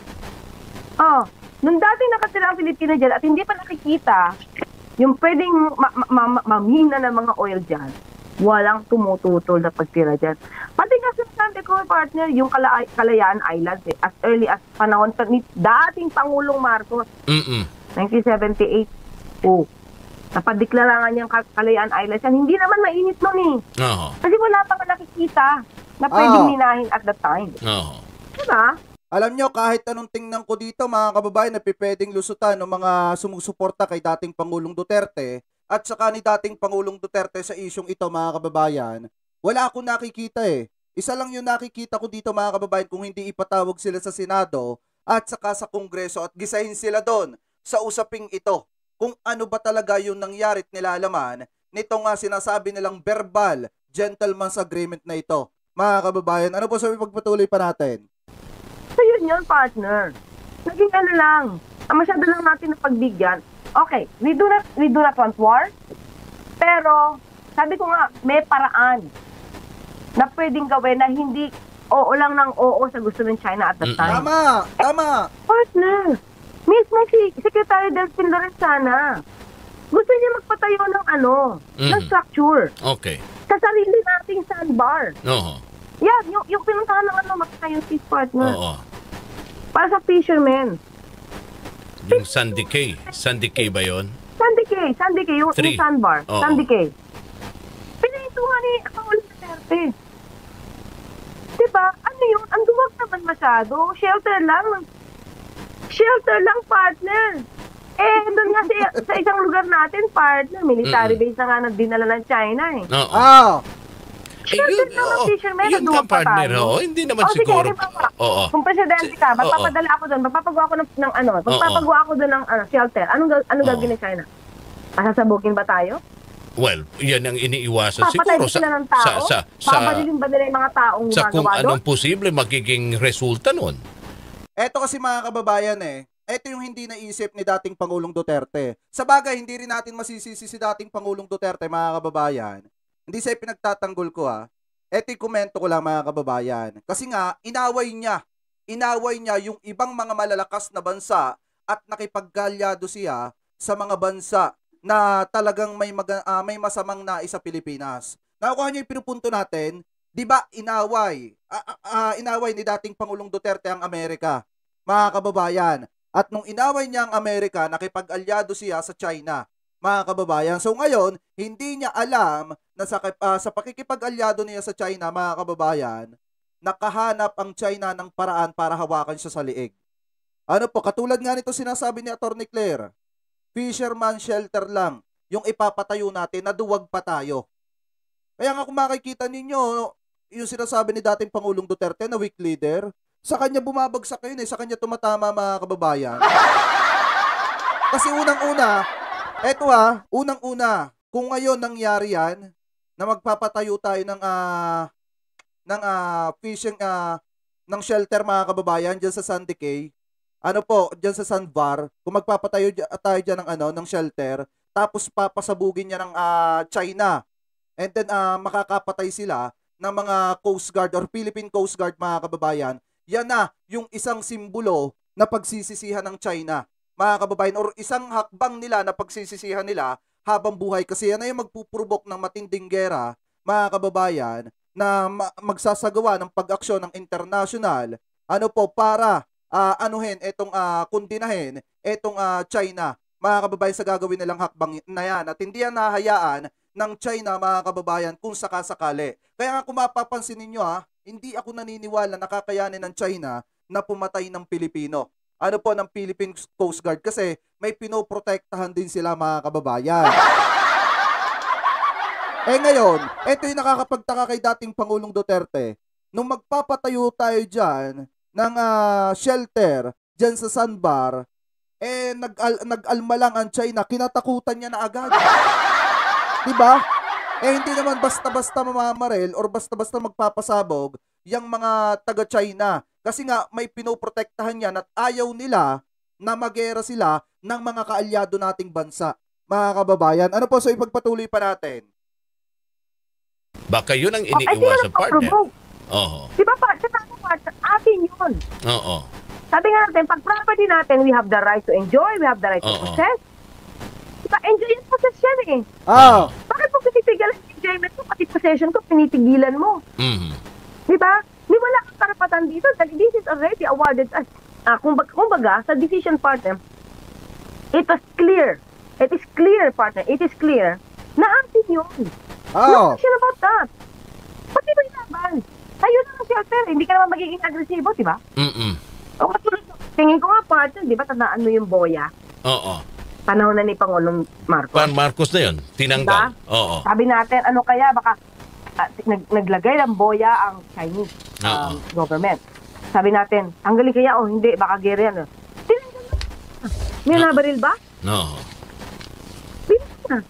Oh, nung dati nakatira ang Pilipino dyan at hindi pa nakikita yung pwedeng ma- ma- ma- mamina ng mga oil dyan, walang tumututol na pagtira dyan. Pati nga sa Santa Cruz partner, yung Kala- Kalayaan Islands, eh, as early as panahon ni dating Pangulong Marcos, Mm-mm. 1978, oh, napadeklara nga niyang Kalayaan Islands yan. Hindi naman mainit nun eh. Oo. Kasi wala pa nakikita na pwedeng Oo. minahin at the time. Oo. Diba? Alam nyo, kahit anong tingnan ko dito, mga kababayan, napipwedeng lusutan ng mga sumusuporta kay dating Pangulong Duterte, at saka ni dating Pangulong Duterte sa isyong ito mga kababayan, wala akong nakikita eh. Isa lang yung nakikita ko dito mga kababayan kung hindi ipatawag sila sa Senado at saka sa Kongreso at gisahin sila doon sa usaping ito kung ano ba talaga yung nangyari't nilalaman nito nga sinasabi nilang verbal gentleman's agreement na ito. Mga kababayan, ano po sabi pagpatuloy pa natin? So yun yun, partner. Naging ano lang, masyado lang natin pagbigyan. Okay, we do not we do not want war. Pero sabi ko nga, may paraan na pwedeng gawin na hindi oo lang ng oo sa gusto ng China at the time. Tama! Eh, tama! Partner! Mismo si Secretary Delphine Lorenzana, gusto niya magpatayo ng ano, mm. ng structure. Okay. Sa sarili nating sandbar. Oo. Uh-huh. Yeah, yung, yung pinuntahan ng ano, magtayo si partner. Oo. Uh-huh. Para sa fishermen. Yung Sandy K. Sandy K ba yon? Sandy K. Sandy K. Yung, yung sandbar. Oo. Sandy K. Pinahintuhan ni Paolo Duterte. Diba? Ano yun? Ang duwag naman masyado. Shelter lang. Shelter lang, partner. Eh, doon nga sa, sa isang lugar natin, partner, military mm-hmm. base na nga na dinala ng China eh. Oo. Oh. Sure, eh, yun, oh, teacher, meron yun ka partner, Oh, hindi naman oh, siguro. Sige, oh, oh. Kung presidente ka, magpapadala ako doon, magpapagawa ako ng, ng ano, magpapagawa ako doon ng ano, shelter. Anong, anong gagawin ni China? Pasasabukin ba tayo? Well, yan ang iniiwasan Papatay siguro sa, ng tao? sa sa sa Papatay ba nila yung mga taong sa kung anong posible magiging resulta noon. Eto kasi mga kababayan eh, ito yung hindi naisip ni dating Pangulong Duterte. Sa bagay, hindi rin natin masisisi si dating Pangulong Duterte, mga kababayan. Hindi sa pinagtatanggol ko ha. Ah. Eto komento ko lang mga kababayan. Kasi nga, inaway niya. Inaway niya yung ibang mga malalakas na bansa at nakipaggalyado siya sa mga bansa na talagang may, mag- uh, ah, may masamang nais sa Pilipinas. Nakukuha niyo yung pinupunto natin, di ba inaway, uh, uh, uh, inaway ni dating Pangulong Duterte ang Amerika, mga kababayan. At nung inaway niya ang Amerika, nakipag-alyado siya sa China mga kababayan. So ngayon, hindi niya alam na sa, uh, sa pakikipag-alyado niya sa China, mga kababayan, nakahanap ang China ng paraan para hawakan siya sa liig. Ano po, katulad nga nito sinasabi ni Atty. Claire, fisherman shelter lang yung ipapatayo natin na duwag pa tayo. Kaya nga kung makikita ninyo, yung sinasabi ni dating Pangulong Duterte na weak leader, sa kanya bumabagsak yun eh, sa kanya tumatama mga kababayan. *laughs* Kasi unang-una, Eto ha, ah, unang-una, kung ngayon nangyari yan, na magpapatayo tayo ng uh, ng uh, fishing uh, ng shelter mga kababayan diyan sa San Decay. Ano po, diyan sa Sandbar, kung magpapatayo tayo diyan ng ano, ng shelter, tapos papasabugin niya ng uh, China. And then uh, makakapatay sila ng mga Coast Guard or Philippine Coast Guard mga kababayan. Yan na yung isang simbolo na pagsisisihan ng China mga kababayan, or isang hakbang nila na pagsisisihan nila habang buhay kasi yan ay magpupurubok ng matinding gera, mga kababayan, na magsasagawa ng pag-aksyon ng international ano po para uh, anuhin itong uh, kundinahin itong uh, China mga kababayan sa gagawin nilang hakbang na yan at hindi yan nahayaan ng China mga kababayan kung sakasakali kaya nga kung mapapansin ninyo ha hindi ako naniniwala nakakayanin ng China na pumatay ng Pilipino ano po ng Philippine Coast Guard kasi may pinoprotektahan din sila mga kababayan. *laughs* eh ngayon, ito yung nakakapagtaka kay dating Pangulong Duterte. Nung magpapatayo tayo dyan ng uh, shelter dyan sa sandbar, eh nag-al- nag-alma lang ang China, kinatakutan niya na agad. *laughs* 'Di ba? Eh hindi naman basta-basta mamamaril or basta-basta magpapasabog yung mga taga-China. Kasi nga may pinoprotektahan yan at ayaw nila na magera sila ng mga kaalyado nating bansa. Mga kababayan, ano po so ipagpatuloy pa natin? Baka yun ang iniiwas sa oh, eh, partner. Oo. Di ba pa, atin yun. Oo. Sabi nga natin, pag property natin, we have the right to enjoy, we have the right Oo. to possess. Diba, enjoy yung possession eh. Oo. Ah. Bakit mo pinitigilan yung enjoyment ko, pati possession ko, pinitigilan mo. Mm-hmm. Di ba? Di wala kang karapatan dito dahil this is already awarded as, uh, ah, kumbaga, kumbaga, sa decision partner, it was clear. It is clear, partner. It is clear na atin yun. Ah, oh. No question about that. Pati ba inaban? Tayo na ng shelter. Hindi ka naman magiging agresibo, di ba? Mm-mm. O katulad, tingin ko nga, partner, di ba, tandaan mo yung boya? Oo. Oh, Panahon na ni Pangulong Marcos. Pan Marcos na yun. Tinanggal. Diba? Oo. Sabi natin, ano kaya, baka uh, nag, naglagay ng boya ang Chinese um, government. Sabi natin, tanggalin kaya o oh, hindi, baka gera ano. yan. May nabaril ba? No. Binigyan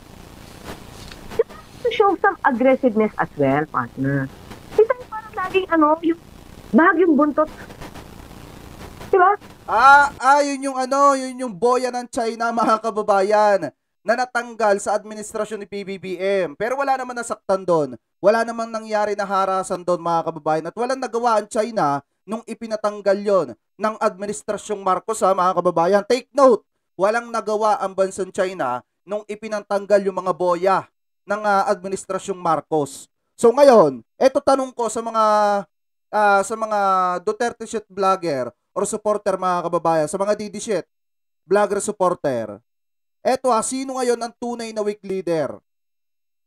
To show some aggressiveness as well, partner. Kita parang laging ano, yung bahagyong buntot. Diba? Ah, ah, yun yung ano, yun yung boya ng China, mga kababayan na natanggal sa administrasyon ni PBBM. Pero wala naman nasaktan doon. Wala namang nangyari na harasan doon mga kababayan at walang nagawa ang China nung ipinatanggal yon ng administrasyong Marcos ha mga kababayan. Take note, walang nagawa ang bansang China nung ipinatanggal yung mga boya ng uh, administrasyong Marcos. So ngayon, eto tanong ko sa mga uh, sa mga Duterte shit vlogger or supporter mga kababayan, sa mga Didi shit vlogger supporter Eto ha, sino ngayon ang tunay na weak leader?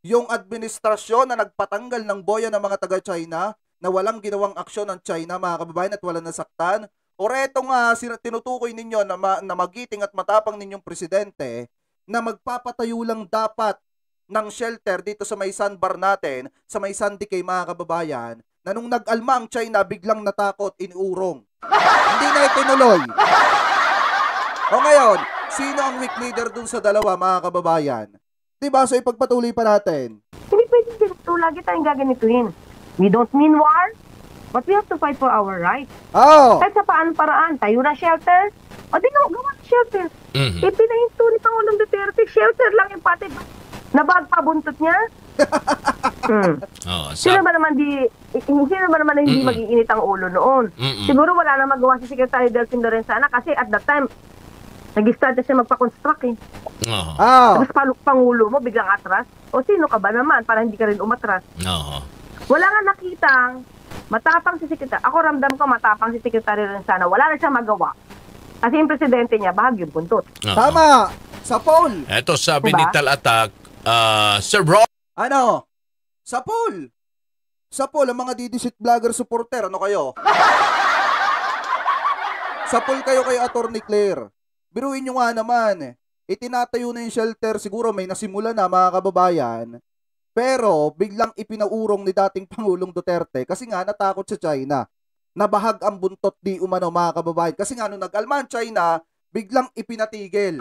Yung administrasyon na nagpatanggal ng boya ng mga taga-China na walang ginawang aksyon ng China mga kababayan at walang nasaktan? O eto nga, tinutukoy ninyo na, ma- na magiting at matapang ninyong presidente na magpapatayo lang dapat ng shelter dito sa may sandbar natin, sa may sandy kay mga kababayan, na nung nag-alma ang China, biglang natakot, iniurong. *laughs* Hindi na itinuloy. O ngayon, Sino ang weak leader dun sa dalawa, mga kababayan? Diba? So ipagpatuloy pa natin. Hindi pwede ganito. Lagi tayong gaganituhin. We don't mean war, but we have to fight for our rights. Oh! Kahit sa paano paraan, tayo na shelter, o di gawa ng shelter. Mm-hmm. Ipinahinto ni Pangulong Duterte, shelter lang yung pati. Nabag pa buntot niya. *laughs* mm. oh, so... Sino ba naman di sino ba naman hindi mm-hmm. magiinit ang ulo noon? Mm-hmm. Siguro wala na magawa si Secretary Delfin Lorenzana kasi at that time Nag-start na siya magpa-construct eh. Oo. Oh. Tapos palok pangulo mo, biglang atras. O sino ka ba naman para hindi ka rin umatras? Oo. Wala nga nakitang matapang si sekretary. Ako ramdam ko matapang si sekretary rin sana. Wala na siyang magawa. Kasi yung presidente niya, bahag yung buntot. Oo. Tama! Sa poll! Ito sabi diba? ni Tal Attack, uh, ah, Sir Bro... Ano? Sa poll! Sa poll, ang mga didisit vlogger supporter, ano kayo? sa poll kayo kay Attorney Claire. Biruin nyo nga naman, eh. itinatayo na yung shelter, siguro may nasimula na mga kababayan, pero biglang ipinaurong ni dating *laughs* Pangulong Duterte kasi nga natakot sa China. Nabahag ang buntot di umano mga kababayan. Kasi nga nung nag-alman China, biglang ipinatigil.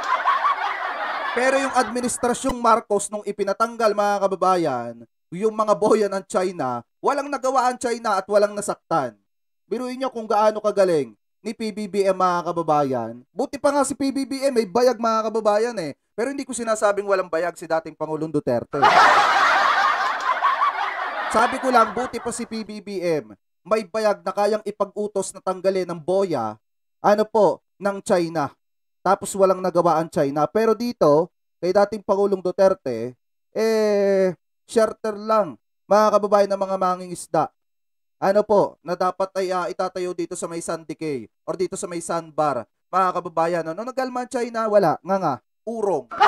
*laughs* Pero yung administrasyong Marcos nung ipinatanggal mga kababayan, yung mga boya ng China, walang nagawa ang China at walang nasaktan. Biruin nyo kung gaano kagaling ni PBBM mga kababayan. Buti pa nga si PBBM may bayag mga kababayan eh. Pero hindi ko sinasabing walang bayag si dating Pangulong Duterte. Sabi ko lang, buti pa si PBBM. May bayag na kayang ipag-utos na tanggalin ng boya, ano po, ng China. Tapos walang nagawa ang China. Pero dito, kay dating Pangulong Duterte, eh, charter lang, mga kababayan ng mga mangingisda ano po, na dapat ay uh, itatayo dito sa may sand decay or dito sa may sandbar. Mga kababayan, no nagalman China, wala, nga nga, urong. *laughs*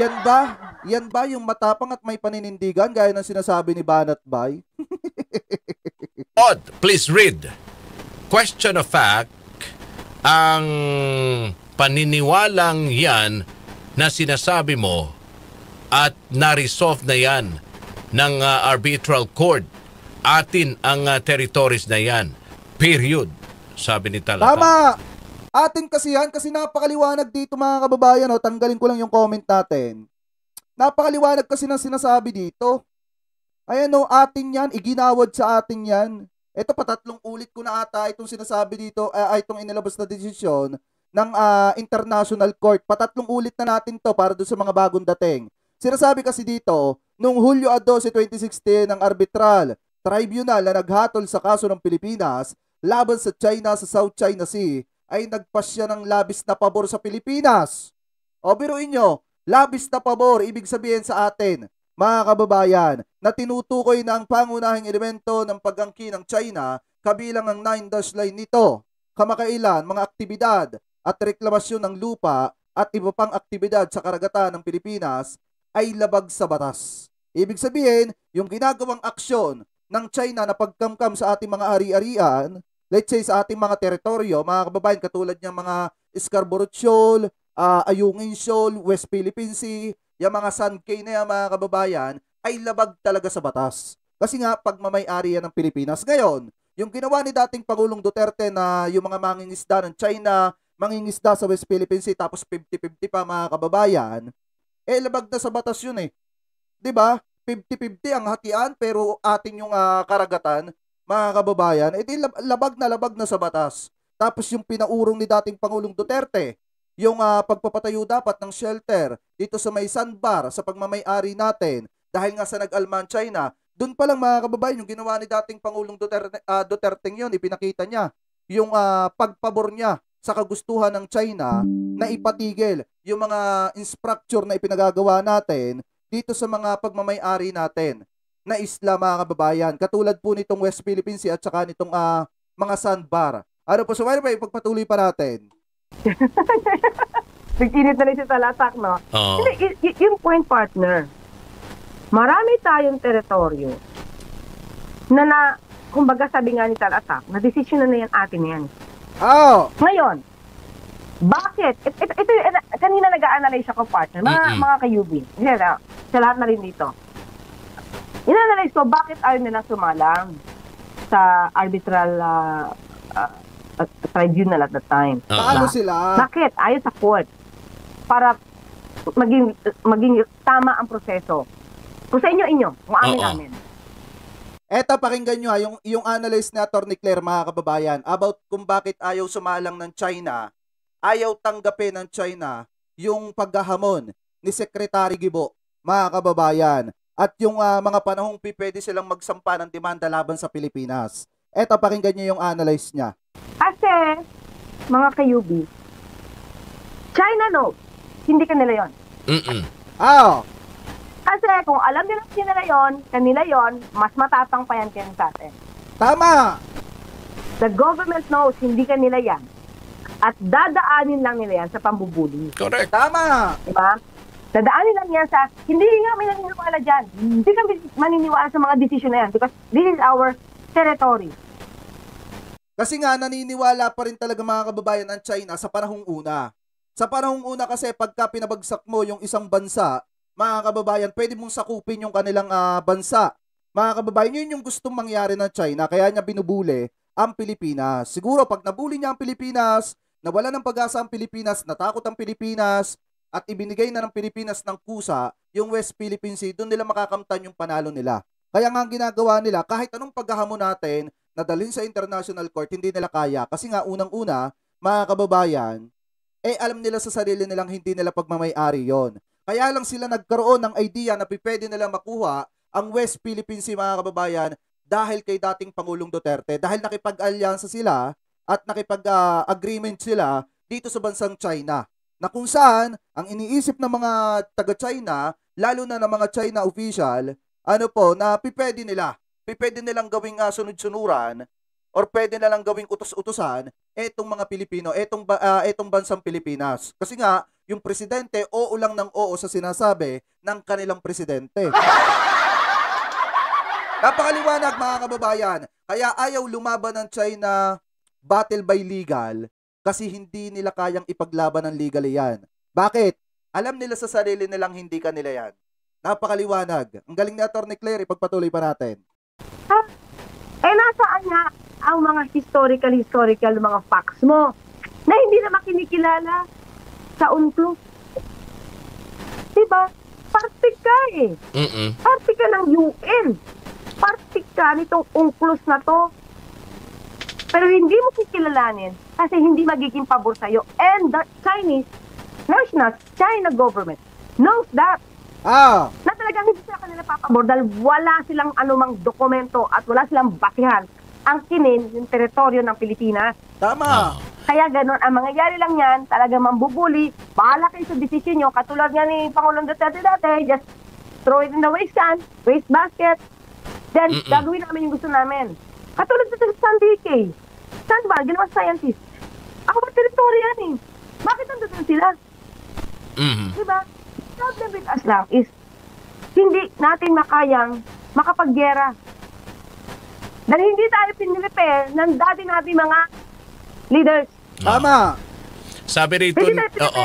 Yan ba? Yan ba yung matapang at may paninindigan gaya ng sinasabi ni Banat Bay? *laughs* Odd, please read. Question of fact, ang paniniwalang yan na sinasabi mo at na-resolve na yan ng uh, arbitral court. Atin ang uh, territories na yan. Period. Sabi ni Talata. Tama! Atin kasi yan kasi napakaliwanag dito mga kababayan. Oh. Tanggalin ko lang yung comment natin. Napakaliwanag kasi ng sinasabi dito. Ayan o, oh, atin yan. Iginawad sa atin yan. Ito patatlong ulit ko na ata itong sinasabi dito, uh, itong inilabas na desisyon ng uh, International Court. Patatlong ulit na natin to para doon sa mga bagong dating. Sinasabi kasi dito, Noong Hulyo 12, 2016, ang arbitral tribunal na naghatol sa kaso ng Pilipinas laban sa China sa South China Sea ay nagpasya ng labis na pabor sa Pilipinas. O biruin nyo, labis na pabor, ibig sabihin sa atin, mga kababayan, na tinutukoy na ang pangunahing elemento ng pagangki ng China kabilang ang 9-dash line nito, kamakailan, mga aktibidad at reklamasyon ng lupa at iba pang aktibidad sa karagatan ng Pilipinas ay labag sa batas. Ibig sabihin, yung ginagawang aksyon ng China na pagkamkam sa ating mga ari-arian, let's say sa ating mga teritoryo, mga kababayan katulad ng mga Scarborough Shoal, uh, Ayungin Shoal, West Philippine Sea, yung mga San Cay na yan, mga kababayan, ay labag talaga sa batas. Kasi nga, pagmamay-ari yan ng Pilipinas. Ngayon, yung ginawa ni dating Pangulong Duterte na yung mga mangingisda ng China, mangingisda sa West Philippine Sea, tapos 50-50 pa mga kababayan, eh, labag na sa batas yun eh. ba? Diba? 50-50 ang hatian pero atin yung uh, karagatan, mga kababayan, edi eh, labag na labag na sa batas. Tapos yung pinaurong ni dating Pangulong Duterte, yung uh, pagpapatayo dapat ng shelter dito sa may sandbar sa pagmamayari natin dahil nga sa nag-Alman China, doon pa lang mga kababayan, yung ginawa ni dating Pangulong Duterte, uh, ah, Duterte yun, ipinakita niya yung uh, pagpabor niya sa kagustuhan ng China na ipatigil yung mga infrastructure na ipinagagawa natin dito sa mga pagmamayari natin na isla mga kababayan. Katulad po nitong West Philippine Sea at saka nitong uh, mga sandbar. Ano po, so why pa, ipagpatuloy pa natin. *laughs* Nagtinit na rin si Talatak, no? Hindi, y- yung point partner, marami tayong teritoryo na na, kumbaga sabi nga ni Talatak, na decision na na yan atin yan. Oh. Ngayon, bakit? It, it, ito, it, kanina nag-a-analyze ako, partner. Mga, mm-hmm. mga kayubin. Kasi na, ah, sa lahat na rin dito. Ina-analyze ko, bakit ayaw nilang sumalang sa arbitral uh, uh, tribunal at the time? Uh-huh. sila? Bakit? Ayaw sa court. Para maging, maging tama ang proseso. Kung sa inyo, inyo. Kung amin, uh-huh. Eto, pakinggan nyo ha, yung, yung analyze ni Atty. Claire, mga kababayan, about kung bakit ayaw sumalang ng China, ayaw tanggapin ng China yung paghahamon ni Secretary Gibo, mga kababayan, at yung uh, mga panahong pwede silang magsampa ng demanda laban sa Pilipinas. Eto, pakinggan nyo yung analyze niya. Kasi, mga kayubi, China no, hindi kanila yon. Mm-mm. Oh, kasi kung alam nila nila yon, kanila yon, mas matatang pa yan kayo sa atin. Tama! The government knows, hindi kanila yan. At dadaanin lang nila yan sa pambubuli. Correct. Tama! Diba? Dadaanin lang yan sa, hindi nga may naniniwala dyan. Hindi kami maniniwala sa mga desisyon na yan because this is our territory. Kasi nga, naniniwala pa rin talaga mga kababayan ang China sa panahong una. Sa panahong una kasi pagka pinabagsak mo yung isang bansa, mga kababayan, pwede mong sakupin yung kanilang uh, bansa. Mga kababayan, yun yung gustong mangyari ng China, kaya niya binubuli ang Pilipinas. Siguro pag nabuli niya ang Pilipinas, nawala ng pag-asa ang Pilipinas, natakot ang Pilipinas, at ibinigay na ng Pilipinas ng kusa yung West Philippine Sea, doon nila makakamtan yung panalo nila. Kaya nga ang ginagawa nila, kahit anong paghahamon natin, nadalhin sa International Court, hindi nila kaya. Kasi nga unang-una, mga kababayan, eh alam nila sa sarili nilang hindi nila pagmamayari yon kaya lang sila nagkaroon ng idea na pwede nila makuha ang West Philippine Sea mga kababayan dahil kay dating Pangulong Duterte. Dahil nakipag-alyansa sila at nakipag-agreement sila dito sa bansang China. Na kung saan ang iniisip ng mga taga-China, lalo na ng mga China official, ano po, na pipwede nila. Pipwede nilang gawing uh, sunod-sunuran or pwede na lang gawing utos utosan etong mga Pilipino, etong, ba, uh, etong bansang Pilipinas. Kasi nga, yung presidente, oo lang ng oo sa sinasabi ng kanilang presidente. *laughs* Napakaliwanag mga kababayan. Kaya ayaw lumaban ng China battle by legal kasi hindi nila kayang ipaglaban ng legal yan. Bakit? Alam nila sa sarili nilang hindi kanila yan. Napakaliwanag. Ang galing ni Atty. Claire, ipagpatuloy pa natin. Ah, eh, nasaan nga ang mga historical-historical mga facts mo na hindi na kinikilala sa UNCLOS. Diba? Parte ka eh. Mm-mm. Parte ka ng UN. Parte ka nitong UNCLOS na to. Pero hindi mo kikilalanin kasi hindi magiging pabor sa'yo. And the Chinese national China government knows that. Ah. Na talagang hindi sila kanila papabor dahil wala silang anumang dokumento at wala silang bakihan ang kinin yung teritoryo ng Pilipinas. Tama. Ah. Kaya ganun, ang mangyayari lang yan, talaga mambubuli, bahala kayo sa desisyon nyo, katulad nga ni Pangulong Duterte dati, just throw it in the waste can, waste basket, then Mm-mm. gagawin namin yung gusto namin. Katulad sa San Saan ba? Ginawa scientist. Ako ba teritoryo yan eh? Bakit nandun sila? Mm-hmm. Diba? Problem with us lang is hindi natin makayang makapaggera. Dahil hindi tayo pinrepair ng dati natin mga leaders. Ah. Tama. Sabi rito, oo.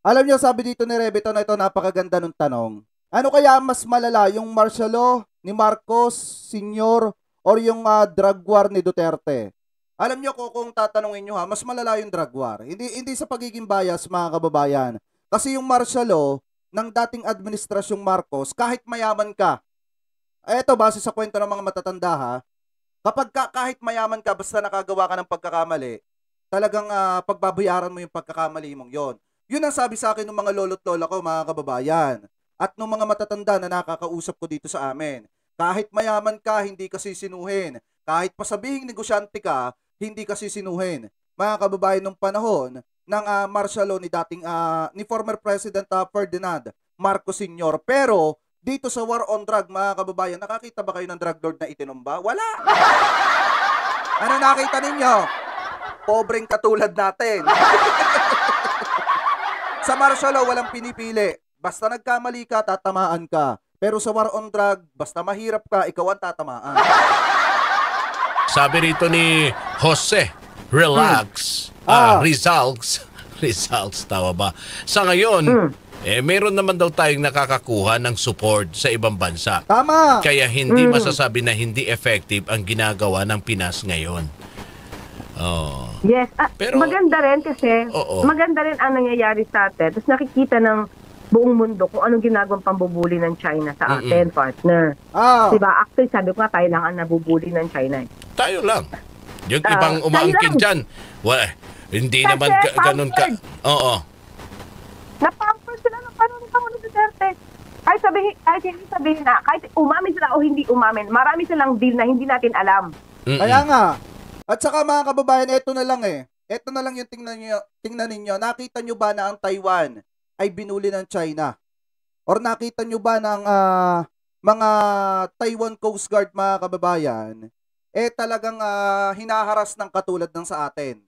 Alam niyo, sabi dito ni Rebito na ito, napakaganda ng tanong. Ano kaya mas malala, yung martial law ni Marcos Senior or yung uh, drug war ni Duterte? Alam niyo ko kung tatanungin niyo ha, mas malala yung drug war. Hindi hindi sa pagiging bias mga kababayan. Kasi yung martial law ng dating administrasyong Marcos, kahit mayaman ka, eto base sa kwento ng mga matatanda ha, Kapag ka, kahit mayaman ka, basta nakagawa ka ng pagkakamali, talagang uh, pagbabayaran mo yung pagkakamali mong yon. Yun ang sabi sa akin ng mga lolo't lola ko, mga kababayan. At ng mga matatanda na nakakausap ko dito sa amin. Kahit mayaman ka, hindi kasi sisinuhin. Kahit pasabihing negosyante ka, hindi kasi sisinuhin. Mga kababayan, ng panahon ng uh, martial law ni dating uh, ni former President uh, Ferdinand Marcos Sr. Pero dito sa war on drug, mga kababayan, nakakita ba kayo ng drug lord na itinumba? Wala! *laughs* ano nakita ninyo? Pobreng katulad natin. *laughs* sa martial law, walang pinipili. Basta nagkamali ka, tatamaan ka. Pero sa war on drug, basta mahirap ka, ikaw ang tatamaan. *laughs* Sabi rito ni Jose, relax, hmm. ah. uh, results, results tawa ba? Sa ngayon, hmm eh meron naman daw tayong nakakakuha ng support sa ibang bansa. Tama. Kaya hindi mm. masasabi na hindi effective ang ginagawa ng Pinas ngayon. Oh. Yes. Ah, Pero maganda rin kasi oo. maganda rin ang nangyayari sa atin. Tapos nakikita ng buong mundo kung anong ginagawang pambubuli ng China sa atin, Mm-mm. partner. Oh. Ah. 'Di ba? Actually, sabi ko nga tayo lang ang nabubuli ng China. Tayo lang. Yung uh, ibang umaangkin diyan. Well, hindi kasi naman ga- ganun ka. Oo. Napang kahit sabihin, kahit hindi sabihin na, kahit umamin sila o hindi umamin, marami silang deal na hindi natin alam. Mm-mm. Kaya nga. At saka mga kababayan, eto na lang eh. Eto na lang yung tingnan niyo, tingnan niyo. Nakita niyo ba na ang Taiwan ay binuli ng China? Or nakita niyo ba ng uh, ah, mga Taiwan Coast Guard mga kababayan eh talagang uh, hinaharas ng katulad ng sa atin.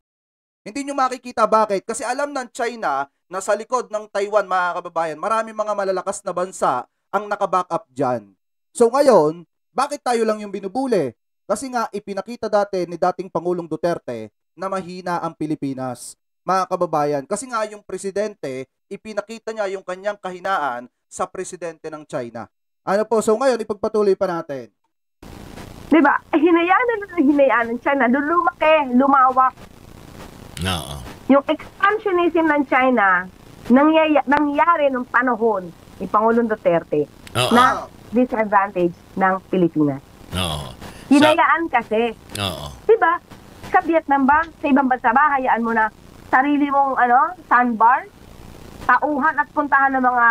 Hindi nyo makikita bakit kasi alam ng China nasa likod ng Taiwan, mga kababayan, marami mga malalakas na bansa ang nakaback up dyan. So ngayon, bakit tayo lang yung binubule? Kasi nga, ipinakita dati ni dating Pangulong Duterte na mahina ang Pilipinas. Mga kababayan, kasi nga yung presidente, ipinakita niya yung kanyang kahinaan sa presidente ng China. Ano po, so ngayon, ipagpatuloy pa natin. Diba, eh, hinayaan na hinayaan ng China, lumaki, lumawak. Oo. No. Yung expansionism ng China, nangyay- nangyari nung panahon ni Pangulong Duterte Uh-oh. na disadvantage ng Pilipinas. Oo. Hinayaan so, kasi. Oo. Diba? Sa Vietnam ba? Sa ibang bansa ba? Hayaan mo na sarili mong ano, sandbar, tauhan at puntahan ng mga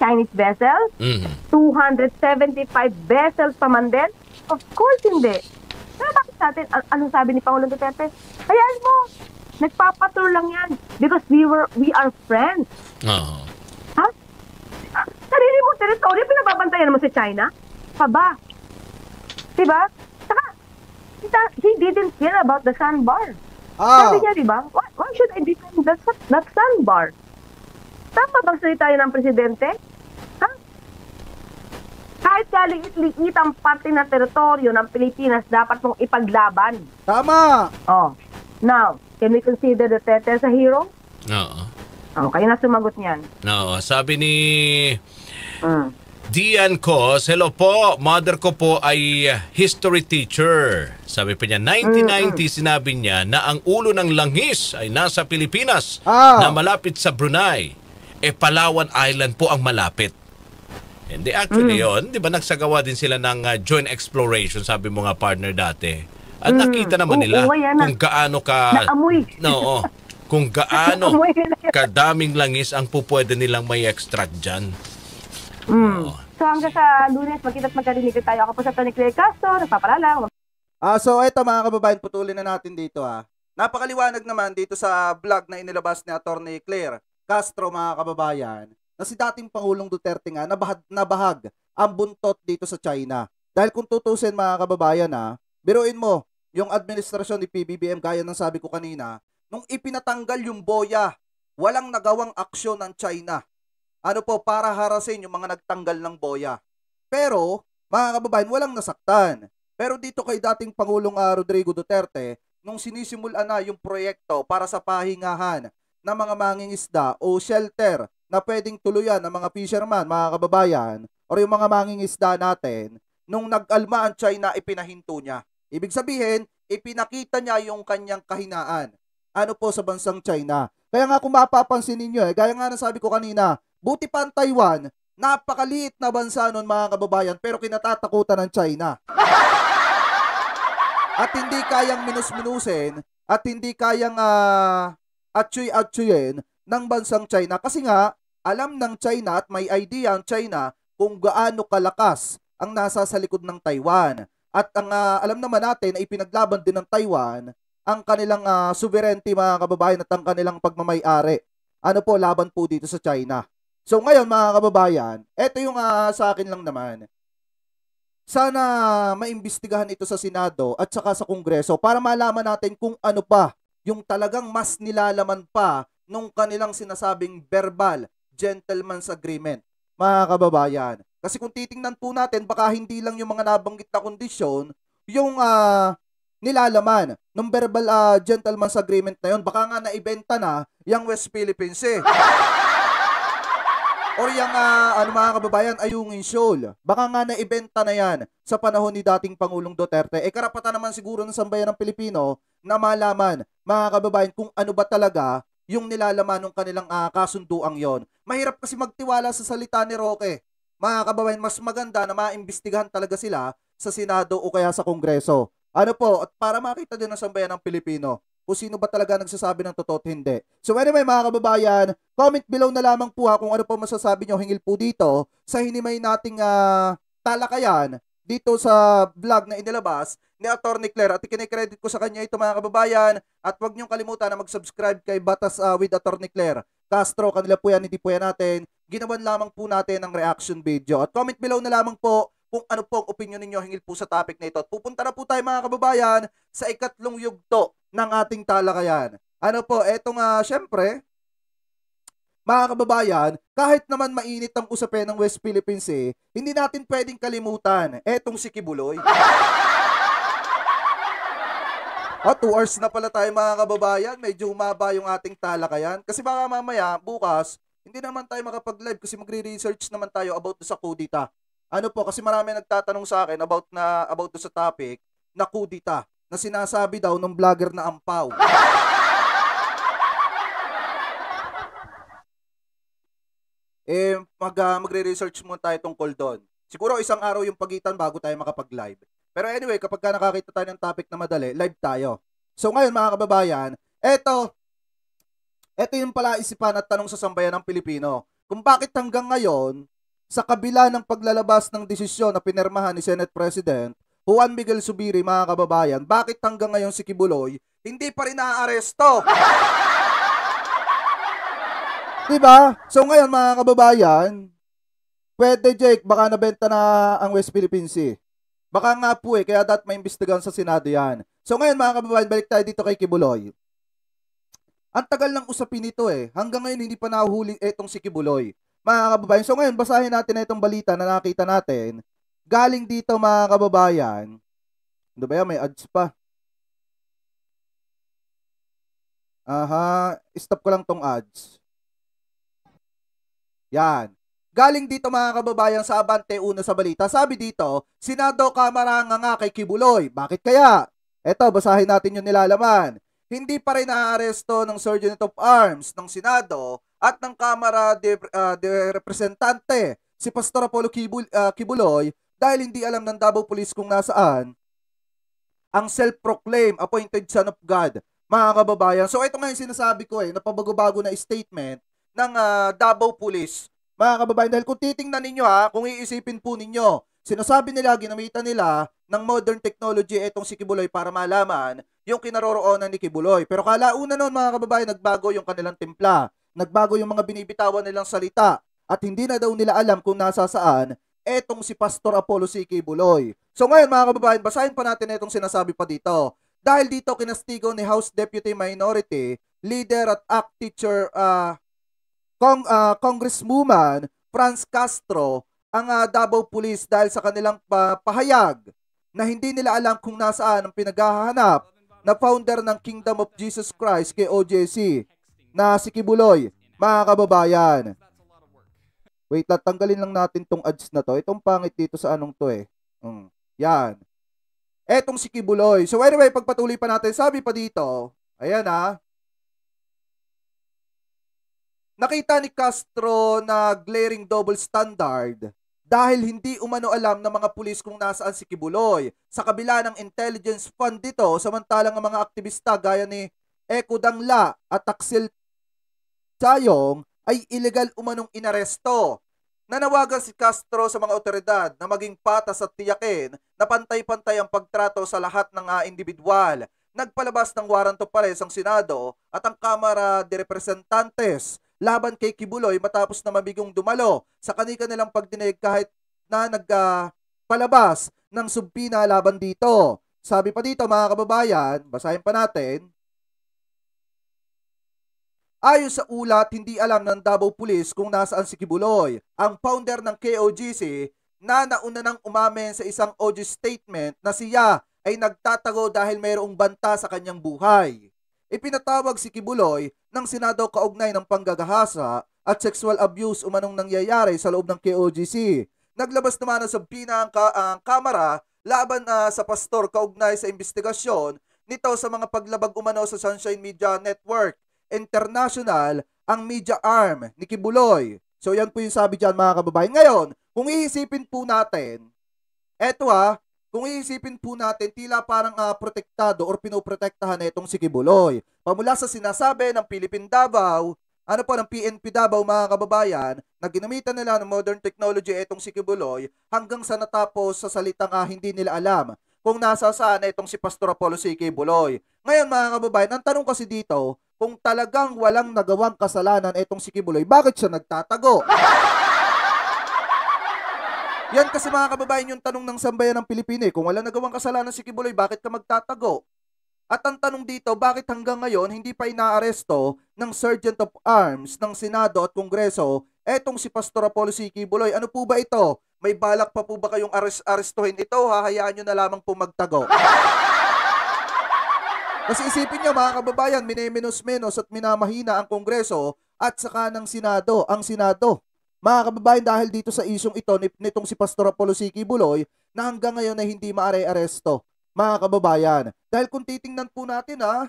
Chinese vessels, mm-hmm. 275 vessels pa man din. Of course hindi. Pero bakit natin, an- anong sabi ni Pangulong Duterte? Hayaan mo, Nagpapatrol lang yan because we were we are friends. Oo. Oh. Ha? Sarili mong teritoryo, pinababantayan mo si China? Pa ba? Diba? Saka, he didn't care about the sandbar. Ah. Sabi niya, diba? Why, why should I defend that, that sandbar? Tama bang salita yun ng presidente? Ha? Kahit kaliit-liit ang parte na teritoryo ng Pilipinas, dapat mong ipaglaban. Tama! Oh. Now, Can we consider Duterte as a hero? Oo. Oh, kayo na sumagot niyan. Oo. Sabi ni mm. Dian Cos, hello po, mother ko po ay uh, history teacher. Sabi pa niya, 1990 mm, mm sinabi niya na ang ulo ng langis ay nasa Pilipinas oh. na malapit sa Brunei. E Palawan Island po ang malapit. Hindi actually mm. yon, 'di ba nagsagawa din sila ng uh, joint exploration sabi mo nga partner dati. At mm. nakita naman nila oo, kung gaano ka... Naamoy. *laughs* No, oh, kung gaano *laughs* kadaming langis ang pupwede nilang may extract dyan. Mm. Oh. So hanggang sa lunes, magkita't magkarinig tayo. Ako po sa Tony Claire Castro, nagpapalala. Ah, so ito mga kababayan, putulin na natin dito ha. Ah. Napakaliwanag naman dito sa vlog na inilabas ni Attorney Claire Castro mga kababayan na si dating Pangulong Duterte nga nabahag, nabahag ang buntot dito sa China. Dahil kung tutusin mga kababayan ha, ah, biruin mo, yung administrasyon ni PBBM gaya ng sabi ko kanina, nung ipinatanggal yung boya, walang nagawang aksyon ng China. Ano po, para harasin yung mga nagtanggal ng boya. Pero, mga kababayan, walang nasaktan. Pero dito kay dating Pangulong uh, Rodrigo Duterte, nung sinisimulan na yung proyekto para sa pahingahan ng mga mangingisda o shelter na pwedeng tuluyan ng mga fisherman, mga kababayan, or yung mga mangingisda natin, nung nag-alma ang China, ipinahinto niya. Ibig sabihin, ipinakita niya yung kanyang kahinaan. Ano po sa bansang China. Kaya nga kung mapapansin ninyo, eh, gaya nga sabi ko kanina, buti pa ang Taiwan, napakaliit na bansa nun mga kababayan, pero kinatatakutan ng China. *laughs* At hindi kayang minus-minusin, at hindi kayang uh, atsuy-atsuyin ng bansang China. Kasi nga, alam ng China at may idea ang China kung gaano kalakas ang nasa sa likod ng Taiwan. At ang uh, alam naman natin ay ipinaglaban din ng Taiwan ang kanilang uh, sovereignty mga kababayan at ang kanilang pagmamayari. Ano po, laban po dito sa China. So ngayon mga kababayan, ito yung uh, sa akin lang naman. Sana maimbestigahan ito sa Senado at saka sa Kongreso para malaman natin kung ano pa yung talagang mas nilalaman pa nung kanilang sinasabing verbal gentleman's agreement. Mga kababayan, kasi kung titingnan po natin, baka hindi lang yung mga nabanggit na kondisyon, yung uh, nilalaman ng verbal uh, gentleman's agreement na yun. Baka nga naibenta na yung West Philippines eh. *laughs* o yung, uh, ano mga kababayan, ayungin shoal. Baka nga naibenta na yan sa panahon ni dating Pangulong Duterte. Eh karapatan naman siguro ng sambayan ng Pilipino na malaman, mga kababayan, kung ano ba talaga yung nilalaman ng kanilang uh, kasunduang yon. Mahirap kasi magtiwala sa salita ni Roque mga kababayan, mas maganda na maimbestigahan talaga sila sa Senado o kaya sa Kongreso. Ano po, at para makita din ang sambayan ng Pilipino kung sino ba talaga nagsasabi ng totoo at hindi. So anyway mga kababayan, comment below na lamang po ha kung ano po masasabi nyo hingil po dito sa hinimay nating uh, talakayan dito sa vlog na inilabas ni Attorney Claire at kinikredit ko sa kanya ito mga kababayan at huwag niyong kalimutan na mag-subscribe kay Batas uh, with Attorney Claire Castro, kanila po yan, hindi po yan natin ginawan lamang po natin ng reaction video. At comment below na lamang po kung ano po ang opinion ninyo hingil po sa topic na ito. At pupunta na po tayo mga kababayan sa ikatlong yugto ng ating talakayan. Ano po, eto nga, syempre, mga kababayan, kahit naman mainit ang usapin ng West Philippines eh, hindi natin pwedeng kalimutan etong si Kibuloy. Oh, *laughs* two hours na pala tayo mga kababayan. Medyo humaba yung ating talakayan. Kasi baka mamaya, bukas, hindi naman tayo makapag-live kasi magre-research naman tayo about sa kudita. Ano po, kasi marami nagtatanong sa akin about na about sa topic na kudita na sinasabi daw ng vlogger na ampaw. *laughs* eh, mag, uh, magre-research muna tayo tungkol doon. Siguro isang araw yung pagitan bago tayo makapag-live. Pero anyway, kapag ka nakakita tayo ng topic na madali, live tayo. So ngayon mga kababayan, eto, ito yung pala isipan at tanong sa sambayan ng Pilipino kung bakit hanggang ngayon, sa kabila ng paglalabas ng desisyon na pinermahan ni Senate President Juan Miguel Subiri, mga kababayan, bakit hanggang ngayon si Kibuloy hindi pa rin naaaresto? *laughs* diba? So ngayon mga kababayan, pwede Jake, baka nabenta na ang West Philippine Sea. Baka nga po eh, kaya dapat may maimbestigahan sa Senado yan. So ngayon mga kababayan, balik tayo dito kay Kibuloy. Ang tagal ng usapin nito eh. Hanggang ngayon hindi pa nahuhuli itong si Kibuloy. Mga kababayan, so ngayon basahin natin na itong balita na nakita natin. Galing dito mga kababayan. Ano ba yan? May ads pa. Aha, stop ko lang tong ads. Yan. Galing dito mga kababayan sa Abante Uno sa balita. Sabi dito, Senado Kamara nga nga kay Kibuloy. Bakit kaya? Eto, basahin natin yung nilalaman hindi pa rin naaaresto ng Sergeant of Arms ng Senado at ng Kamara de, uh, de Representante si Pastor Apollo Kibul, uh, ah, Kibuloy dahil hindi alam ng Davao Police kung nasaan ang self-proclaimed appointed son of God, mga kababayan. So ito nga yung sinasabi ko eh, napabago-bago na statement ng uh, Davao Police. Mga kababayan, dahil kung titingnan ninyo ha, kung iisipin po ninyo, Sinasabi nila, ginamitan nila ng modern technology itong si Kibuloy para malaman yung kinaroroonan ni Kibuloy. Pero kalauna noon mga kababayan, nagbago yung kanilang timpla. Nagbago yung mga binibitawan nilang salita. At hindi na daw nila alam kung nasa saan etong si Pastor Apollo si Kibuloy. So ngayon mga kababayan, basahin pa natin itong sinasabi pa dito. Dahil dito kinastigo ni House Deputy Minority Leader at ACT Teacher uh, Cong- uh, Congresswoman Franz Castro ang uh, Davao Police dahil sa kanilang uh, pahayag na hindi nila alam kung nasaan ang pinaghahanap na founder ng Kingdom of Jesus Christ kay OJC na si Kibuloy, mga kababayan. Wait, tatanggalin lang natin tong ads na to. Itong pangit dito sa anong to eh. Mm, yan. Etong si Kibuloy. So anyway, pagpatuloy pa natin, sabi pa dito, ayan ha, ah. nakita ni Castro na glaring double standard dahil hindi umano alam ng mga pulis kung nasaan si Kibuloy. Sa kabila ng intelligence fund dito, samantalang ang mga aktivista gaya ni Eko Dangla at Taksil Chayong ay ilegal umanong inaresto. Nanawagan si Castro sa mga otoridad na maging patas at tiyakin na pantay-pantay ang pagtrato sa lahat ng uh, individual. Nagpalabas ng waranto pares ang Senado at ang Kamara de Representantes laban kay Kibuloy matapos na mabigong dumalo sa kanika nilang pagdinig kahit na nagpalabas uh, ng subpina laban dito. Sabi pa dito mga kababayan, basahin pa natin. Ayon sa ulat, hindi alam ng Davao Police kung nasaan si Kibuloy. Ang founder ng KOGC na nauna nang umamin sa isang audio statement na siya ay nagtatago dahil mayroong banta sa kanyang buhay ipinatawag si Kibuloy ng Senado kaugnay ng panggagahasa at sexual abuse umanong nangyayari sa loob ng KOGC. Naglabas naman sa sabina ang, ka- ang kamera laban uh, sa pastor kaugnay sa investigasyon nito sa mga paglabag umano sa Sunshine Media Network International ang media arm ni Kibuloy. So yan po yung sabi dyan mga kababayan. Ngayon, kung iisipin po natin, eto ha, ah, kung iisipin po natin, tila parang uh, protektado or pinoprotektahan na itong si Kibuloy. Pamula sa sinasabi ng Philippine Davao, ano po, ng PNP Davao mga kababayan, na ginamitan nila ng modern technology itong si Kibuloy hanggang sa natapos sa salitang uh, hindi nila alam kung nasa saan itong si Pastor Apollo C.K. Buloy. Ngayon mga kababayan, ang tanong kasi dito, kung talagang walang nagawang kasalanan itong si Kibuloy, bakit siya nagtatago? Yan kasi mga kababayan yung tanong ng sambayan ng Pilipino eh. Kung wala nagawang kasalanan si Kibuloy, bakit ka magtatago? At ang tanong dito, bakit hanggang ngayon hindi pa inaaresto ng Sergeant of Arms ng Senado at Kongreso etong si Pastor Apollo C. Kibuloy? Ano po ba ito? May balak pa po ba kayong ares arestuhin ito? Hahayaan nyo na lamang po magtago. Kasi isipin nyo mga kababayan, minemenos menos at minamahina ang Kongreso at saka ng Senado, ang Senado. Mga kababayan, dahil dito sa isyong ito nitong si Pastor Apollo Siki Buloy na hanggang ngayon ay hindi maare-aresto. Mga kababayan, dahil kung titingnan po natin ha, ah,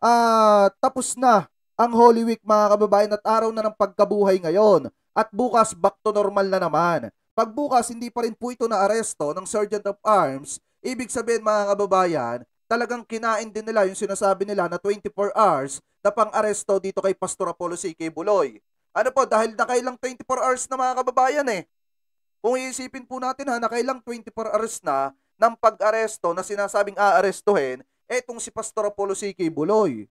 ah, tapos na ang Holy Week mga kababayan at araw na ng pagkabuhay ngayon. At bukas back to normal na naman. Pagbukas hindi pa rin po ito na aresto ng Sergeant of Arms, ibig sabihin mga kababayan, talagang kinain din nila yung sinasabi nila na 24 hours na pang-aresto dito kay Pastor Apollo C.K. Buloy. Ano po, dahil nakailang 24 hours na mga kababayan eh. Kung iisipin po natin ha, nakailang 24 hours na ng pag-aresto na sinasabing aarestuhin, etong si Pastor Apollo C.K. Buloy.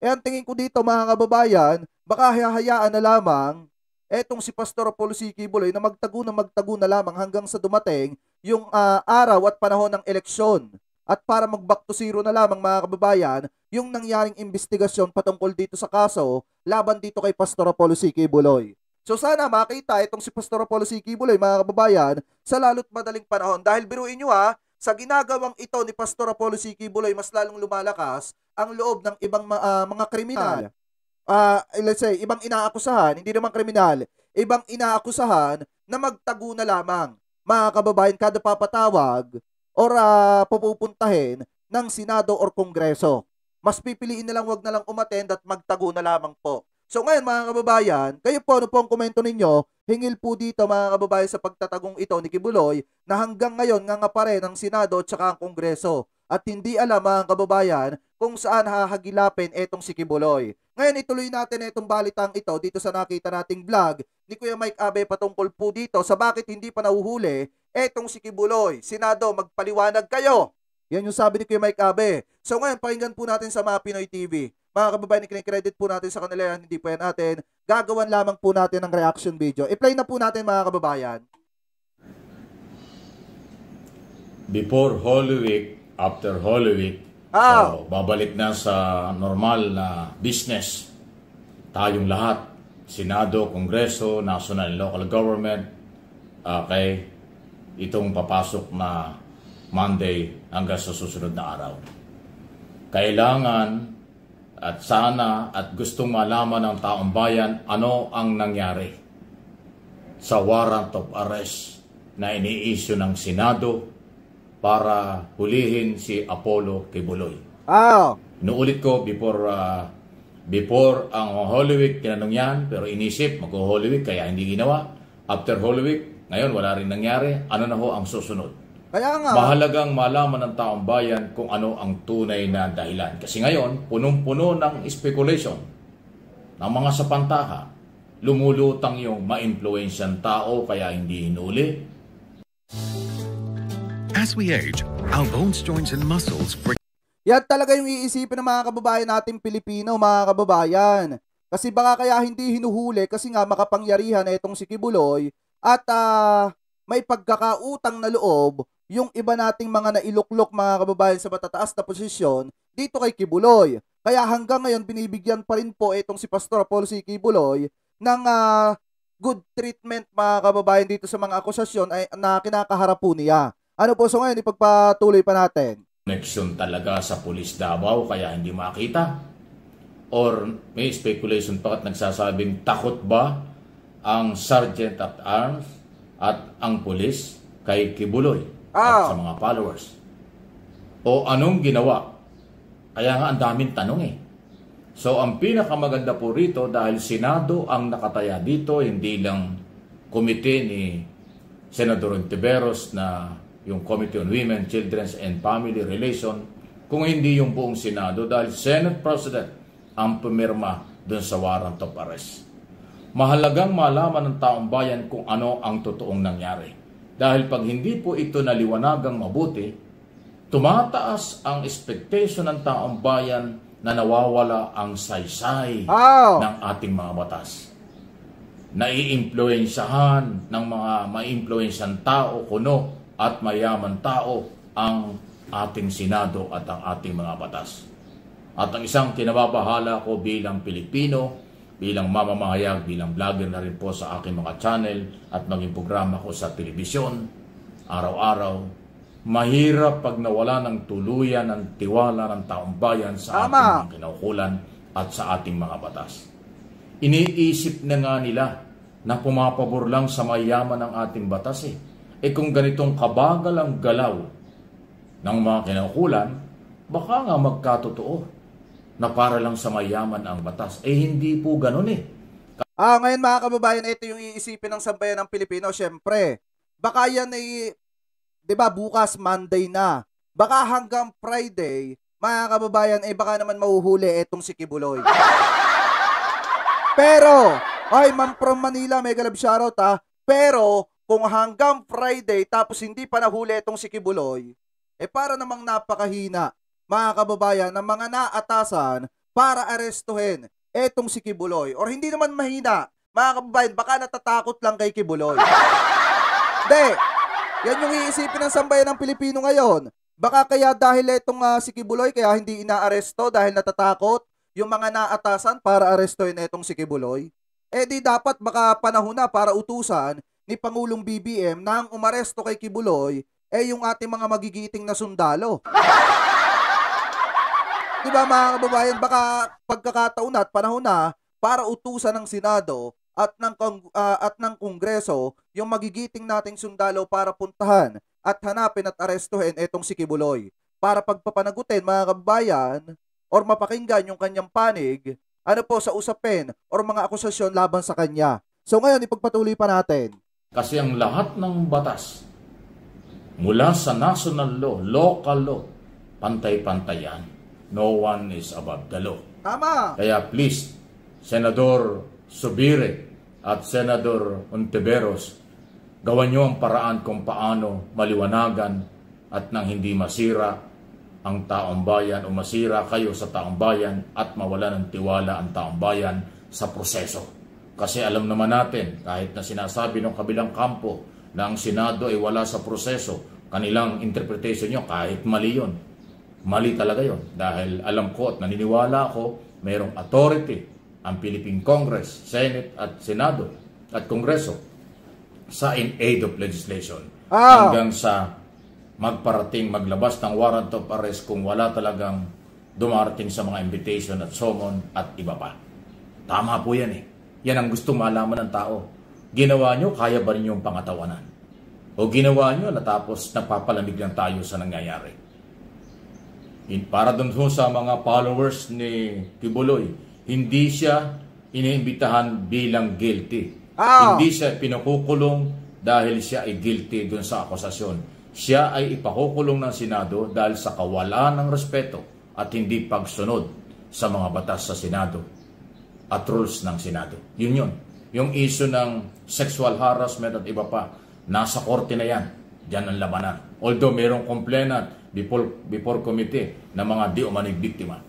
E ang tingin ko dito mga kababayan, baka hahayaan na lamang etong si Pastor Apollo C.K. Buloy na magtago na magtago na lamang hanggang sa dumating yung uh, araw at panahon ng eleksyon. At para mag-back to zero na lamang mga kababayan, yung nangyaring investigasyon patungkol dito sa kaso laban dito kay Pastor Apollo C.K. Buloy. So sana makita itong si Pastor Apollo C.K. Buloy mga kababayan sa lalo't madaling panahon dahil biruin nyo ha, ah, sa ginagawang ito ni Pastor Apollo C.K. Buloy mas lalong lumalakas ang loob ng ibang uh, mga kriminal. Uh, let's say, ibang inaakusahan, hindi naman kriminal, ibang inaakusahan na magtago na lamang. Mga kababayan, kada papatawag, or uh, pupupuntahin ng Senado or Kongreso. Mas pipiliin nilang wag na lang umattend at magtago na lamang po. So ngayon mga kababayan, kayo po ano po ang komento ninyo? Hingil po dito mga kababayan sa pagtatagong ito ni Kibuloy na hanggang ngayon nga nga pa rin ang Senado at saka ang Kongreso at hindi alam mga kababayan kung saan hahagilapin etong si Kibuloy. Ngayon, ituloy natin itong balitang ito dito sa nakita nating vlog ni Kuya Mike Abe patungkol po dito sa bakit hindi pa nahuhuli etong si Kibuloy. Sinado, magpaliwanag kayo. Yan yung sabi ni Kuya Mike Abe. So ngayon, pakinggan po natin sa mga Pinoy TV. Mga kababayan, kinikredit po natin sa kanila yan, hindi po yan natin. Gagawan lamang po natin ng reaction video. I-play na po natin mga kababayan. Before Holy Week, after Holy Week, Oh. So, babalik na sa normal na business. Tayong lahat, Senado, Kongreso, National and Local Government, okay, ah, itong papasok na Monday hanggang sa susunod na araw. Kailangan at sana at gustong malaman ng taong bayan ano ang nangyari sa warrant of arrest na iniisyo ng Senado para hulihin si Apollo Kibuloy. Ah. Oh. Inuulit ko before uh, before ang Holy Week tinanong yan pero inisip mag Holy Week kaya hindi ginawa. After Holy Week, ngayon wala rin nangyari. Ano na ho ang susunod? Kaya nga. Mahalagang malaman ng taong bayan kung ano ang tunay na dahilan. Kasi ngayon, punong-puno ng speculation ng mga sapantaha. Lumulutang yung ma-influensyan tao kaya hindi hinuli. As we age, our bones, joints, and muscles... Yan talaga yung iisipin ng mga kababayan natin Pilipino, mga kababayan. Kasi baka kaya hindi hinuhuli kasi nga makapangyarihan na itong si Kibuloy at uh, may pagkakautang na loob yung iba nating mga nailuklok mga kababayan sa matataas na posisyon dito kay Kibuloy. Kaya hanggang ngayon binibigyan pa rin po itong si Pastor Paul si Kibuloy ng uh, good treatment mga kababayan dito sa mga akusasyon ay, na kinakaharap po niya. Ano po so ngayon, ipagpatuloy pa natin? Connection talaga sa Police Davao kaya hindi makita? Or may speculation pa at nagsasabing takot ba ang Sergeant at Arms at ang police kay Kibuloy ah. at sa mga followers? O anong ginawa? Kaya nga ang daming tanong eh. So ang pinakamaganda po rito dahil Senado ang nakataya dito, hindi lang komite ni Senador Ontiveros na yung Committee on Women, Children's and Family Relation, kung hindi yung buong Senado dahil Senate President ang pumirma dun sa warrant of arrest. Mahalagang malaman ng taong bayan kung ano ang totoong nangyari. Dahil pag hindi po ito naliwanagang mabuti, tumataas ang expectation ng taong bayan na nawawala ang saysay oh. ng ating mga batas. Naiimpluensyahan ng mga maimpluensyang tao kuno at mayaman tao ang ating Senado at ang ating mga batas. At ang isang kinababahala ko bilang Pilipino, bilang mamamahayag, bilang vlogger na rin po sa aking mga channel at maging programa ko sa telebisyon, araw-araw, mahirap pag nawala ng tuluyan ng tiwala ng taong bayan sa Tama. ating mga kinaukulan at sa ating mga batas. Iniisip na nga nila na pumapabor lang sa mayaman ng ating batas eh E kung ganitong kabagal ang galaw ng mga kinukulan, baka nga magkatotoo na para lang sa mayaman ang batas. Eh hindi po ganun eh. Ah, ngayon mga kababayan, ito yung iisipin ng sambayan ng Pilipino, syempre. Baka yan ay, di ba, bukas Monday na. Baka hanggang Friday, mga kababayan, eh baka naman mahuhuli etong si Kibuloy. *laughs* Pero, ay, man from Manila, mega love shoutout ha. Ah. Pero, kung hanggang Friday tapos hindi pa nahuli itong si Kibuloy, eh para namang napakahina, mga kababayan, ng mga naatasan para arestuhin etong si Kibuloy. Or hindi naman mahina, mga kababayan, baka natatakot lang kay Kibuloy. *laughs* Hindi, yan yung iisipin ng sambayan ng Pilipino ngayon. Baka kaya dahil itong uh, si Kibuloy, kaya hindi inaaresto dahil natatakot yung mga naatasan para arestuhin itong si Kibuloy. Eh di dapat baka panahon na para utusan ni Pangulong BBM na ang umaresto kay Kibuloy eh yung ating mga magigiting na sundalo. *laughs* Di ba mga kababayan, baka pagkakataon na at panahon na para utusan ng Senado at ng uh, at ng Kongreso yung magigiting nating sundalo para puntahan at hanapin at arestuhin etong si Kibuloy para pagpapanagutin mga kababayan or mapakinggan yung kanyang panig ano po sa usapin or mga akusasyon laban sa kanya. So ngayon ipagpatuloy pa natin. Kasi ang lahat ng batas mula sa national law, local law, pantay-pantayan. No one is above the law. Tama! Kaya please, Senador Subire at Senador Ontiveros, gawan niyo ang paraan kung paano maliwanagan at nang hindi masira ang taong bayan o masira kayo sa taong bayan at mawala ng tiwala ang taong bayan sa proseso. Kasi alam naman natin, kahit na sinasabi ng kabilang kampo na ang Senado ay wala sa proseso, kanilang interpretation nyo, kahit mali yon. Mali talaga yon. Dahil alam ko at naniniwala ako, mayroong authority ang Philippine Congress, Senate at Senado at Kongreso sa in aid of legislation. Ah. Hanggang sa magparating, maglabas ng warrant of arrest kung wala talagang dumarating sa mga invitation at summon at iba pa. Tama po yan eh. Yan ang gusto malaman ng tao. Ginawa nyo, kaya ba rin yung pangatawanan? O ginawa nyo, natapos napapalamig lang tayo sa nangyayari. In, para dun sa mga followers ni Tibuloy, hindi siya iniimbitahan bilang guilty. Oh. Hindi siya pinukukulong dahil siya ay guilty dun sa akusasyon. Siya ay ipakukulong ng Senado dahil sa kawalaan ng respeto at hindi pagsunod sa mga batas sa Senado at rules ng Senado. Yun yun. Yung issue ng sexual harassment at iba pa, nasa korte na yan. Diyan ang labanan. Although mayroong complainant before, before committee na mga di umanig biktima.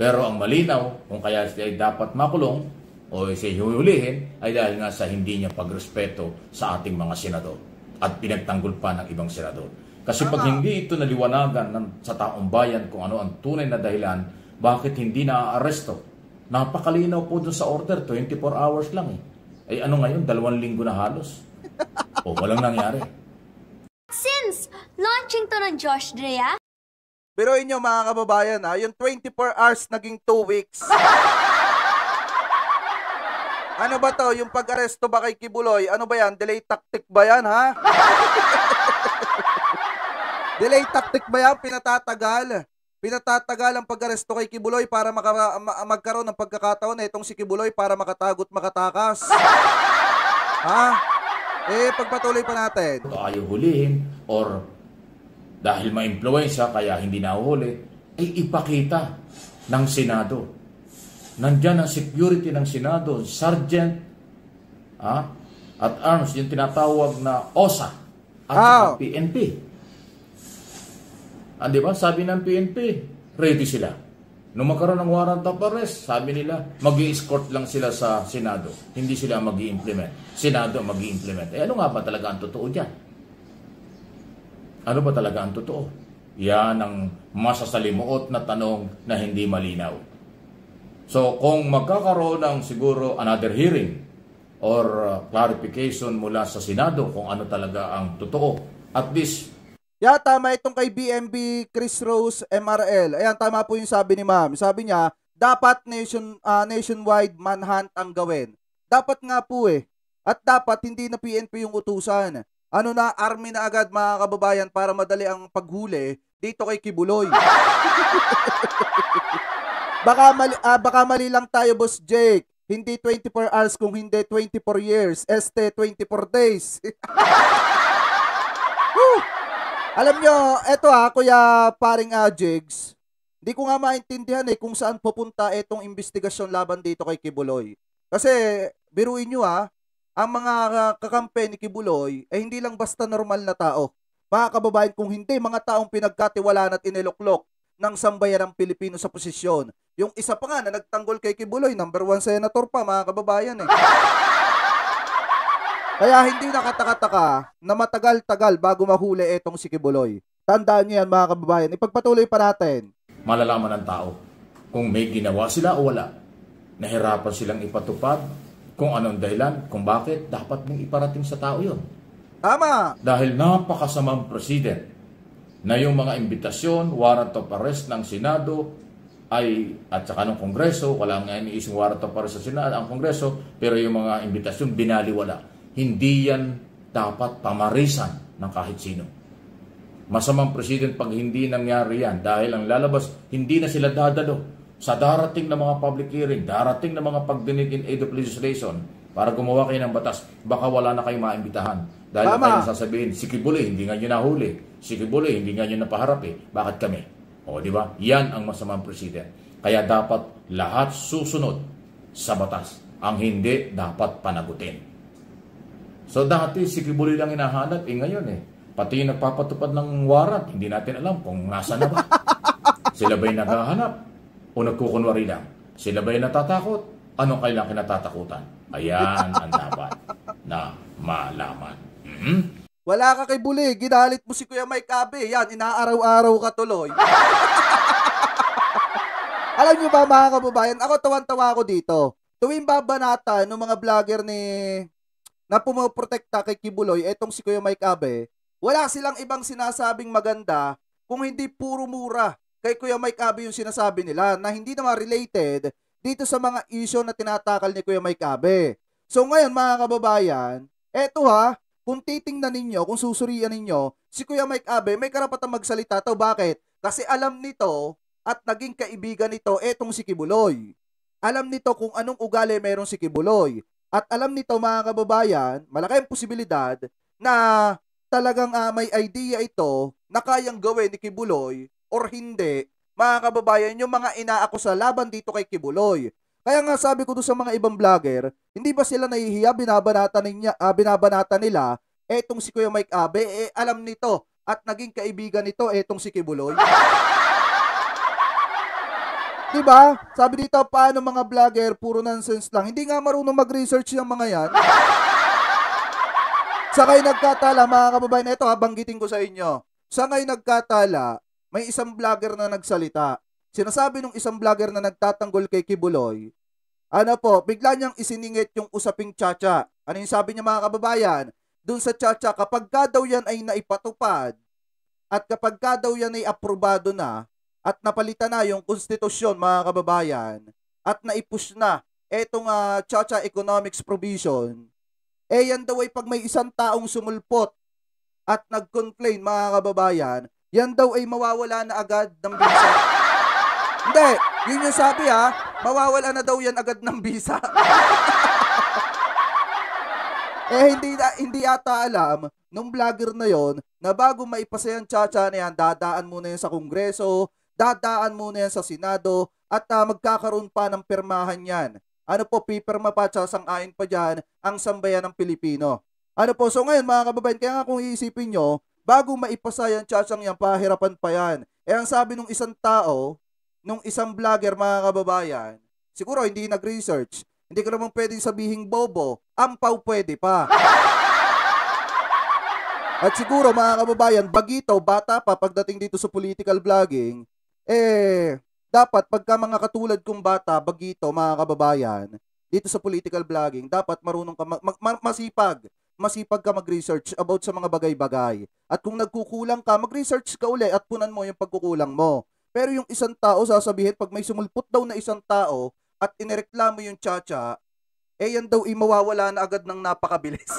Pero ang malinaw, kung kaya siya ay dapat makulong o siya huhulihin, ay dahil nga sa hindi niya pagrespeto sa ating mga senador at pinagtanggol pa ng ibang senador. Kasi pag hindi ito naliwanagan ng, sa taong bayan kung ano ang tunay na dahilan, bakit hindi na naaaresto Napakalinaw po dun sa order, 24 hours lang eh. Ay ano ngayon, dalawang linggo na halos. *laughs* O oh, walang nangyari. Since launching to ng Josh Drea, pero inyo mga kababayan ha, yung 24 hours naging 2 weeks. *laughs* ano ba to? Yung pag-aresto ba kay Kibuloy? Ano ba yan? Delay tactic ba yan ha? *laughs* Delay tactic ba yan? Pinatatagal? Pinatatagal ang pag-aresto kay Kibuloy para maka- ma- magkaroon ng pagkakataon na itong si Kibuloy para makatagot makatakas. *laughs* ha? Eh, pagpatuloy pa natin. Ayaw hulihin or dahil ma-impluensya kaya hindi nahuhuli, ay ipakita ng Senado. Nandiyan ang security ng Senado, Sergeant ha? at Arms, yung tinatawag na OSA at oh. PNP. Ah, di ba? Sabi ng PNP, ready sila. Nung magkaroon ng warrant of arrest, sabi nila, mag escort lang sila sa Senado. Hindi sila mag implement Senado mag implement Eh ano nga ba talaga ang totoo dyan? Ano ba talaga ang totoo? Yan ang masasalimuot na tanong na hindi malinaw. So kung magkakaroon ng siguro another hearing or uh, clarification mula sa Senado kung ano talaga ang totoo, at least Yeah, tama itong kay BMB Chris Rose MRL. Ayan, tama po yung sabi ni ma'am. Sabi niya, dapat nation uh, nationwide manhunt ang gawin. Dapat nga po eh. At dapat hindi na PNP yung utusan. Ano na, army na agad mga kababayan para madali ang paghuli dito kay Kibuloy. *laughs* baka, mali, uh, baka mali lang tayo, Boss Jake. Hindi 24 hours kung hindi 24 years. Este, 24 days. *laughs* Alam nyo, eto ha, Kuya Paring uh, Jigs, hindi ko nga maintindihan eh kung saan pupunta itong investigasyon laban dito kay Kibuloy. Kasi, biruin nyo ha, ang mga uh, ni Kibuloy ay eh, hindi lang basta normal na tao. Mga kababayan, kung hindi, mga taong pinagkatiwalaan at iniluklok ng sambayanang Pilipino sa posisyon. Yung isa pa nga na nagtanggol kay Kibuloy, number one senator pa, mga kababayan eh. Kaya hindi nakatakataka na matagal-tagal bago mahuli itong si Kibuloy. Tandaan niyo yan mga kababayan. Ipagpatuloy pa natin. Malalaman ng tao kung may ginawa sila o wala. Nahirapan silang ipatupad kung anong dahilan, kung bakit dapat mong iparating sa tao yon. Tama! Dahil napakasamang president na yung mga imbitasyon, warrant of arrest ng Senado, ay at saka ng Kongreso, wala nga iniisang warrant of arrest sa Senado, ang Kongreso, pero yung mga imbitasyon binaliwala. Hindi yan dapat pamarisan ng kahit sino. Masamang president pag hindi nangyari yan dahil ang lalabas, hindi na sila dadalo sa darating na mga public hearing, darating na mga pagdinig in aid of legislation para gumawa kayo ng batas, baka wala na kayong maimbitahan. Dahil Tama. kayo sasabihin, si Kibuli, hindi nga nyo nahuli. Si Kibuli, hindi nga nyo napaharap eh. Bakit kami? O, di ba? Yan ang masamang president. Kaya dapat lahat susunod sa batas. Ang hindi dapat panagutin. So dati, sikibuli lang hinahanap. Eh ngayon eh, pati yung nagpapatupad ng warat, hindi natin alam kung nasa na ba. *laughs* Sila ba'y naghahanap? O nagkukunwari lang? Sila ba'y natatakot? Anong kailangan kinatatakutan? Ayan ang dapat na malaman. hmm Wala ka kay Buli, ginalit mo si Kuya Mike Abe. Yan, inaaraw-araw ka tuloy. *laughs* Alam niyo ba mga kababayan, ako tawan-tawa ako dito. Tuwing babanata ng mga vlogger ni na pumoprotekta kay Kibuloy, etong si Kuya Mike Abe, wala silang ibang sinasabing maganda kung hindi puro mura kay Kuya Mike Abe yung sinasabi nila na hindi naman related dito sa mga issue na tinatakal ni Kuya Mike Abe. So ngayon mga kababayan, eto ha, kung titingnan ninyo, kung susurian ninyo, si Kuya Mike Abe may karapatang magsalita to. Bakit? Kasi alam nito at naging kaibigan nito etong si Kibuloy. Alam nito kung anong ugali meron si Kibuloy. At alam nito mga kababayan, malaki ang posibilidad na talagang uh, may idea ito na kayang gawin ni Kibuloy or hindi, mga kababayan, yung mga inaako sa laban dito kay Kibuloy. Kaya nga sabi ko doon sa mga ibang vlogger, hindi ba sila nahihiya binabanata, niya, uh, ah, binabanatan nila etong si Kuya Mike Abe, eh alam nito at naging kaibigan nito etong si Kibuloy? *laughs* 'Di ba? Sabi dito, paano mga vlogger, puro nonsense lang. Hindi nga marunong mag-research yung mga yan. sa kayo nagkatala, mga kababayan, ito ha, banggitin ko sa inyo. Sa kayo nagkatala, may isang vlogger na nagsalita. Sinasabi nung isang vlogger na nagtatanggol kay Kibuloy, ano po, bigla niyang isiningit yung usaping chacha. Ano yung sabi niya mga kababayan? Doon sa chacha, kapag ka daw yan ay naipatupad, at kapag ka daw yan ay aprobado na, at napalitan na yung konstitusyon mga kababayan at naipush na etong uh, Chacha Economics Provision, eh yan daw ay pag may isang taong sumulpot at nag-complain mga kababayan, yan daw ay mawawala na agad ng visa. *laughs* Hindi, yun yung sabi ha, ah, mawawala na daw yan agad ng visa. *laughs* eh hindi na, hindi ata alam nung vlogger na yon na bago maipasa yung chacha na yan, dadaan muna yun sa kongreso, dadaan muna yan sa Senado at uh, magkakaroon pa ng pirmahan yan. Ano po, pipirma pa at sasang pa dyan ang sambayan ng Pilipino. Ano po, so ngayon mga kababayan, kaya nga kung iisipin nyo, bago maipasa yan, tsatsang yan, pahirapan pa yan. Eh ang sabi nung isang tao, nung isang vlogger mga kababayan, siguro hindi nag-research, hindi ko naman pwedeng sabihing bobo, ampaw pwede pa. At siguro mga kababayan, bagito, bata pa pagdating dito sa political vlogging, eh, dapat pagka mga katulad kong bata, bagito, mga kababayan, dito sa political vlogging, dapat marunong ka, mag, ma- masipag, masipag ka mag-research about sa mga bagay-bagay. At kung nagkukulang ka, mag-research ka uli at punan mo yung pagkukulang mo. Pero yung isang tao, sasabihin, pag may sumulpot daw na isang tao at inireklamo yung chacha, eh yan daw imawawala na agad ng napakabilis.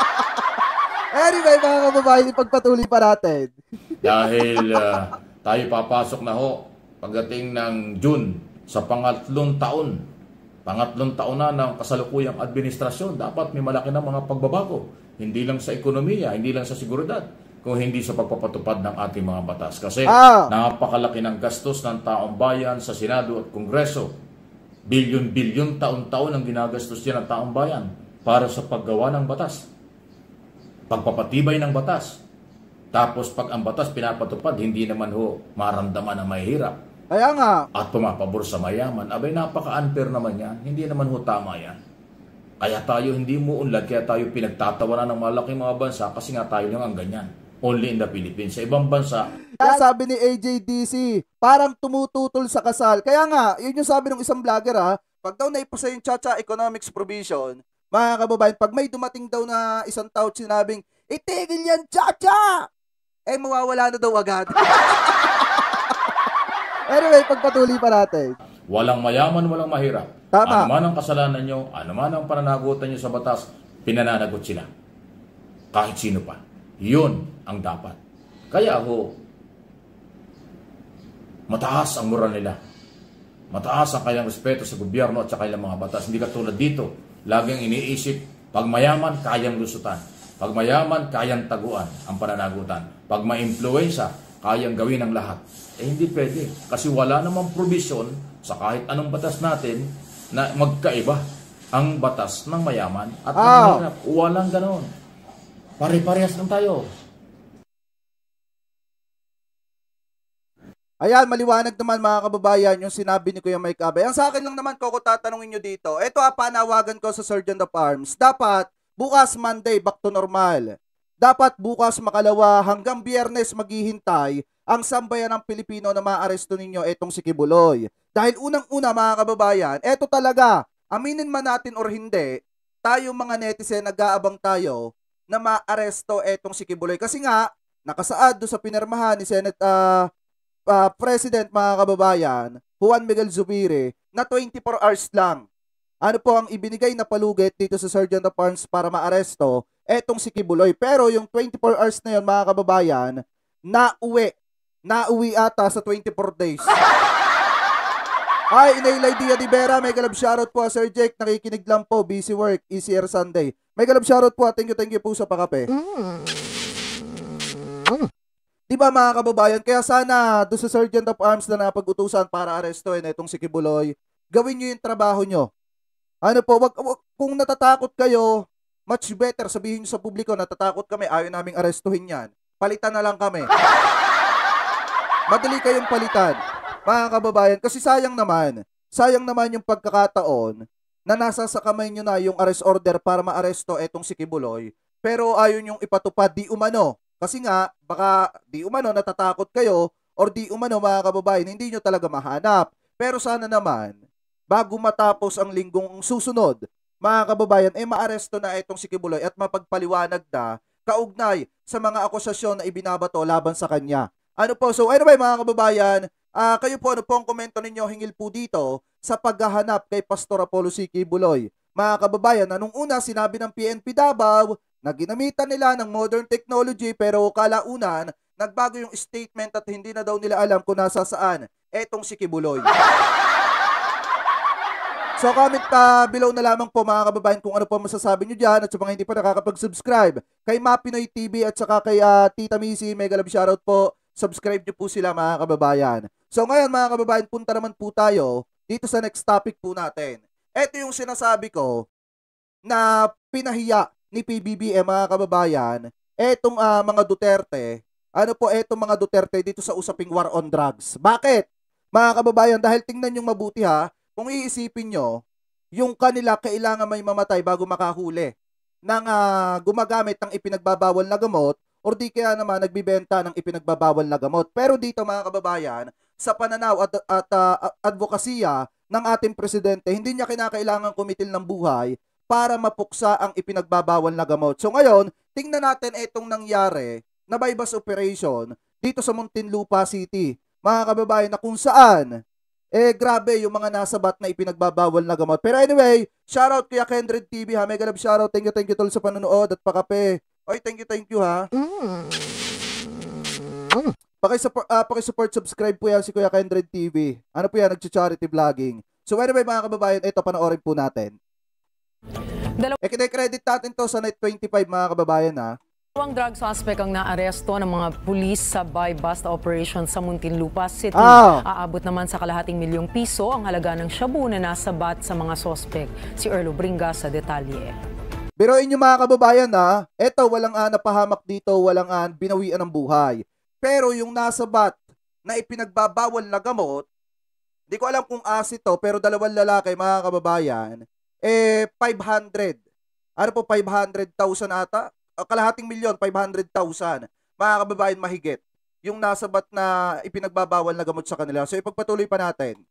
*laughs* anyway, mga kababayan, ipagpatuloy pa natin. Dahil uh, tayo papasok na ho pagdating ng June sa pangatlong taon. Pangatlong taon na ng kasalukuyang administrasyon. Dapat may malaki na mga pagbabago. Hindi lang sa ekonomiya, hindi lang sa seguridad, kung hindi sa pagpapatupad ng ating mga batas. Kasi ah. napakalaki ng gastos ng taong bayan sa Senado at Kongreso. Bilyon-bilyon taon-taon ang ginagastos niya ng taong bayan para sa paggawa ng batas. Pagpapatibay ng batas tapos pag ang batas pinapatupad, hindi naman ho maramdaman na mahirap. Kaya nga. At pumapabor sa mayaman. Abay, napaka-unfair naman yan. Hindi naman ho tama yan. Kaya tayo hindi mo unlad, kaya tayo pinagtatawanan ng malaking mga bansa kasi nga tayo lang ang ganyan. Only in the Philippines. Sa ibang bansa. Kaya sabi ni AJDC, parang tumututol sa kasal. Kaya nga, yun yung sabi ng isang vlogger ha, pag daw naipasa yung Chacha Economics Provision, mga kababayan, pag may dumating daw na isang tao sinabing, itigil yan, Chacha! eh mawawala na daw agad. *laughs* anyway, pagpatuloy pa natin. Walang mayaman, walang mahirap. Tama. Ano man ang kasalanan nyo, ano man ang pananagutan nyo sa batas, pinananagot sila. Kahit sino pa. Yun ang dapat. Kaya ho, mataas ang moral nila. Mataas ang kanyang respeto sa gobyerno at sa kanilang mga batas. Hindi katulad dito, laging iniisip, pag mayaman, kayang lusutan. Pag mayaman, kayang taguan ang pananagutan. Pag ma maimpluensya, kayang gawin ang lahat. Eh hindi pwede. Kasi wala namang provision sa kahit anong batas natin na magkaiba ang batas ng mayaman at oh. ng hirap. Walang ganon. Pare-parehas lang tayo. Ayan, maliwanag naman mga kababayan yung sinabi ni Kuya Mike Abay. Ang sa akin lang naman ko, kung tatanungin nyo dito, ito ah, panawagan ko sa Sergeant of Arms. Dapat, Bukas Monday back to normal. Dapat bukas makalawa hanggang biyernes maghihintay ang sambayan ng Pilipino na maaresto ninyo etong si Kibuloy. Dahil unang-una mga kababayan, eto talaga, aminin man natin or hindi, tayo mga netizen nag-aabang tayo na maaresto etong si Kibuloy. Kasi nga, nakasaad do sa pinirmahan ni Senate uh, uh, President mga kababayan, Juan Miguel Zubiri, na 24 hours lang ano po ang ibinigay na palugit dito sa Sergeant of Arms para maaresto, etong si Kibuloy. Pero yung 24 hours na yun, mga kababayan, nauwi. Nauwi ata sa 24 days. *laughs* Ay, Inay Dia Di Vera, may galab shoutout po, ah, Sir Jake. Nakikinig lang po, busy work, ECR Sunday. May galab shoutout po, ah. thank you, thank you po sa pakape. Mm. Di ba mga kababayan, kaya sana do sa Sergeant of Arms na napag-utusan para arestuin itong si Kibuloy, gawin nyo yung trabaho nyo. Ano po, wag, wag, kung natatakot kayo, much better sabihin sa publiko, natatakot kami, ayaw naming arestuhin yan. Palitan na lang kami. Madali kayong palitan, mga kababayan. Kasi sayang naman, sayang naman yung pagkakataon na nasa sa kamay nyo na yung arrest order para maaresto etong si Kibuloy. Pero ayaw yung ipatupad, di umano. Kasi nga, baka di umano natatakot kayo or di umano mga kababayan, hindi nyo talaga mahanap. Pero sana naman, bago matapos ang linggong susunod, mga kababayan, ay eh, maaresto na itong si Kibuloy at mapagpaliwanag na kaugnay sa mga akusasyon na ibinabato laban sa kanya. Ano po? So anyway mga kababayan, uh, kayo po ano po ang komento ninyo hingil po dito sa paghahanap kay Pastor Apollo si Kibuloy. Mga kababayan, anong una sinabi ng PNP Davao na ginamitan nila ng modern technology pero kalaunan nagbago yung statement at hindi na daw nila alam kung nasa saan etong si Kibuloy. *laughs* So comment uh, below na lamang po mga kababayan kung ano po masasabi nyo dyan at sa mga hindi pa nakakapag-subscribe kay Mapinoy TV at saka kay uh, Tita Missy, mega love shoutout po. Subscribe nyo po sila mga kababayan. So ngayon mga kababayan, punta naman po tayo dito sa next topic po natin. Ito yung sinasabi ko na pinahiya ni PBBM eh, mga kababayan etong uh, mga Duterte, ano po etong mga Duterte dito sa usaping war on drugs. Bakit? Mga kababayan, dahil tingnan yung mabuti ha, kung iisipin nyo, yung kanila kailangan may mamatay bago makahuli ng uh, gumagamit ng ipinagbabawal na gamot or di kaya naman nagbibenta ng ipinagbabawal na gamot. Pero dito mga kababayan, sa pananaw at, at uh, advokasya ng ating presidente, hindi niya kinakailangan kumitil ng buhay para mapuksa ang ipinagbabawal na gamot. So ngayon, tingnan natin itong nangyari na bypass operation dito sa Muntinlupa City. Mga kababayan, na kung saan eh grabe yung mga nasa bat na ipinagbabawal na gamot. Pero anyway, shoutout kuya Kendred TV ha. Mega love shoutout. Thank you, thank you tol sa panonood at pakape. Oy, thank you, thank you ha. Mm. Pakisupport, uh, ah, pakisupport, subscribe po yan si Kuya Kendred TV. Ano po yan, nagcha charity vlogging. So anyway mga kababayan, ito panoorin po natin. Dalaw- e, eh, credit natin to sa Night 25 mga kababayan ha. Dalawang drug suspect ang naaresto ng mga pulis sa buy bust operation sa Muntinlupa City. Oh. Aabot naman sa kalahating milyong piso ang halaga ng shabu na nasa bat sa mga suspect. Si Erlo Bringa sa detalye. Pero inyo mga kababayan ha, ah, eto walang an ah, napahamak dito, walang an binawian ng buhay. Pero yung nasa bat na ipinagbabawal na gamot, hindi ko alam kung asit to, pero dalawang lalaki mga kababayan, eh 500. Ano po 500,000 ata? Ah, kalahating milyon, 500,000, mga kababayan mahigit, yung nasa bat na ipinagbabawal na gamot sa kanila. So ipagpatuloy pa natin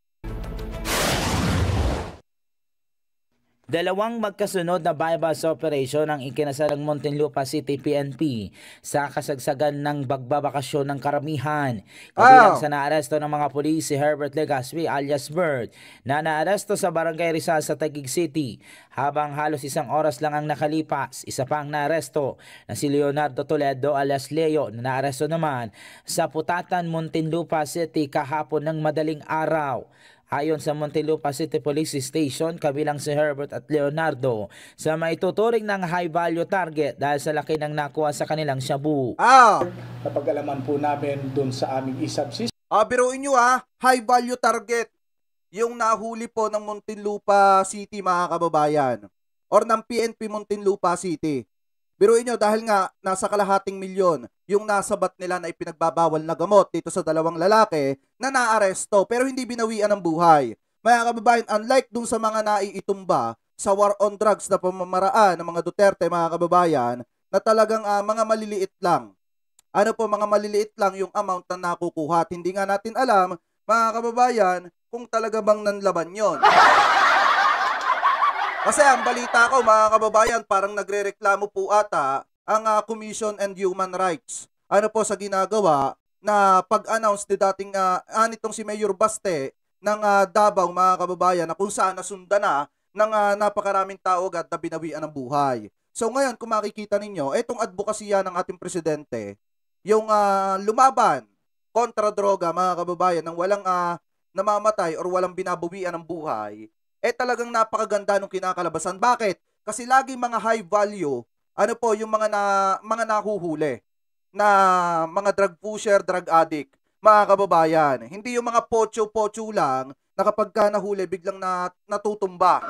Dalawang magkasunod na bypass operation ang ikinasal ng Montelupa City PNP sa kasagsagan ng bagbabakasyon ng karamihan. Kabilang oh. sa naaresto ng mga pulis si Herbert Legaspi alias Bird na naaresto sa Barangay Rizal sa Taguig City habang halos isang oras lang ang nakalipas. Isa pa ang naaresto na si Leonardo Toledo alias Leo na naaresto naman sa Putatan Montelupa City kahapon ng madaling araw. Ayon sa Montelupa City Police Station, kabilang si Herbert at Leonardo sa maituturing ng high value target dahil sa laki ng nakuha sa kanilang shabu. Ah! Napag-alaman po namin dun sa aming isab system. Ah, biruin nyo ah, high value target. Yung nahuli po ng Montelupa City mga kababayan or ng PNP Muntinlupa City. Biruin nyo dahil nga nasa kalahating milyon yung nasa bat nila na ipinagbabawal na gamot dito sa dalawang lalaki na naaresto pero hindi binawian ng buhay. Mga kababayan, unlike dun sa mga naiitumba sa war on drugs na pamamaraan ng mga Duterte mga kababayan na talagang uh, mga maliliit lang. Ano po mga maliliit lang yung amount na nakukuha at hindi nga natin alam mga kababayan kung talaga bang nanlaban yon. Kasi ang balita ko mga kababayan, parang nagrereklamo po ata ang uh, Commission and Human Rights. Ano po sa ginagawa na pag-announce ni dating uh, ah, anitong ah, si Mayor Baste ng uh, Davao mga kababayan na kung saan nasunda na ng uh, napakaraming tao agad na binawian ng buhay. So ngayon kung makikita ninyo, itong advokasya ng ating presidente, yung uh, lumaban kontra droga mga kababayan nang walang uh, namamatay or walang binabawian ng buhay, eh talagang napakaganda nung kinakalabasan. Bakit? Kasi lagi mga high value, ano po, yung mga na, mga nahuhuli na mga drug pusher, drug addict, mga kababayan. Hindi yung mga pocho-pocho lang na kapag nahuli, biglang na, natutumba.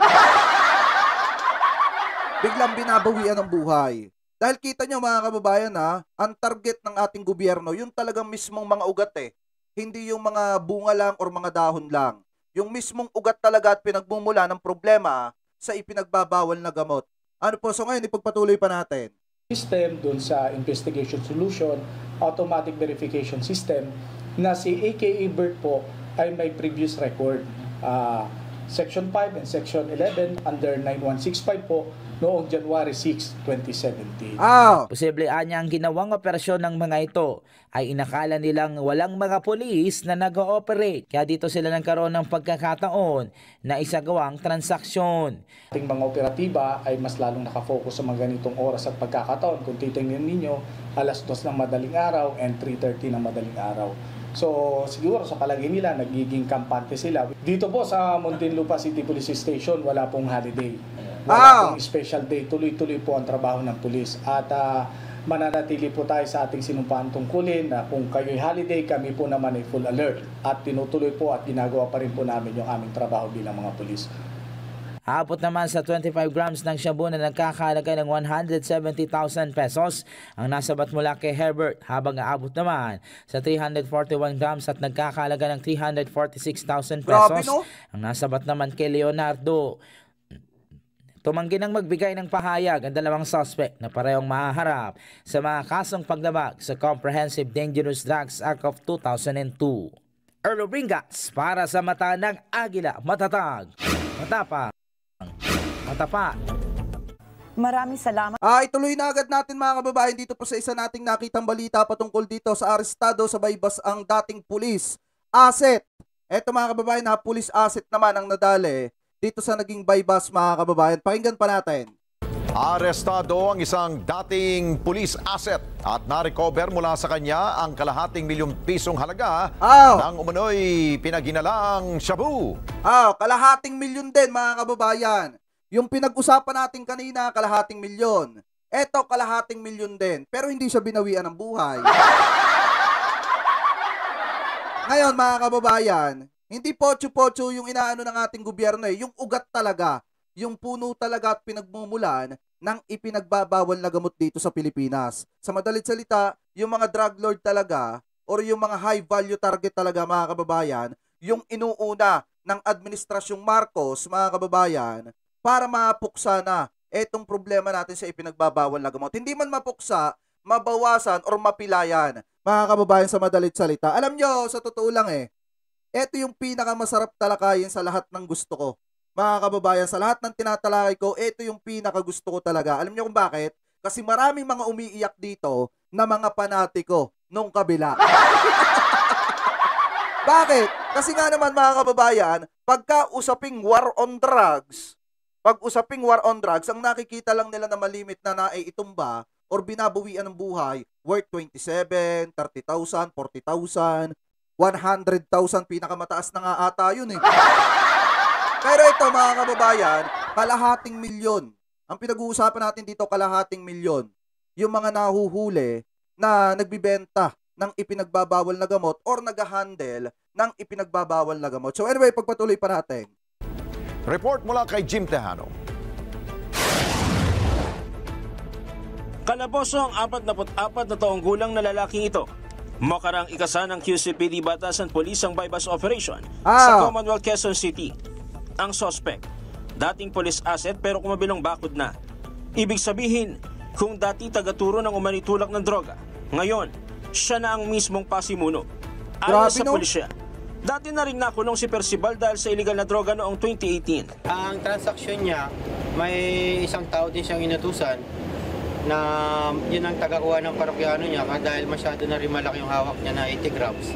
*laughs* biglang binabawian ng buhay. Dahil kita nyo mga kababayan ha, ang target ng ating gobyerno, yung talagang mismong mga ugat eh. Hindi yung mga bunga lang or mga dahon lang. Yung mismong ugat talaga at pinagmumula ng problema sa ipinagbabawal na gamot. Ano po, so ngayon ipagpatuloy pa natin. System dun sa investigation solution, automatic verification system, na si AKA Bert po ay may previous record. Uh, Section 5 and Section 11 under 9165 po noong January 6, 2017. Oh. Posible ang ginawang operasyon ng mga ito ay inakala nilang walang mga polis na nag-ooperate. Kaya dito sila nagkaroon ng pagkakataon na isagawa ang transaksyon. Ating mga operatiba ay mas lalong nakafocus sa mga ganitong oras at pagkakataon. Kung titingnan ninyo, alas 2 ng madaling araw and 3.30 ng madaling araw. So siguro sa palagay nila nagiging kampante sila. Dito po sa Muntinlupa City Police Station wala pong holiday. Ah. special day. Tuloy-tuloy po ang trabaho ng pulis. At uh, mananatili po tayo sa ating sinumpaan tungkulin na kung kayo'y holiday, kami po naman ay full alert. At tinutuloy po at ginagawa pa rin po namin yung aming trabaho bilang mga pulis. Aabot naman sa 25 grams ng shabu na nagkakahalaga ng 170,000 pesos ang nasabat mula kay Herbert habang aabot naman sa 341 grams at nagkakahalaga ng 346,000 pesos ang nasabat naman kay Leonardo. Tumanggi ng magbigay ng pahayag ang dalawang suspect na parehong maharap sa mga kasong paglabag sa Comprehensive Dangerous Drugs Act of 2002. Erlo Bringas para sa mata ng Agila matatag, matapang, matapat. Maraming salamat. Ay, tuloy na agad natin mga kababayan dito po sa isa nating nakitang balita patungkol dito sa arestado sa Baybas ang dating pulis. Asset. Eto mga kababayan, na pulis asset naman ang nadali dito sa naging bypass mga kababayan. Pakinggan pa natin. Arestado ang isang dating police asset at narecover mula sa kanya ang kalahating milyong pisong halaga oh. ng umano'y pinaghinalang shabu. Oh, kalahating milyon din mga kababayan. Yung pinag-usapan natin kanina, kalahating milyon. Eto, kalahating milyon din. Pero hindi siya binawian ng buhay. *laughs* Ngayon mga kababayan, hindi pocho-pocho yung inaano ng ating gobyerno eh. Yung ugat talaga, yung puno talaga at pinagmumulan ng ipinagbabawal na gamot dito sa Pilipinas. Sa madalit salita, yung mga drug lord talaga or yung mga high value target talaga mga kababayan, yung inuuna ng Administrasyong Marcos mga kababayan para mapuksa na etong problema natin sa ipinagbabawal na gamot. Hindi man mapuksa, mabawasan or mapilayan mga kababayan sa madalit salita. Alam nyo, sa totoo lang eh, ito yung pinakamasarap talakayin sa lahat ng gusto ko. Mga kababayan, sa lahat ng tinatalakay ko, ito yung pinakagusto ko talaga. Alam niyo kung bakit? Kasi maraming mga umiiyak dito na mga panatiko nung kabila. *laughs* Bakit? Kasi nga naman mga kababayan, pagka usaping war on drugs, pag usaping war on drugs, ang nakikita lang nila na malimit na itumba or binabawian ng buhay worth 27, 30,000, 40,000, 100,000 pinakamataas na nga ata yun eh. Pero ito mga kababayan, kalahating milyon. Ang pinag-uusapan natin dito kalahating milyon. Yung mga nahuhuli na nagbibenta ng ipinagbabawal na gamot or nag-handle ng ipinagbabawal na gamot. So anyway, pagpatuloy pa natin. Report mula kay Jim Tejano. Kalabosong 44 na taong gulang na lalaking ito Makarang ikasanang QCPD Batasan Police ang bypass operation ah. sa Commonwealth Quezon City. Ang suspect, dating police asset pero kumabilang bakod na. Ibig sabihin, kung dati tagaturo ng umanitulak ng droga, ngayon, siya na ang mismong pasimuno. Ayon sa no? pulisya, dati na rin nakulong si Percival dahil sa illegal na droga noong 2018. Ang transaksyon niya, may isang tao din siyang inutusan na yun ang tagakuha ng parokyano niya dahil masyado na rin malaki yung hawak niya na 80 grams.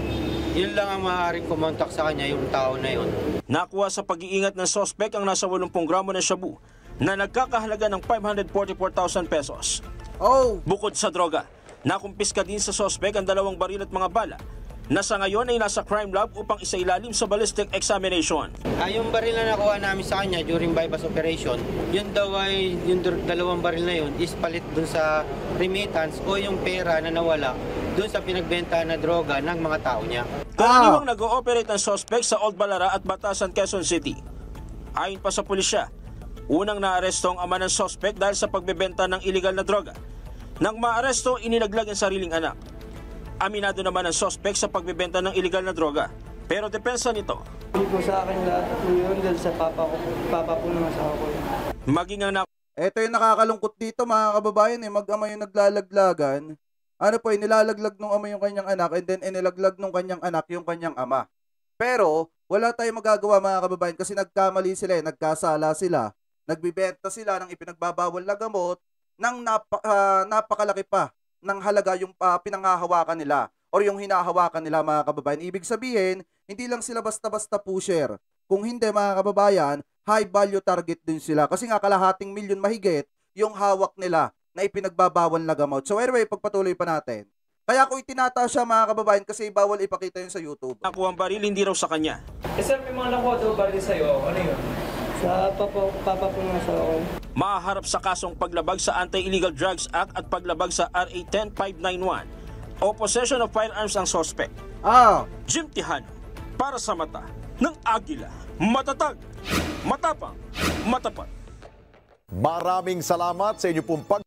Yun lang ang maaaring kumontak sa kanya yung tao na yun. Nakuha sa pag-iingat ng sospek ang nasa 80 gramo na shabu na nagkakahalaga ng 544,000 pesos. Oh! Bukod sa droga, nakumpiska din sa sospek ang dalawang baril at mga bala na sa ngayon ay nasa crime lab upang isailalim sa ballistic examination. Ah, yung baril na nakuha namin sa kanya during bypass operation, yun daw ay yung dalawang baril na yun is palit dun sa remittance o yung pera na nawala dun sa pinagbenta na droga ng mga tao niya. Karaniwang ah! nag-ooperate ang suspect sa Old Balara at Batasan, Quezon City. Ayon pa sa pulisya, unang naaresto ang ama ng suspect dahil sa pagbebenta ng ilegal na droga. Nang maaresto, inilaglag ang sariling anak. Aminado naman ang sospek sa pagbebenta ng ilegal na droga. Pero depensa nito. Hindi po sa akin lahat po yun dahil sa papa ko, papa po ng asawa ko. Maging ang nak- Ito yung nakakalungkot dito mga kababayan eh, mag-ama yung naglalaglagan. Ano po, inilalaglag eh, nung ama yung kanyang anak and then inilaglag nung kanyang anak yung kanyang ama. Pero wala tayong magagawa mga kababayan kasi nagkamali sila eh, nagkasala sila. Nagbibenta sila ng ipinagbabawal na gamot nang napa, uh, napakalaki pa ng halaga yung uh, pinangahawakan nila or yung hinahawakan nila mga kababayan. Ibig sabihin, hindi lang sila basta-basta pusher. Kung hindi mga kababayan, high value target din sila. Kasi nga kalahating milyon mahigit yung hawak nila na ipinagbabawal na gamot. So anyway, pagpatuloy pa natin. Kaya ko itinataas siya mga kababayan kasi bawal ipakita yun sa YouTube. Nakuha ang baril, hindi raw sa kanya. Eh sir, may mga nakuha daw baril sa'yo. Ano yun? Sa papa, papa po nasa ako. Maharap sa kasong paglabag sa Anti-Illegal Drugs Act at paglabag sa RA 10591 o possession of firearms ang suspect. Ah! Jim Tihano, para sa mata ng Agila, matatag, matapang, matapat. Maraming salamat sa inyo pong pag...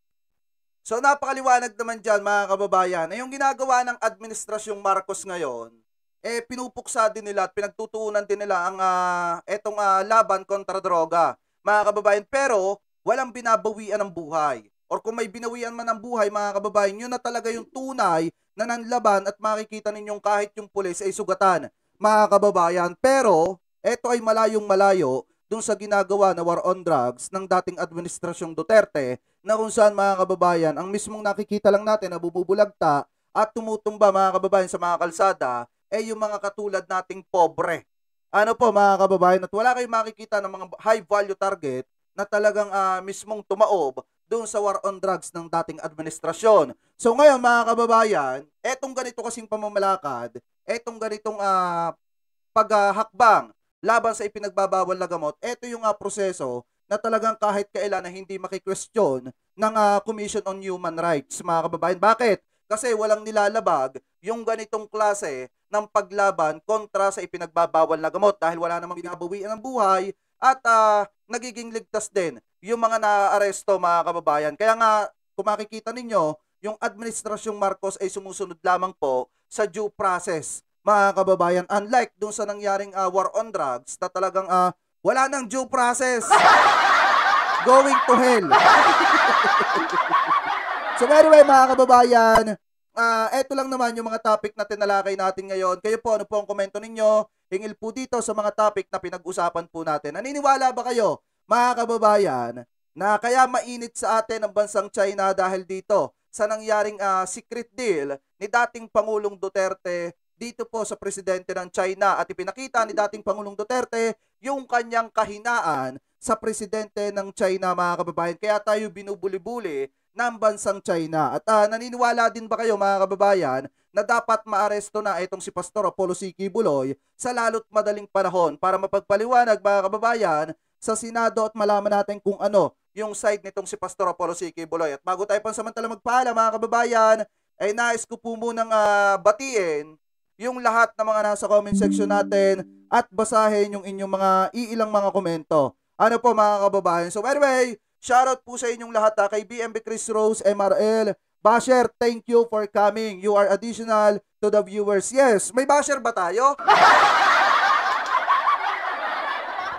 So napakaliwanag naman dyan mga kababayan na ginagawa ng Administrasyong Marcos ngayon eh pinupuksa din nila at pinagtutuunan din nila ang uh, etong uh, laban kontra droga. Mga kababayan, pero walang binabawian ng buhay. Or kung may binawian man ng buhay, mga kababayan, yun na talaga yung tunay na nanlaban at makikita ninyong kahit yung pulis ay sugatan, mga kababayan. Pero, eto ay malayong malayo dun sa ginagawa na war on drugs ng dating administrasyong Duterte na kung saan mga kababayan, ang mismong nakikita lang natin na bububulagta at tumutumba mga kababayan sa mga kalsada eh yung mga katulad nating pobre. Ano po mga kababayan, at wala kayong makikita ng mga high value target na talagang uh, mismong tumaob doon sa war on drugs ng dating administrasyon. So ngayon mga kababayan, etong ganito kasing pamamalakad, etong ganitong uh, paghahakbang laban sa ipinagbabawal na gamot, eto yung uh, proseso na talagang kahit kailan na hindi makikwestiyon ng uh, Commission on Human Rights mga kababayan. Bakit? Kasi walang nilalabag yung ganitong klase ng paglaban kontra sa ipinagbabawal na gamot dahil wala namang binabawian ng buhay at uh, nagiging ligtas din yung mga naaaresto mga kababayan. Kaya nga kung makikita ninyo, yung administrasyong Marcos ay sumusunod lamang po sa due process mga kababayan. Unlike dun sa nangyaring uh, war on drugs na talagang uh, wala nang due process. Going to hell. *laughs* so anyway mga kababayan, uh, eto lang naman yung mga topic na tinalakay natin ngayon. Kayo po, ano po ang komento ninyo? Hingil po dito sa mga topic na pinag-usapan po natin. Naniniwala ba kayo, mga kababayan, na kaya mainit sa atin ang bansang China dahil dito sa nangyaring uh, secret deal ni dating Pangulong Duterte dito po sa presidente ng China at ipinakita ni dating Pangulong Duterte yung kanyang kahinaan sa presidente ng China mga kababayan. Kaya tayo binubuli-buli ng bansang China. At uh, naniniwala din ba kayo mga kababayan na dapat maaresto na itong si Pastor Apollo C. Kibuloy sa lalo't madaling panahon para mapagpaliwanag mga kababayan sa Senado at malaman natin kung ano yung side nitong si Pastor Apollo C. Kibuloy. At bago tayo pansamantala magpaalam mga kababayan, ay nais ko po munang uh, batiin yung lahat ng mga nasa comment section natin at basahin yung inyong mga iilang mga komento. Ano po mga kababayan. So anyway, Shoutout po sa inyong lahat ha, ah. kay BMB Chris Rose, MRL, Basher, thank you for coming. You are additional to the viewers. Yes, may basher ba tayo?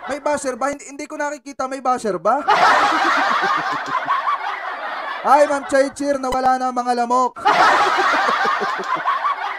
May basher ba? Hindi, hindi ko nakikita may basher ba? Ay, *laughs* Ma'am Chaychir, nawala na mga lamok.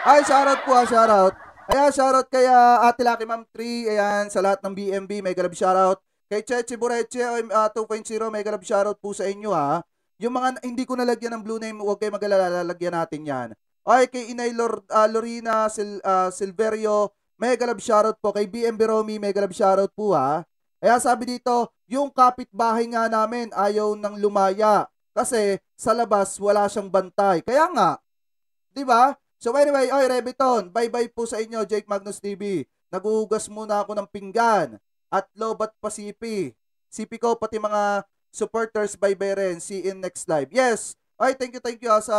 Ay, *laughs* shoutout po ha, ah, shoutout. Kaya shoutout kaya ah, Ate Laki Ma'am 3, ayan, sa lahat ng BMB, may galab shoutout. Kay Cheche Boreche uh, 2.0, mega love shoutout po sa inyo ha. Yung mga hindi ko nalagyan ng blue name, huwag kayo mag-alala, lalagyan natin yan. Okay, kay Inay Lord, uh, ah, Lorina Sil, uh, Silverio, mega love shoutout po. Kay BM Romy, mega love shoutout po ha. Kaya sabi dito, yung kapitbahay nga namin ayaw nang lumaya kasi sa labas wala siyang bantay. Kaya nga, di ba? So anyway, oy Rebiton, bye-bye po sa inyo Jake Magnus TV. Naguhugas muna ako ng pinggan at Lobat Pasipi. CP ko pati mga supporters by Bayren. See in next live. Yes. Ay, thank you, thank you ha, ah, sa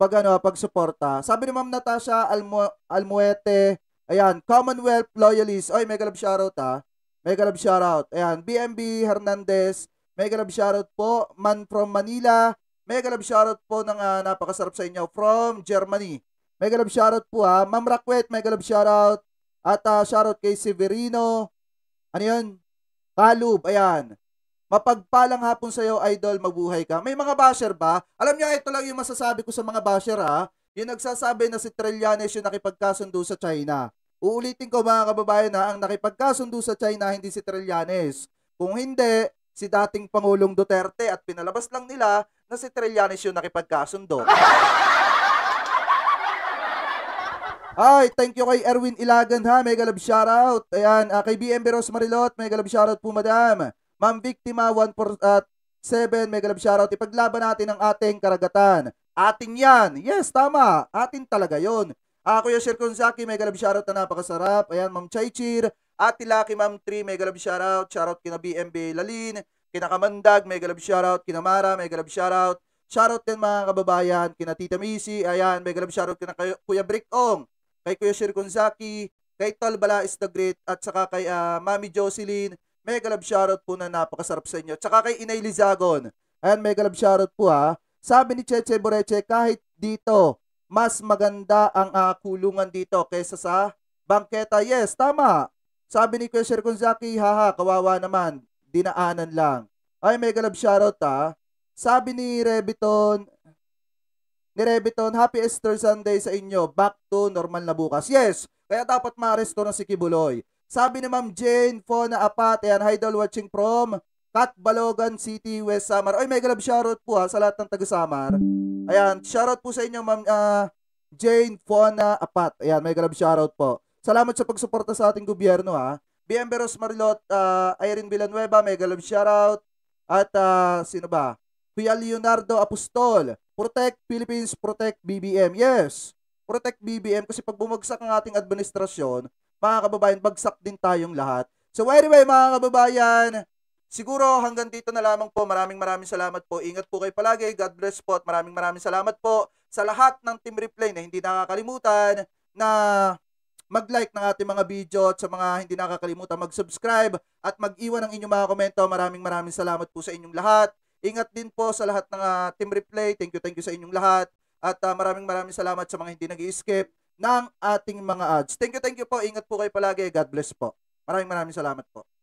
pag ano, ah, pagsuporta. Sabi ni Ma'am Natasha Almu Almuete, ayan, Commonwealth Loyalists. Oy, mega love shoutout ah. Mega love shoutout. Ayan, BMB Hernandez, mega love shoutout po. Man from Manila, mega love shoutout po ng uh, napakasarap sa inyo from Germany. Mega love shoutout po ah. Ma'am Raquet, mega love shoutout. At uh, shoutout kay Severino, ano yun? Kalub, ayan. Mapagpalang hapon sa iyo, idol, mabuhay ka. May mga basher ba? Alam niyo, ito lang yung masasabi ko sa mga basher ha. Yung nagsasabi na si Trillanes yung nakipagkasundo sa China. Uulitin ko mga kababayan na ang nakipagkasundo sa China hindi si Trillanes. Kung hindi, si dating Pangulong Duterte at pinalabas lang nila na si Trillanes yung nakipagkasundo. *laughs* Ay, thank you kay Erwin Ilagan ha. Mega love shoutout. Ayan, uh, kay BMB Rose Marilot. Mega love shoutout po, madam. Ma'am Victima 147. Ah, mega love shoutout. Ipaglaban natin ang ating karagatan. Atin yan. Yes, tama. Atin talaga yon. Uh, ah, Kuya Sir Konzaki, mega love shoutout na napakasarap. Ayan, Ma'am Chaichir. Ate Lucky, Ma'am 3, mega love shoutout. Shoutout kina BMB Lalin. Kina Kamandag, mega love shoutout. Kina Mara, mega love shoutout. Shoutout din mga kababayan, kina Tita Missy, ayan, mega love shoutout kina Kuya Brick Ong kay Kuya Sher Gonzaki, kay Tol Balais the Great, at saka kay uh, Mami Jocelyn. Mega love shoutout po na napakasarap sa inyo. Tsaka kay Inay Lizagon. Ayan, mega love shoutout po ha. Sabi ni Cheche Boreche, kahit dito, mas maganda ang uh, kulungan dito kaysa sa bangketa. Yes, tama. Sabi ni Kuya Sher Gonzaki, haha, kawawa naman. Dinaanan lang. Ay, mega love shoutout ha. Sabi ni Rebiton, ni Rebiton, Happy Easter Sunday sa inyo. Back to normal na bukas. Yes, kaya dapat ma-resto na si Kibuloy. Sabi ni Ma'am Jane Fona Apate, and Idol watching from Kat Balogan City, West Samar. Oy, mega love shoutout po ha sa lahat ng taga-Samar. Ayan, shoutout po sa inyo Ma'am uh, Jane Fona Apat. Ayan, mega love shoutout po. Salamat sa pagsuporta sa ating gobyerno ha. BM Beros Marilot, uh, ah, Irene Villanueva, mega love shoutout. At uh, sino ba? Kuya Leonardo Apostol, Protect Philippines, protect BBM. Yes, protect BBM kasi pag bumagsak ang ating administrasyon, mga kababayan, bagsak din tayong lahat. So anyway, mga kababayan, siguro hanggang dito na lamang po. Maraming maraming salamat po. Ingat po kayo palagi. God bless po at maraming maraming salamat po sa lahat ng Team Replay na hindi nakakalimutan na mag-like ng ating mga video at sa mga hindi nakakalimutan mag-subscribe at mag-iwan ng inyong mga komento. Maraming maraming salamat po sa inyong lahat. Ingat din po sa lahat ng uh, team replay. Thank you, thank you sa inyong lahat. At uh, maraming maraming salamat sa mga hindi nag skip ng ating mga ads. Thank you, thank you po. Ingat po kayo palagi. God bless po. Maraming maraming salamat po.